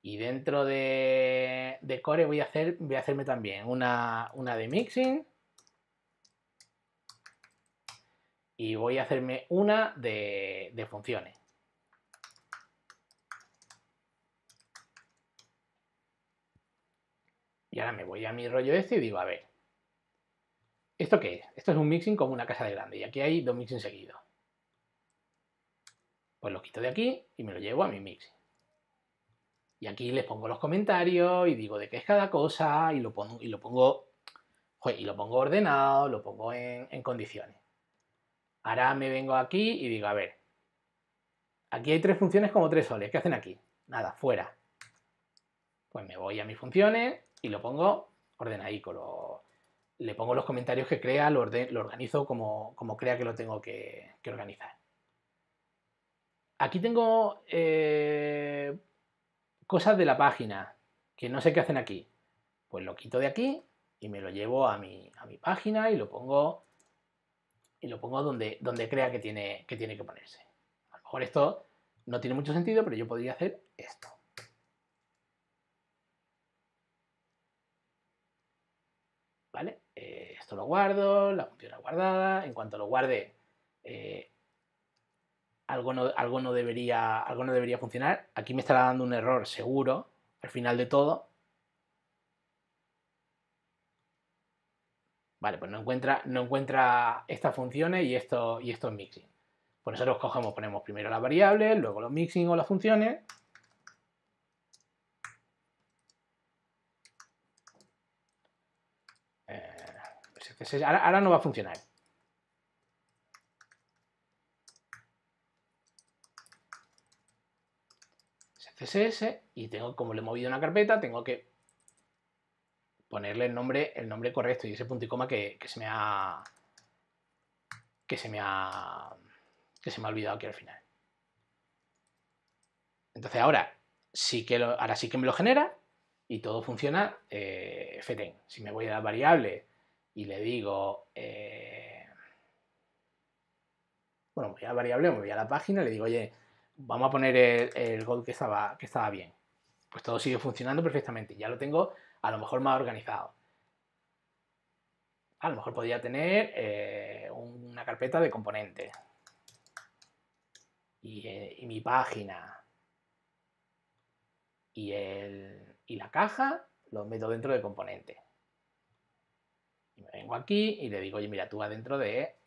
Y dentro de, core voy a, hacerme también una de mixing y voy a hacerme una de, funciones. Y ahora me voy a mi rollo este y digo, a ver, ¿esto qué es? Esto es un mixing como una casa de grande y aquí hay dos mixings seguidos. Pues lo quito de aquí y me lo llevo a mi mix. Y aquí les pongo los comentarios y digo de qué es cada cosa y lo pongo, y lo pongo, y lo pongo ordenado, lo pongo en condiciones. Ahora me vengo aquí y digo, a ver, aquí hay tres funciones como tres soles. ¿Qué hacen aquí? Nada, fuera. Pues me voy a mis funciones y lo pongo ordenadico. Lo, le pongo los comentarios que crea, lo, orden, lo organizo como, crea que lo tengo que, organizar. Aquí tengo eh, cosas de la página que no sé qué hacen aquí. Pues lo quito de aquí y me lo llevo a mi, a mi página y lo pongo y lo pongo donde, donde crea que tiene, que tiene que ponerse. A lo mejor esto no tiene mucho sentido, pero yo podría hacer esto. ¿Vale? Eh, esto lo guardo, la función guardada. En cuanto lo guarde, eh, algo, algo, debería, algo no debería funcionar. Aquí me estará dando un error seguro al final de todo, Vale, pues no encuentra, no encuentra estas funciones y esto y es mixing. Pues nosotros cogemos, ponemos primero las variables, luego los mixing o las funciones. Eh, ahora, ahora no va a funcionar. CSS y tengo, como le he movido una carpeta, tengo que ponerle el nombre, el nombre correcto y ese punto y coma que, se me ha que se me ha que se me ha olvidado aquí al final. Entonces ahora sí que ahora sí que me lo genera y todo funciona eh, Si me voy a la variable y le digo eh, bueno, voy a la variable, me voy a la página, le digo, oye, vamos a poner el, code que estaba, que estaba bien. Pues todo sigue funcionando perfectamente. Ya lo tengo a lo mejor más organizado. A lo mejor podría tener eh, una carpeta de componentes. Eh, y, mi página. Y, el, y la caja lo meto dentro de componente. Y me vengo aquí y le digo, oye, mira, tú adentro dentro de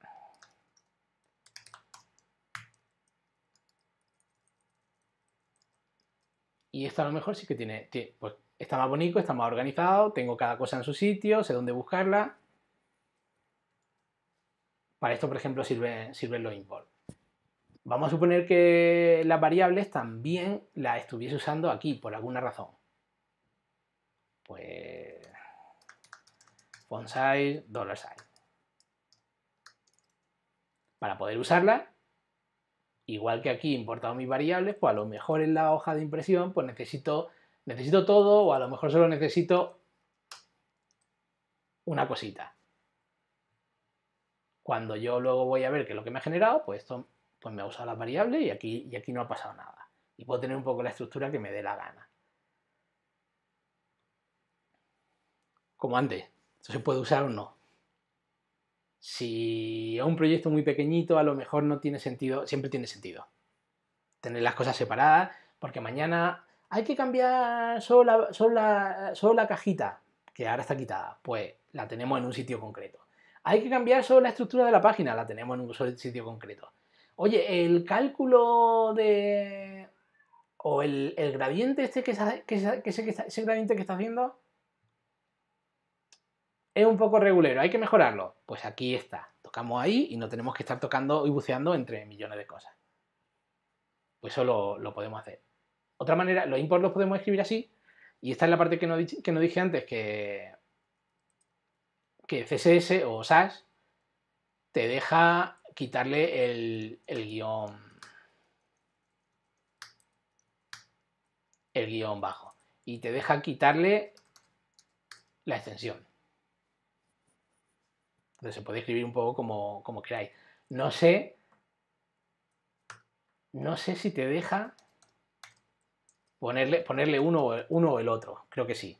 Y esta a lo mejor sí que tiene, tiene, pues está más bonito, está más organizado, tengo cada cosa en su sitio, sé dónde buscarla. Para esto, por ejemplo, sirven, los import. Vamos a suponer que las variables también las estuviese usando aquí, por alguna razón. Pues... font size, dollar size. Para poder usarla igual que aquí he importado mis variables, pues a lo mejor en la hoja de impresión pues necesito necesito todo o a lo mejor solo necesito una cosita. Cuando yo luego voy a ver qué es lo que me ha generado, pues esto pues me ha usado la variable y aquí, y aquí no ha pasado nada. Y puedo tener un poco la estructura que me dé la gana. Como antes, esto se puede usar o no. Si es un proyecto muy pequeñito, a lo mejor no tiene sentido, siempre tiene sentido. Tener las cosas separadas, porque mañana hay que cambiar solo la, cajita, que ahora está quitada, pues la tenemos en un sitio concreto. Hay que cambiar solo la estructura de la página, la tenemos en un sitio concreto. Oye, el cálculo de... o el, gradiente este que, está, ese gradiente que está haciendo es un poco regulero, hay que mejorarlo. Pues aquí está, tocamos ahí y no tenemos que estar tocando y buceando entre millones de cosas. Pues eso lo podemos hacer. Otra manera, los imports los podemos escribir así, y esta es la parte que no, dije antes, que, que CSS o SAS te deja quitarle el, guión el guión bajo y te deja quitarle la extensión. Entonces se puede escribir un poco como, como queráis. No sé, no sé si te deja ponerle, ponerle uno, uno o el otro, creo que sí.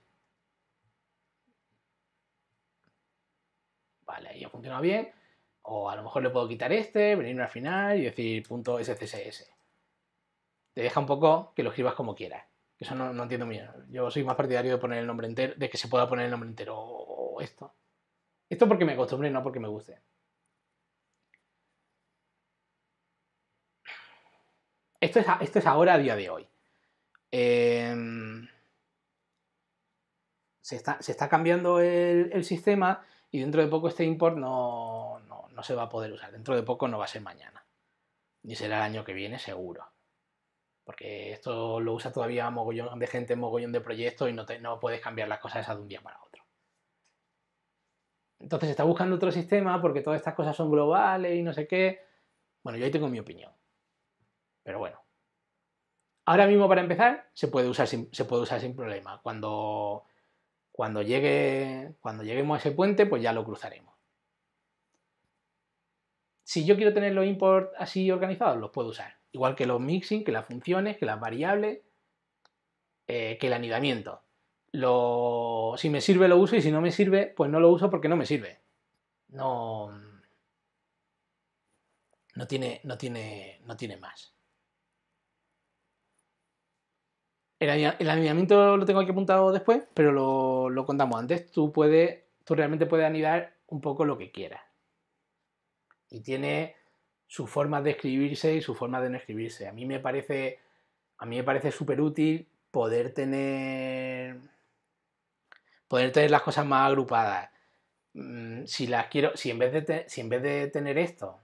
Vale, ahí ha funcionado bien. O a lo mejor le puedo quitar este, venirme al final y decir punto .scss. Te deja un poco que lo escribas como quieras. Eso no, no entiendo bien. Yo soy más partidario de poner el nombre entero, de que se pueda poner el nombre entero o esto. Esto porque me acostumbré, no porque me guste. Esto es, esto es ahora a día de hoy. Em, se, está, cambiando el, sistema y dentro de poco este import no, se va a poder usar. Dentro de poco no va a ser mañana. Ni será el año que viene, seguro porque esto lo usa todavía mogollón de gente, mogollón de proyectos y no, no puedes cambiar las cosas esas de un día para otro. Entonces se está buscando otro sistema porque todas estas cosas son globales y no sé qué. Bueno, yo ahí tengo mi opinión. Pero bueno, Ahora mismo, para empezar, se puede usar sin, se puede usar sin problema. Cuando, cuando, llegue, cuando lleguemos a ese puente, pues ya lo cruzaremos. Si yo quiero tener los imports así organizados, los puedo usar. Igual que los mixing, que las funciones, que las variables, eh, que el anidamiento. si me sirve lo uso y si no me sirve, pues no lo uso porque no me sirve. No, no, tiene, no, tiene, no tiene más. El, anidamiento lo tengo aquí apuntado después, pero lo, contamos antes. Tú, puedes, tú realmente puedes anidar un poco lo que quieras. Y tiene sus formas de escribirse y su forma de no escribirse. A mí me parece, a mí me parece súper útil poder tener, poder tener las cosas más agrupadas. Mm, si las quiero, si en vez de, si en vez de tener esto,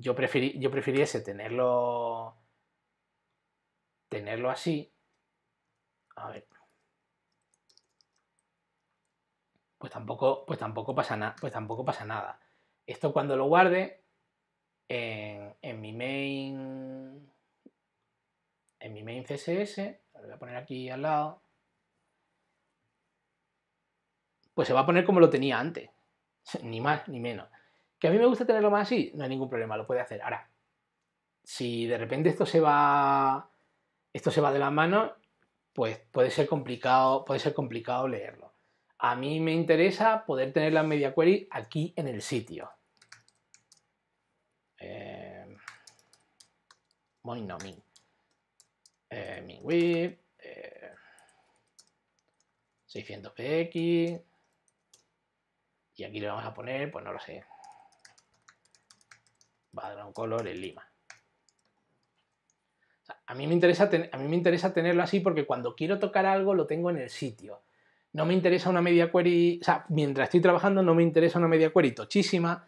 yo, yo prefiriese tenerlo, tenerlo así. A ver. Pues tampoco, pues tampoco pasa nada. Pues tampoco pasa nada. Esto cuando lo guarde en, en mi main. En mi main CSS, lo voy a poner aquí al lado. Pues se va a poner como lo tenía antes. Ni más ni menos. ¿Que a mí me gusta tenerlo más así? No hay ningún problema, lo puede hacer. Ahora, si de repente esto se va. Esto se va de la mano, pues puede ser complicado, puede ser complicado leerlo. A mí me interesa poder tener la media query aquí en el sitio. Eh, no, min. 600px. Eh, eh, y aquí le vamos a poner, pues no lo sé, va a dar un color en lima. a, mí me interesa a mí me interesa tenerlo así porque cuando quiero tocar algo lo tengo en el sitio. No me interesa una media query, o sea, mientras estoy trabajando no me interesa una media query tochísima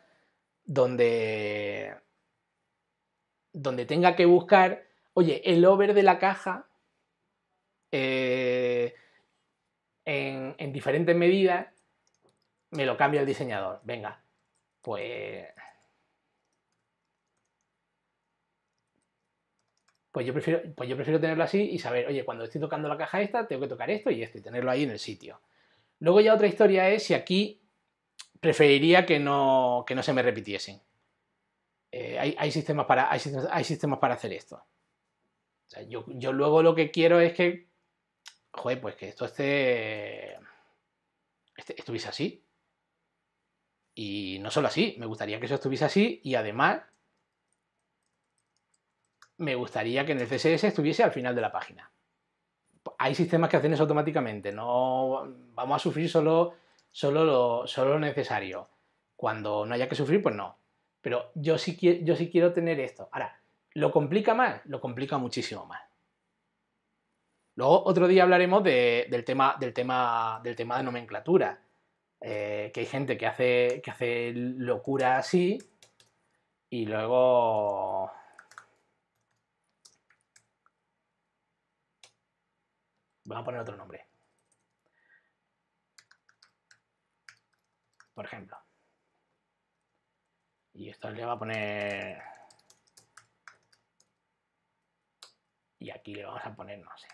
donde, donde tenga que buscar, oye, el over de la caja eh, en, en diferentes medidas me lo cambia el diseñador. Venga, pues Pues yo prefiero, pues yo prefiero tenerlo así y saber, oye, cuando estoy tocando la caja esta, tengo que tocar esto y esto y tenerlo ahí en el sitio. Luego ya otra historia es si aquí preferiría que no, que no se me repitiesen. Eh, hay, sistemas para, hay, sistemas, para, hacer esto. yo, luego lo que quiero es que, joder, pues que esto esté, este, estuviese así. Y no solo así, me gustaría que eso estuviese así y además me gustaría que en el CSS estuviese al final de la página. Hay sistemas que hacen eso automáticamente, no vamos a sufrir solo, solo, lo, solo necesario. Cuando no haya que sufrir, pues no. Pero yo sí, yo sí quiero tener esto. Ahora, ¿lo complica más? Lo complica muchísimo más. Luego otro día hablaremos del, tema, del, tema, del tema de nomenclatura. Eh, que hay gente que hace, que hace locura así y luego Vamos a poner otro nombre. Por ejemplo. Y esto le va a poner... Y aquí le vamos a poner, no sé.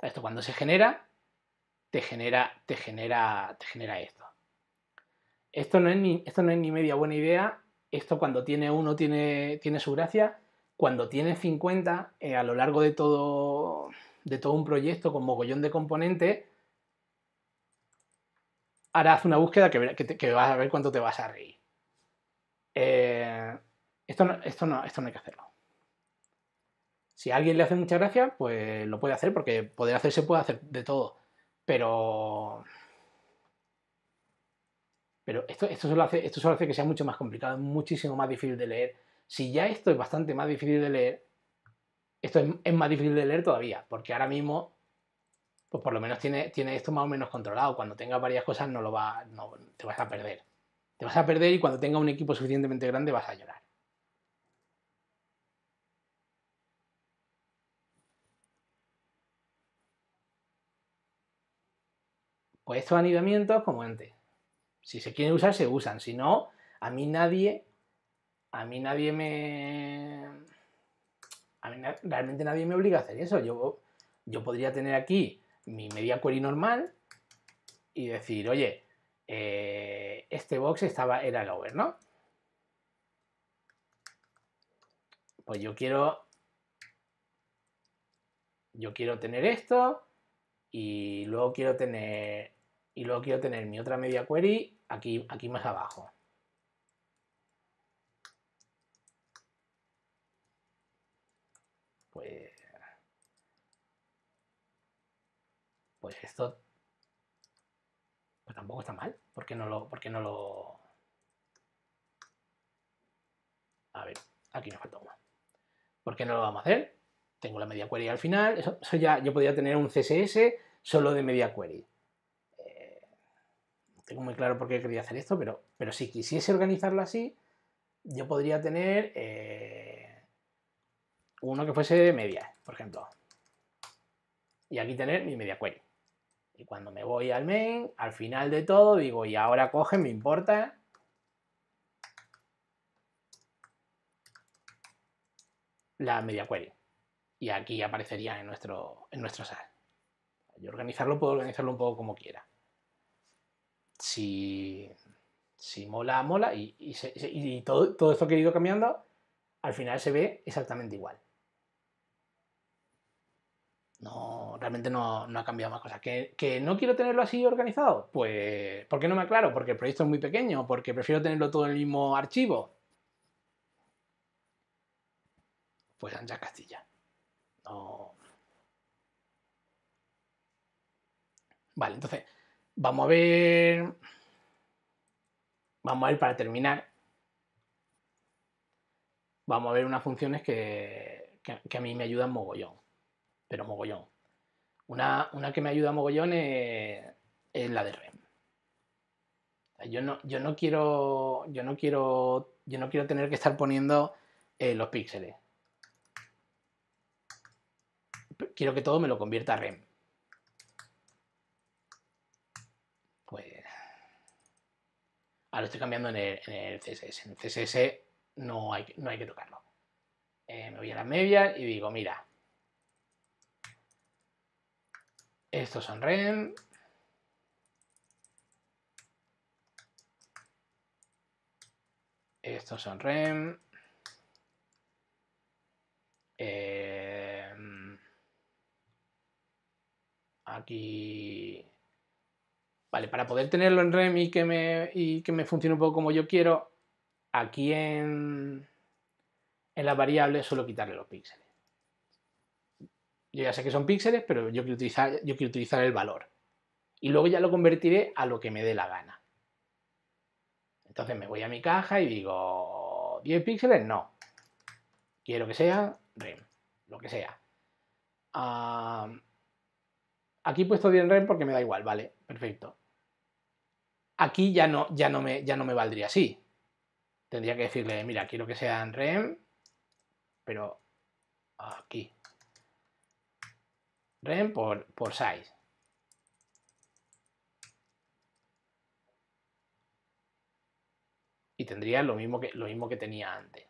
Esto cuando se genera, te genera, te genera, te genera esto. Esto no, es ni, esto no es ni media buena idea. Esto cuando tiene uno tiene, tiene su gracia cuando tienes 50, eh, a lo largo de todo, un proyecto con mogollón de componentes, harás una búsqueda que, vas a ver cuánto te vas a reír. Eh, esto, no, esto, no, esto no hay que hacerlo. Si a alguien le hace mucha gracia, pues lo puede hacer, porque poder hacerse puede hacer de todo. Pero. Pero esto, esto, esto solo hace que sea mucho más complicado, muchísimo más difícil de leer si ya esto es bastante más difícil de leer, esto es, más difícil de leer todavía, porque ahora mismo pues por lo menos tiene, tiene, esto más o menos controlado. Cuando tenga varias cosas no lo va, no, te vas a perder. Te vas a perder y cuando tenga un equipo suficientemente grande vas a llorar. Pues estos anidamientos, como antes, si se quieren usar, se usan. Si no, a mí nadie a mí nadie me... realmente nadie me obliga a hacer eso. Yo, yo podría tener aquí mi media query normal y decir, oye, eh, este box estaba, era el over, ¿no? Pues yo quiero... Yo quiero tener esto y luego quiero tener y luego quiero tener mi otra media query aquí, aquí más abajo. Pues, pues, esto pues tampoco está mal. porque no lo, porque no lo, a ver, aquí nos falta uno. ¿Por qué no lo vamos a hacer? Tengo la media query al final, eso, ya, yo podría tener un CSS solo de media query. Eh, tengo muy claro por qué quería hacer esto, pero, pero si quisiese organizarlo así, yo podría tener eh, uno que fuese media, por ejemplo. Y aquí tener mi media query. Y cuando me voy al main, al final de todo, digo, y ahora coge, me importa. La media query. Y aquí aparecería en nuestro, en nuestro SAS. Yo organizarlo puedo organizarlo un poco como quiera. Si, si mola, mola. Y, y todo, todo esto que he ido cambiando, al final se ve exactamente igual no, realmente no, ha cambiado más cosas. ¿Que, no quiero tenerlo así organizado? Pues, ¿por qué no me aclaro? Porque el proyecto es muy pequeño, porque prefiero tenerlo todo en el mismo archivo. Pues Anja Castilla. No. Vale, entonces, vamos a ver. Vamos a ir para terminar. Vamos a ver unas funciones que, que a mí me ayudan mogollón pero mogollón. Una, que me ayuda mogollón es, la de REM. Yo no, yo no quiero. Yo no quiero. Yo no quiero tener que estar poniendo eh, los píxeles. Quiero que todo me lo convierta a REM. Pues. Ahora estoy cambiando en el, CSS. En el CSS no hay, no hay que tocarlo. Eh, me voy a las medias y digo, mira, Estos son REM. Estos son REM. aquí. Vale, para poder tenerlo en REM y que me, y que me funcione un poco como yo quiero, aquí en, en las variables suelo quitarle los píxeles. Yo ya sé que son píxeles, pero yo quiero utilizar, yo quiero utilizar el valor. Y luego ya lo convertiré a lo que me dé la gana. Entonces me voy a mi caja y digo, 10 píxeles, no. Quiero que sea rem, lo que sea. Ah, aquí he puesto 10 rem porque me da igual, vale, perfecto. Aquí ya no, ya no, me, ya no me valdría así. Tendría que decirle, mira, quiero que sea en rem, pero aquí rem por, por size. Y tendría lo mismo que, lo mismo que tenía antes.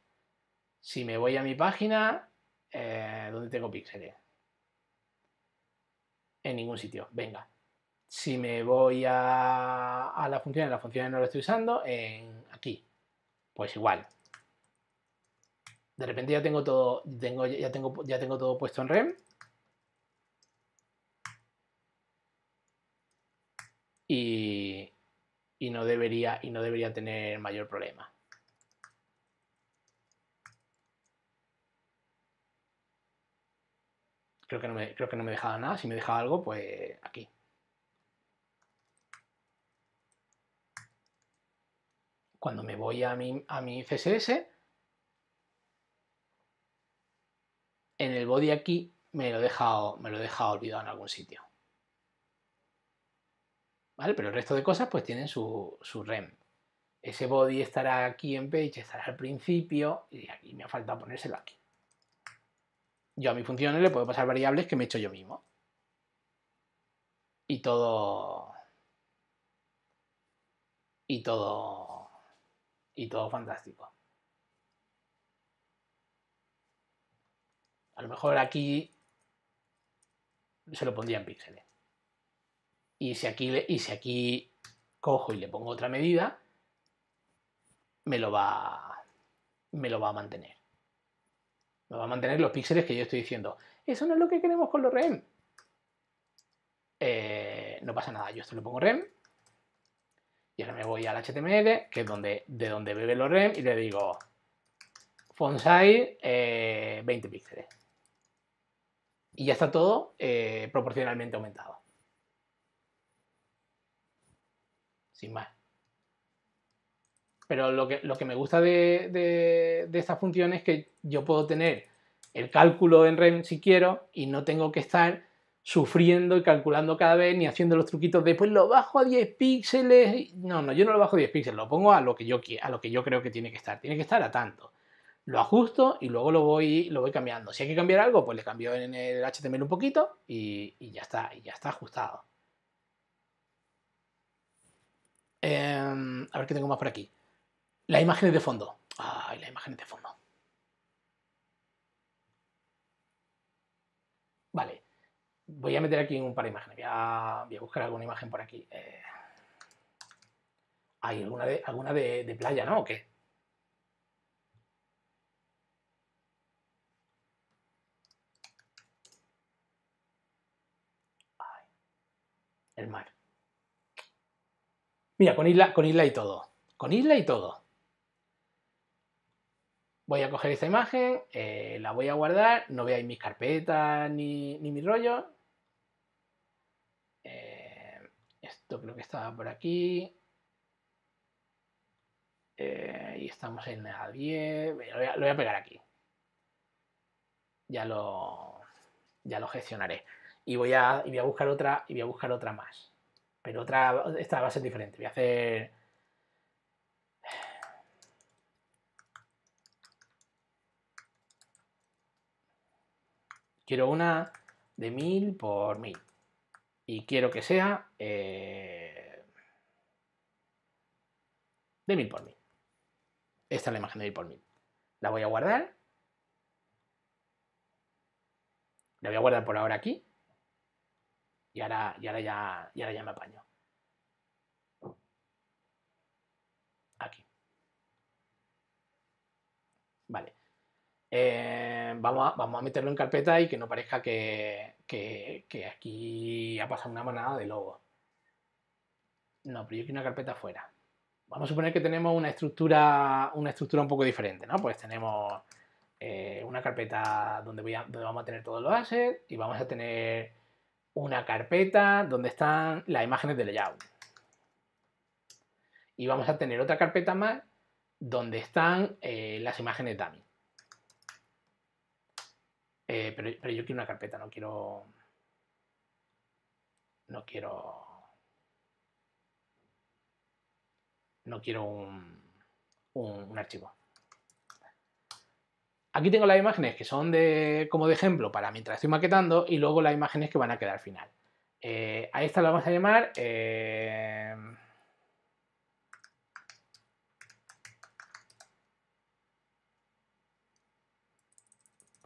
Si me voy a mi página, eh, donde tengo píxeles? En ningún sitio. Venga. Si me voy a, a la función, la función no lo estoy usando, en, aquí. Pues igual, de repente ya tengo todo, tengo, ya, tengo, ya tengo todo puesto en REM y, no, debería, y no debería tener mayor problema. Creo que, no me, creo que no me dejaba nada, si me dejaba algo, pues aquí. Cuando me voy a mi, a mi CSS, en el body aquí me lo he dejado, me lo he dejado olvidado en algún sitio. Pero el resto de cosas pues tienen su, su rem. Ese body estará aquí en page, estará al principio y aquí me ha faltado ponérselo aquí. Yo a mis funciones le puedo pasar variables que me he hecho yo mismo. Y todo... Y todo... Y todo fantástico. A lo mejor aquí se lo pondría en píxeles y si aquí, y aquí cojo y le pongo otra medida, me lo va, me lo va a mantener. Me va a mantener los píxeles que yo estoy diciendo. Eso no es lo que queremos con los REM. Eh, no pasa nada, yo esto le pongo REM. Y ahora me voy al HTML, que es donde, de donde bebe los REM, y le digo font size 20 píxeles. Y ya está todo eh, proporcionalmente aumentado. sin más. Pero lo que, lo que me gusta de, de, esta función es que yo puedo tener el cálculo en REM si quiero y no tengo que estar sufriendo y calculando cada vez ni haciendo los truquitos después lo bajo a 10 píxeles. No, no, yo no lo bajo a 10 píxeles, lo pongo a lo que yo, a lo que yo creo que tiene que estar. Tiene que estar a tanto. Lo ajusto y luego lo voy, lo voy cambiando. Si hay que cambiar algo, pues le cambio en el HTML un poquito y ya está, y ya está ajustado. Em, a ver qué tengo más por aquí. Las imágenes de fondo. Ay, las imágenes de fondo. Vale. Voy a meter aquí un par de imágenes. Voy a, buscar alguna imagen por aquí. Eh, Hay alguna, de, alguna de, playa, ¿no? ¿O qué? El mar. Mira, con isla, con y todo. Con isla y todo. Voy a coger esta imagen, eh, la voy a guardar, no veáis mis carpetas ni, ni rollo rollo. Eh, esto creo que estaba por aquí. Eh, y estamos en la 10. Lo voy, a, pegar aquí. Ya lo, ya lo gestionaré. Y voy, a, y voy a buscar otra y voy a buscar otra más pero otra, esta va a ser diferente. Voy a hacer... Quiero una de 1000 por 1000. Y quiero que sea eh, de 1000 por 1000. Esta es la imagen de 1000 por 1000. La voy a guardar. La voy a guardar por ahora aquí. Y ahora, y ahora, ya, y ahora ya me apaño. Eh, vamos, a, meterlo en carpeta y que no parezca que, aquí ha pasado una manada de lobos. No, pero yo quiero una carpeta fuera. Vamos a suponer que tenemos una estructura, una estructura un poco diferente, ¿no? Pues tenemos eh, una carpeta donde, voy vamos a tener todos los assets y vamos a tener una carpeta donde están las imágenes de layout. Y vamos a tener otra carpeta más donde están eh, las imágenes dummy. Eh, pero, yo quiero una carpeta, no quiero. No quiero. No quiero un, archivo. Aquí tengo las imágenes que son de, como de ejemplo para mientras estoy maquetando y luego las imágenes que van a quedar final. Eh, a esta la vamos a llamar. Eh,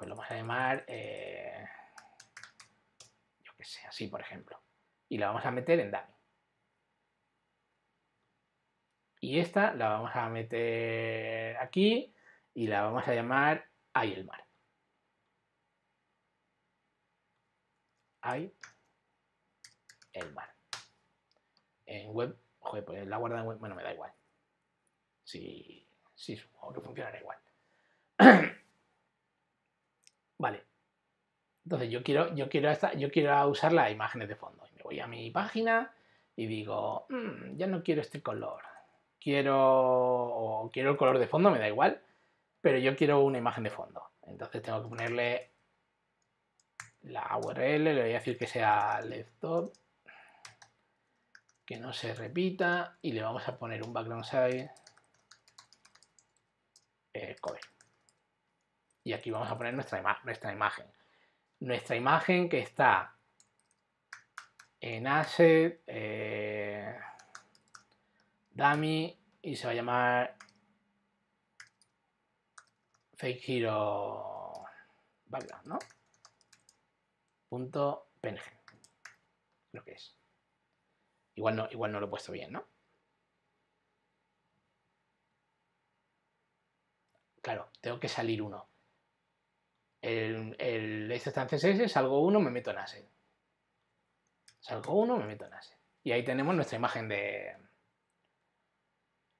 pues lo vamos a llamar, yo qué sé, así por ejemplo. Y la vamos a meter en dummy. Y esta la vamos a meter aquí y la vamos a llamar hay el mar. Hay el mar. En web, joder, pues la guarda en web, bueno, me da igual. Sí, sí, supongo que funcionará igual. Vale. Entonces yo quiero, yo quiero, esta, yo quiero usar las imágenes de fondo. Y me voy a mi página y digo, mm, ya no quiero este color. Quiero, quiero el color de fondo, me da igual, pero yo quiero una imagen de fondo. Entonces tengo que ponerle la URL, le voy a decir que sea laptop, que no se repita, y le vamos a poner un background size eh, y aquí vamos a poner nuestra, nuestra imagen. Nuestra imagen que está en asset, eh, dummy y se va a llamar fake hero ¿no? Punto png, lo que es. Igual no, igual no lo he puesto bien, ¿no? Claro, tengo que salir uno el, el este está en salgo uno, me meto en ASE. Salgo uno, me meto en ASE. Y ahí tenemos nuestra imagen de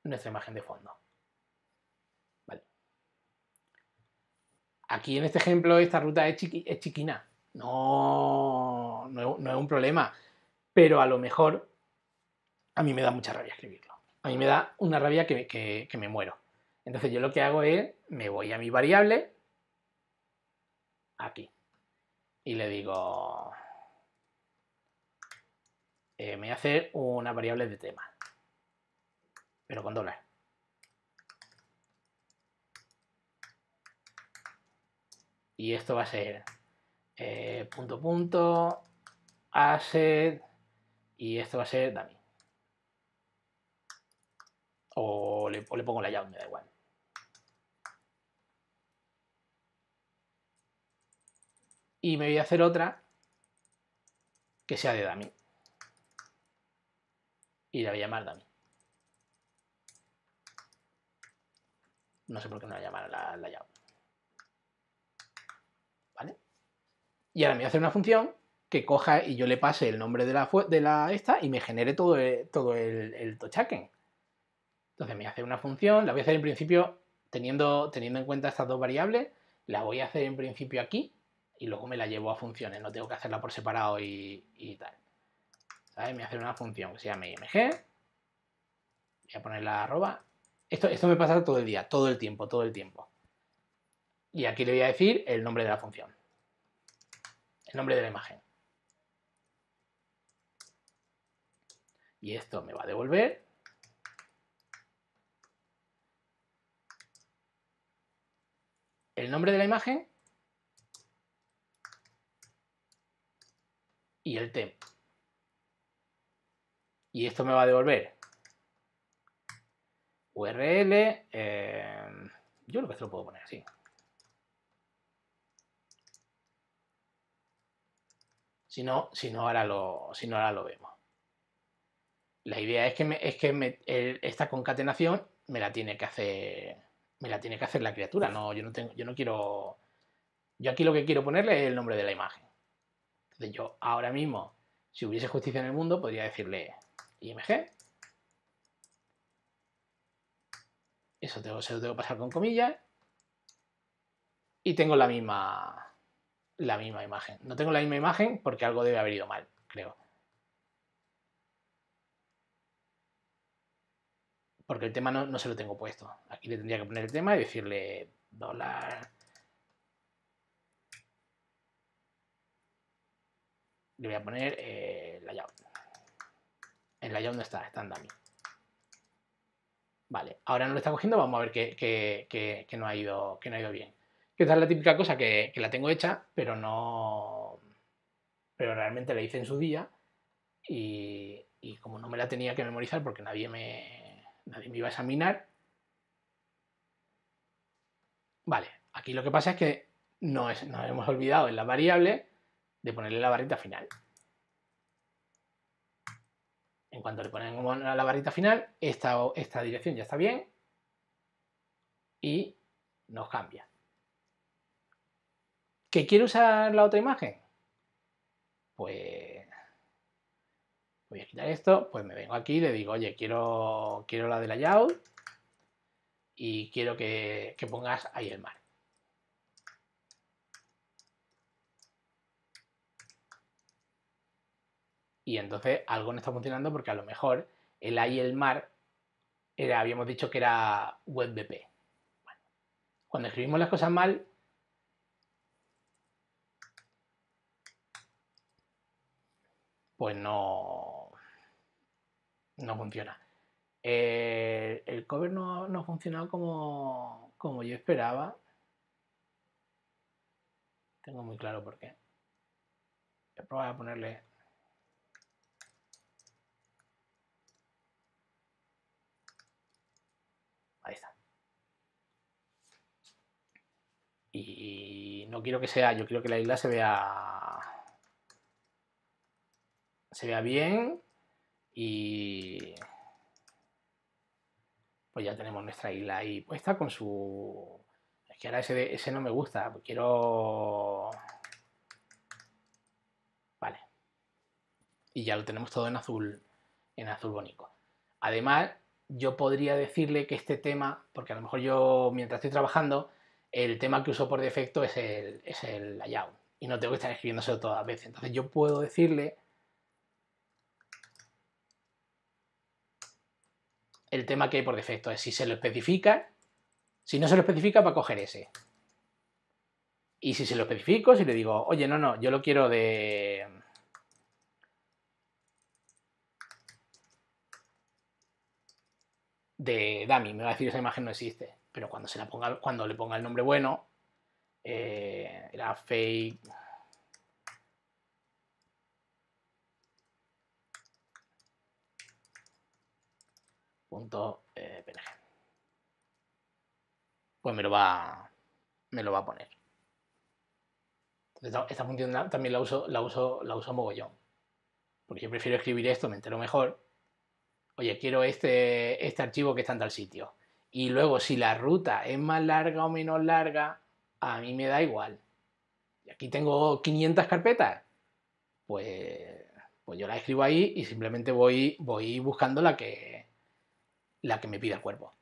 nuestra imagen de fondo. Vale. Aquí en este ejemplo esta ruta es, chiqui, es chiquina. No, no, es un problema. Pero a lo mejor a mí me da mucha rabia escribirlo. A mí me da una rabia que, que me muero. Entonces yo lo que hago es, me voy a mi variable, aquí. Y le digo, eh, me voy a hacer una variable de tema, pero con dólar. Y esto va a ser eh, punto punto, asset, y esto va a ser dummy. O le, pongo le pongo me da igual. y me voy a hacer otra que sea de dummy. Y la voy a llamar dummy. No sé por qué no la llamar la, llave. ¿Vale? Y ahora me voy a hacer una función que coja y yo le pase el nombre de la, de la esta y me genere todo, el, eh, todo el, el tochaken. Entonces me hace una función, la voy a hacer en principio teniendo, teniendo en cuenta estas dos variables, la voy a hacer en principio aquí, y luego me la llevo a funciones, no tengo que hacerla por separado y, tal. ¿Sabes? Me voy hacer una función que se llama img, voy a poner la arroba. Esto, esto me pasa todo el día, todo el tiempo, todo el tiempo. Y aquí le voy a decir el nombre de la función, el nombre de la imagen. Y esto me va a devolver el nombre de la imagen y el temp. Y esto me va a devolver URL. Em, yo lo que esto lo puedo poner así. Si no, si no, ahora, lo, si no ahora lo vemos. La idea es que, es que esta concatenación me la tiene que hacer. Me la tiene que hacer la criatura. No, yo no tengo, yo no quiero. Yo aquí lo que quiero ponerle es el nombre de la imagen yo ahora mismo, si hubiese justicia en el mundo, podría decirle IMG. Eso tengo, se lo tengo que pasar con comillas. Y tengo la misma, la misma imagen. No tengo la misma imagen porque algo debe haber ido mal, creo. Porque el tema no, no se lo tengo puesto. Aquí le tendría que poner el tema y decirle dólar le voy a poner eh, layout. El layout no está, está en dummy. Vale, ahora no lo está cogiendo, vamos a ver que, no, ha ido, que no ha ido bien. Esta es la típica cosa que, la tengo hecha, pero no... Pero realmente la hice en su día y, como no me la tenía que memorizar porque nadie me, nadie me iba a examinar... Vale, aquí lo que pasa es que nos, nos hemos olvidado en la variable de ponerle la barrita final. En cuanto le ponen la barrita final, esta, esta dirección ya está bien y nos cambia. ¿Qué quiero usar la otra imagen? Pues voy a quitar esto, pues me vengo aquí y le digo, oye, quiero, quiero la de layout y quiero que, que pongas ahí el mar. Y entonces algo no está funcionando porque a lo mejor el A y el mar habíamos dicho que era WebVP. cuando escribimos las cosas mal, pues no, no funciona. Eh, el cover no, ha funcionado como, como yo esperaba. Tengo muy claro por qué. Voy a ponerle Y no quiero que sea, yo quiero que la isla se vea se vea bien y pues ya tenemos nuestra isla ahí puesta con su es que ahora ese, ese no me gusta, pues quiero vale y ya lo tenemos todo en azul en azul bonito además yo podría decirle que este tema porque a lo mejor yo mientras estoy trabajando el tema que uso por defecto es el, layout y no tengo que estar escribiéndose todas las veces. Entonces yo puedo decirle el tema que hay por defecto. Es si se lo especifica, si no se lo especifica va a coger ese. Y si se lo especifico, si le digo, oye, no, no, yo lo quiero de... de dummy, me va a decir esa imagen no existe pero cuando, se la ponga, cuando le ponga el nombre bueno, eh, era fake. Punto, eh, Pues me lo va, me lo va a poner. esta función también la uso, la uso, la uso mogollón. Porque yo prefiero escribir esto, me entero mejor. Oye, quiero este, este archivo que está en tal sitio y luego, si la ruta es más larga o menos larga, a mí me da igual. Y aquí tengo 500 carpetas. Pues, pues yo la escribo ahí y simplemente voy, voy buscando la que, la que me pida el cuerpo.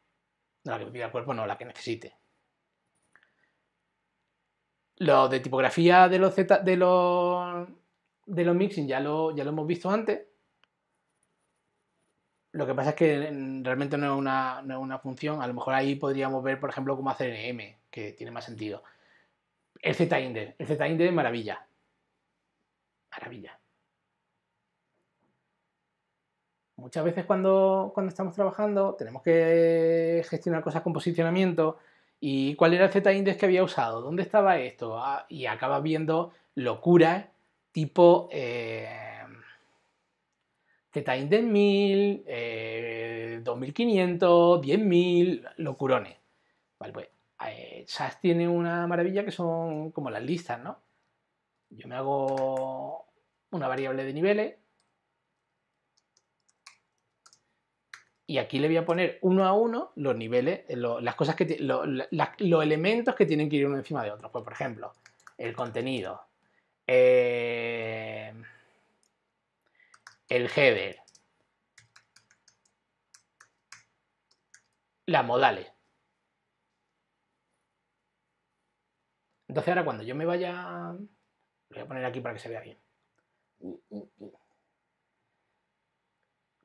No, la que me pida el cuerpo, no, la que necesite. Lo de tipografía de los, de los, de los mixing ya lo, ya lo hemos visto antes. Lo que pasa es que realmente no es, una, función. A lo mejor ahí podríamos ver, por ejemplo, cómo hacer M, que tiene más sentido. El Z-index. El Z-index, maravilla. Maravilla. Muchas veces cuando, cuando estamos trabajando tenemos que gestionar cosas con posicionamiento y cuál era el Z-index que había usado, dónde estaba esto, ah, y acaba viendo locuras tipo eh, Teta Index 1000, eh, 2500, 10.000, locurones. Vale, pues eh, SAS tiene una maravilla que son como las listas, ¿no? Yo me hago una variable de niveles y aquí le voy a poner uno a uno los niveles, las cosas que los elementos que tienen que ir uno encima de otro. Pues por ejemplo, el contenido. Eh, el header, La modales. Entonces ahora cuando yo me vaya, lo voy a poner aquí para que se vea bien.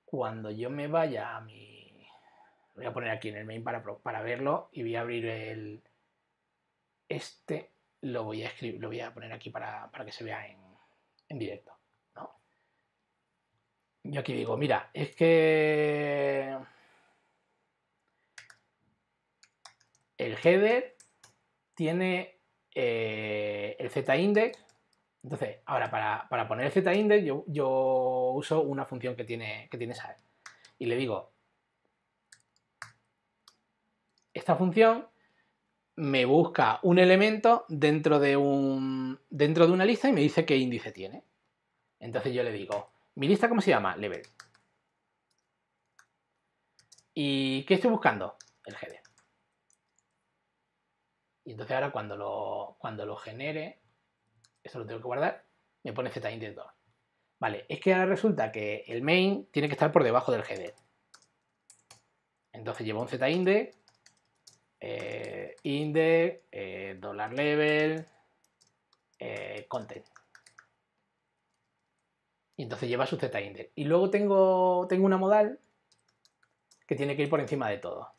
Cuando yo me vaya a mi, voy a poner aquí en el main para, verlo y voy a abrir el, este, lo voy a escribir, lo voy a poner aquí para, que se vea en directo yo aquí digo, mira, es que el header tiene eh, el z-index. Entonces, ahora para, poner el z-index yo, uso una función que tiene, que tiene e. Y le digo, esta función me busca un elemento dentro de, un, dentro de una lista y me dice qué índice tiene. Entonces yo le digo, ¿Mi lista cómo se llama? Level. ¿Y qué estoy buscando? El GD. Y entonces ahora cuando lo, cuando lo genere, esto lo tengo que guardar, me pone index 2 Vale, es que ahora resulta que el main tiene que estar por debajo del GD. Entonces llevo un zinde, eh, index, eh, level, eh, content. Y entonces lleva su z Y luego tengo, tengo una modal que tiene que ir por encima de todo.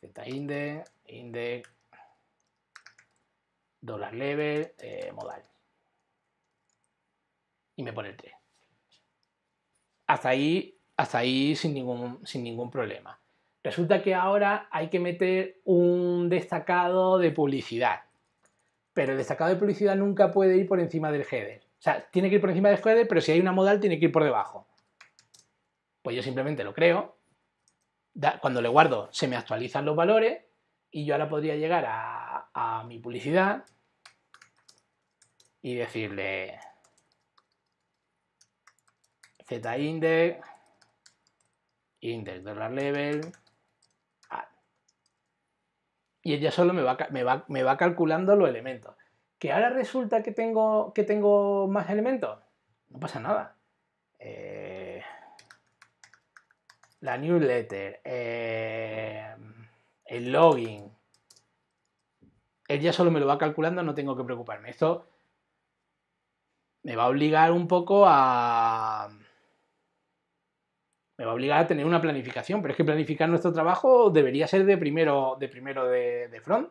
Z-index, index, dólar level, eh, modal. Y me pone el 3. Hasta ahí, hasta ahí sin, ningún, sin ningún problema. Resulta que ahora hay que meter un destacado de publicidad. Pero el destacado de publicidad nunca puede ir por encima del header. O sea, tiene que ir por encima de square, pero si hay una modal tiene que ir por debajo. Pues yo simplemente lo creo. Cuando le guardo se me actualizan los valores y yo ahora podría llegar a, mi publicidad y decirle z-index, index level, y ella solo me va calculando los elementos que ahora resulta que tengo, que tengo más elementos. No pasa nada. Eh, la newsletter, eh, el login. Él ya solo me lo va calculando, no tengo que preocuparme. Esto me va a obligar un poco a... Me va a obligar a tener una planificación, pero es que planificar nuestro trabajo debería ser de primero de, primero de front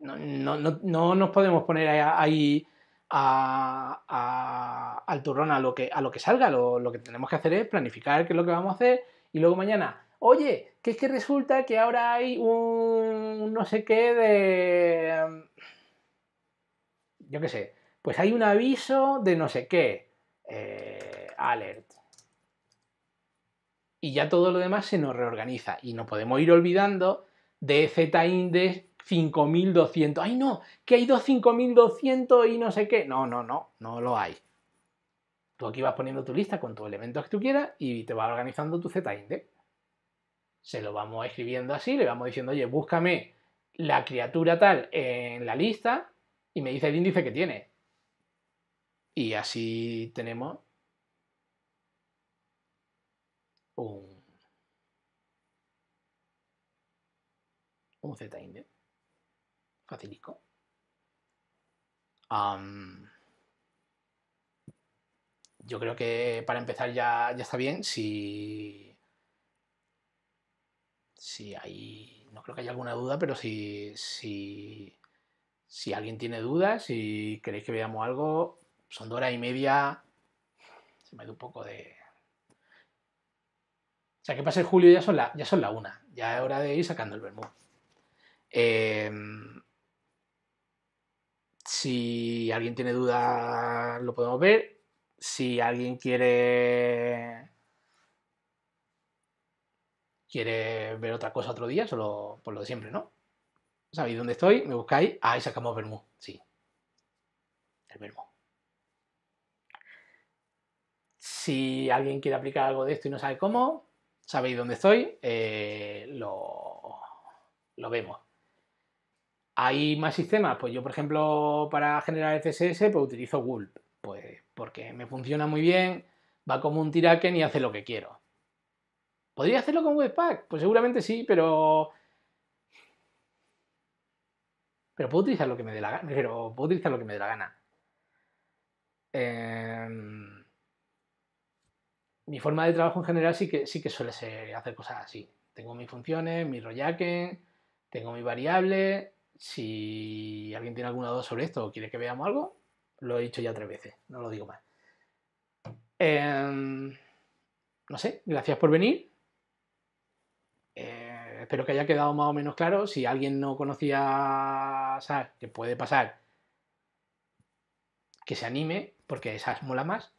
no, nos podemos poner ahí al turrón a lo que, a lo que salga. Lo, que tenemos que hacer es planificar qué es lo que vamos a hacer y luego mañana, oye, que es que resulta que ahora hay un no sé qué de... Mm, yo qué sé, pues hay un aviso de no sé qué. Eh, alert. Y ya todo lo demás se nos reorganiza y no podemos ir olvidando de Z-index 5.200. ¡Ay no! Que hay dos 5.200 y no sé qué. No, no, no, no lo hay. Tú aquí vas poniendo tu lista con los elementos que tú quieras y te va organizando tu Z-index. Se lo vamos escribiendo así, le vamos diciendo, oye, búscame la criatura tal en la lista y me dice el índice que tiene. Y así tenemos un, un Z-index. Facilico. yo creo que para empezar ya, está bien. Si, si hay, no creo que haya alguna duda, pero si, si, si alguien tiene dudas, si queréis que veamos algo, son dos horas y media. Se me da un poco de. O sea, que pasa el julio ya son la, ya son la una. Ya es hora de ir sacando el vermú. Eh, si alguien tiene dudas, lo podemos ver. Si alguien quiere quiere ver otra cosa otro día, solo por lo de siempre, ¿no? ¿Sabéis dónde estoy? Me buscáis. Ah, ahí sacamos vermú. Sí. El vermú. Si alguien quiere aplicar algo de esto y no sabe cómo, sabéis dónde estoy. Eh, lo, lo vemos. ¿Hay más sistemas? Pues yo, por ejemplo, para generar CSS, pues utilizo Gulp, pues porque me funciona muy bien, va como un tiraken y hace lo que quiero. ¿Podría hacerlo con Webpack? Pues seguramente sí, pero... Pero puedo utilizar lo que me dé la gana. Pero puedo utilizar lo que me dé la gana. Em, mi forma de trabajo en general sí que, sí que suele ser hacer cosas así. Tengo mis funciones, mi royaken, tengo mi variable, si alguien tiene alguna duda sobre esto o quiere que veamos algo, lo he dicho ya tres veces, no lo digo más. Em, no sé, gracias por venir. Eh, espero que haya quedado más o menos claro. Si alguien no conocía SAS, que puede pasar, que se anime, porque SAS mola más.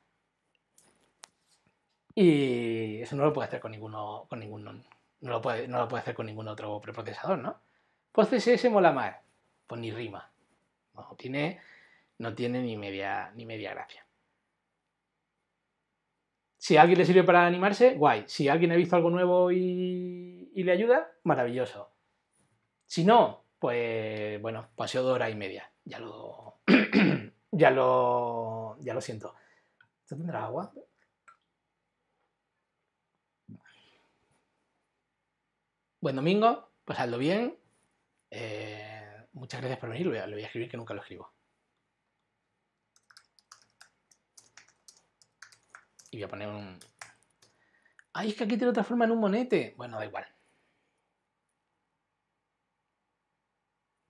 Y eso no lo puede hacer con ninguno, con no lo puede, no lo puede hacer con ningún otro preprocesador, ¿no? Pues CSS mola más. Pues ni rima. No tiene, no tiene ni, media, ni media gracia. Si a alguien le sirve para animarse, guay. Si alguien ha visto algo nuevo y, le ayuda, maravilloso. Si no, pues bueno, paseo de hora y media. Ya lo. ya lo. Ya lo siento. ¿Tú tendrá agua? Buen domingo, pasadlo bien eh, muchas gracias por venir, Lo voy, a, escribir que nunca lo escribo. Y voy a poner un... ¡Ay, es que aquí te lo forma en un monete! Bueno, da igual.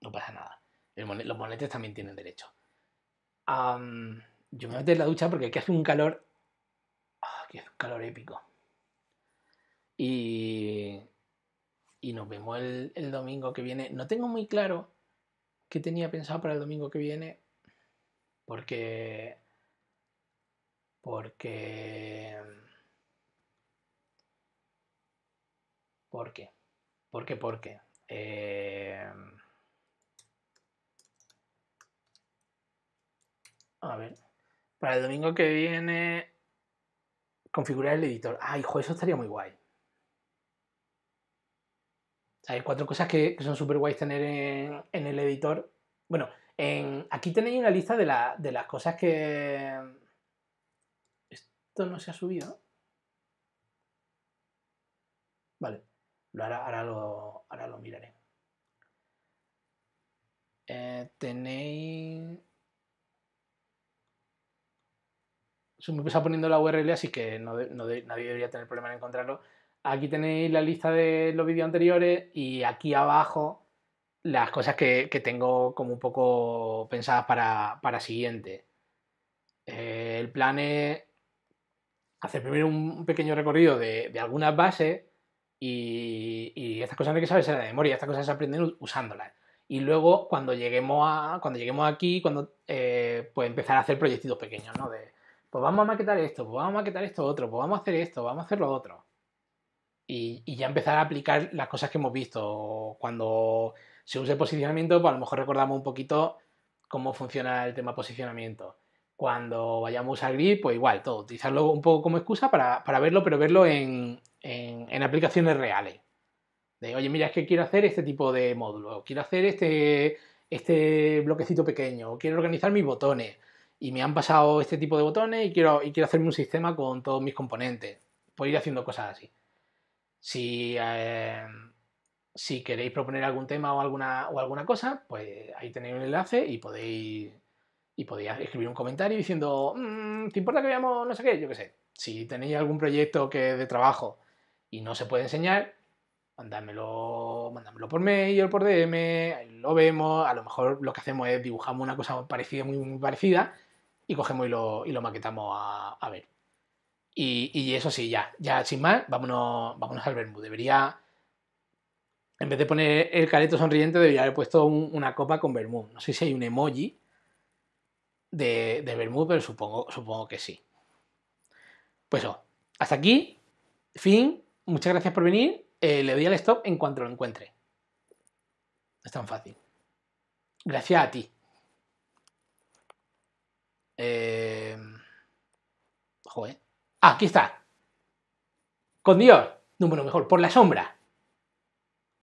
No pasa nada. los monetes también tienen derecho. yo me voy a meter en la ducha porque aquí hace un calor... aquí ah, hace un calor épico. Y y nos vemos el, domingo que viene. No tengo muy claro qué tenía pensado para el domingo que viene, porque... Porque... porque, porque, porque eh, A ver. Para el domingo que viene, configurar el editor. Ay, hijo, eso estaría muy guay. Hay cuatro cosas que, son súper guays tener en, el editor. Bueno, aquí tenéis una lista de, las cosas que... Esto no se ha subido. Vale, ahora, lo, ahora lo miraré. Eh, tenéis... Se me está poniendo la URL, así que nadie debería tener problema en encontrarlo aquí tenéis la lista de los vídeos anteriores y aquí abajo las cosas que, tengo como un poco pensadas para, para siguiente. Eh, el plan es hacer primero un pequeño recorrido de, algunas bases y, estas cosas no hay que saberse de memoria, estas cosas se aprenden usándolas. Y luego cuando lleguemos a cuando lleguemos aquí, cuando eh, pues empezar a hacer proyectitos pequeños, ¿no? De, pues vamos a maquetar esto, pues vamos a maquetar esto otro, pues vamos a hacer esto, vamos a hacer lo otro y, ya empezar a aplicar las cosas que hemos visto. Cuando se usa el posicionamiento, pues a lo mejor recordamos un poquito cómo funciona el tema posicionamiento. Cuando vayamos a grid, pues igual, todo, utilizarlo un poco como excusa para, verlo, pero verlo en, aplicaciones reales. De, oye, mira, es que quiero hacer este tipo de módulo, quiero hacer este, este bloquecito pequeño, quiero organizar mis botones y me han pasado este tipo de botones y quiero, y quiero hacerme un sistema con todos mis componentes. Puedo ir haciendo cosas así. Si, eh, si queréis proponer algún tema o alguna, o alguna cosa, pues ahí tenéis un enlace y podéis, y podéis escribir un comentario diciendo, mm, ¿te importa que veamos no sé qué? Yo qué sé. Si tenéis algún proyecto que de trabajo y no se puede enseñar, mandámelo por mail o por DM, lo vemos, a lo mejor lo que hacemos es dibujamos una cosa parecida, muy, parecida, y cogemos y lo, y lo maquetamos a ver. Y, eso sí, ya, ya sin más, vámonos, vámonos al vermú. Debería, en vez de poner el careto sonriente, debería haber puesto una copa con vermú. No sé si hay un emoji de, de pero supongo, supongo que sí. Pues eso, hasta aquí, fin, muchas gracias por venir, eh, le doy al stop en cuanto lo encuentre. No es tan fácil. Gracias a ti. Eh... Joder. Aquí está. Con Dios, número mejor, por la sombra.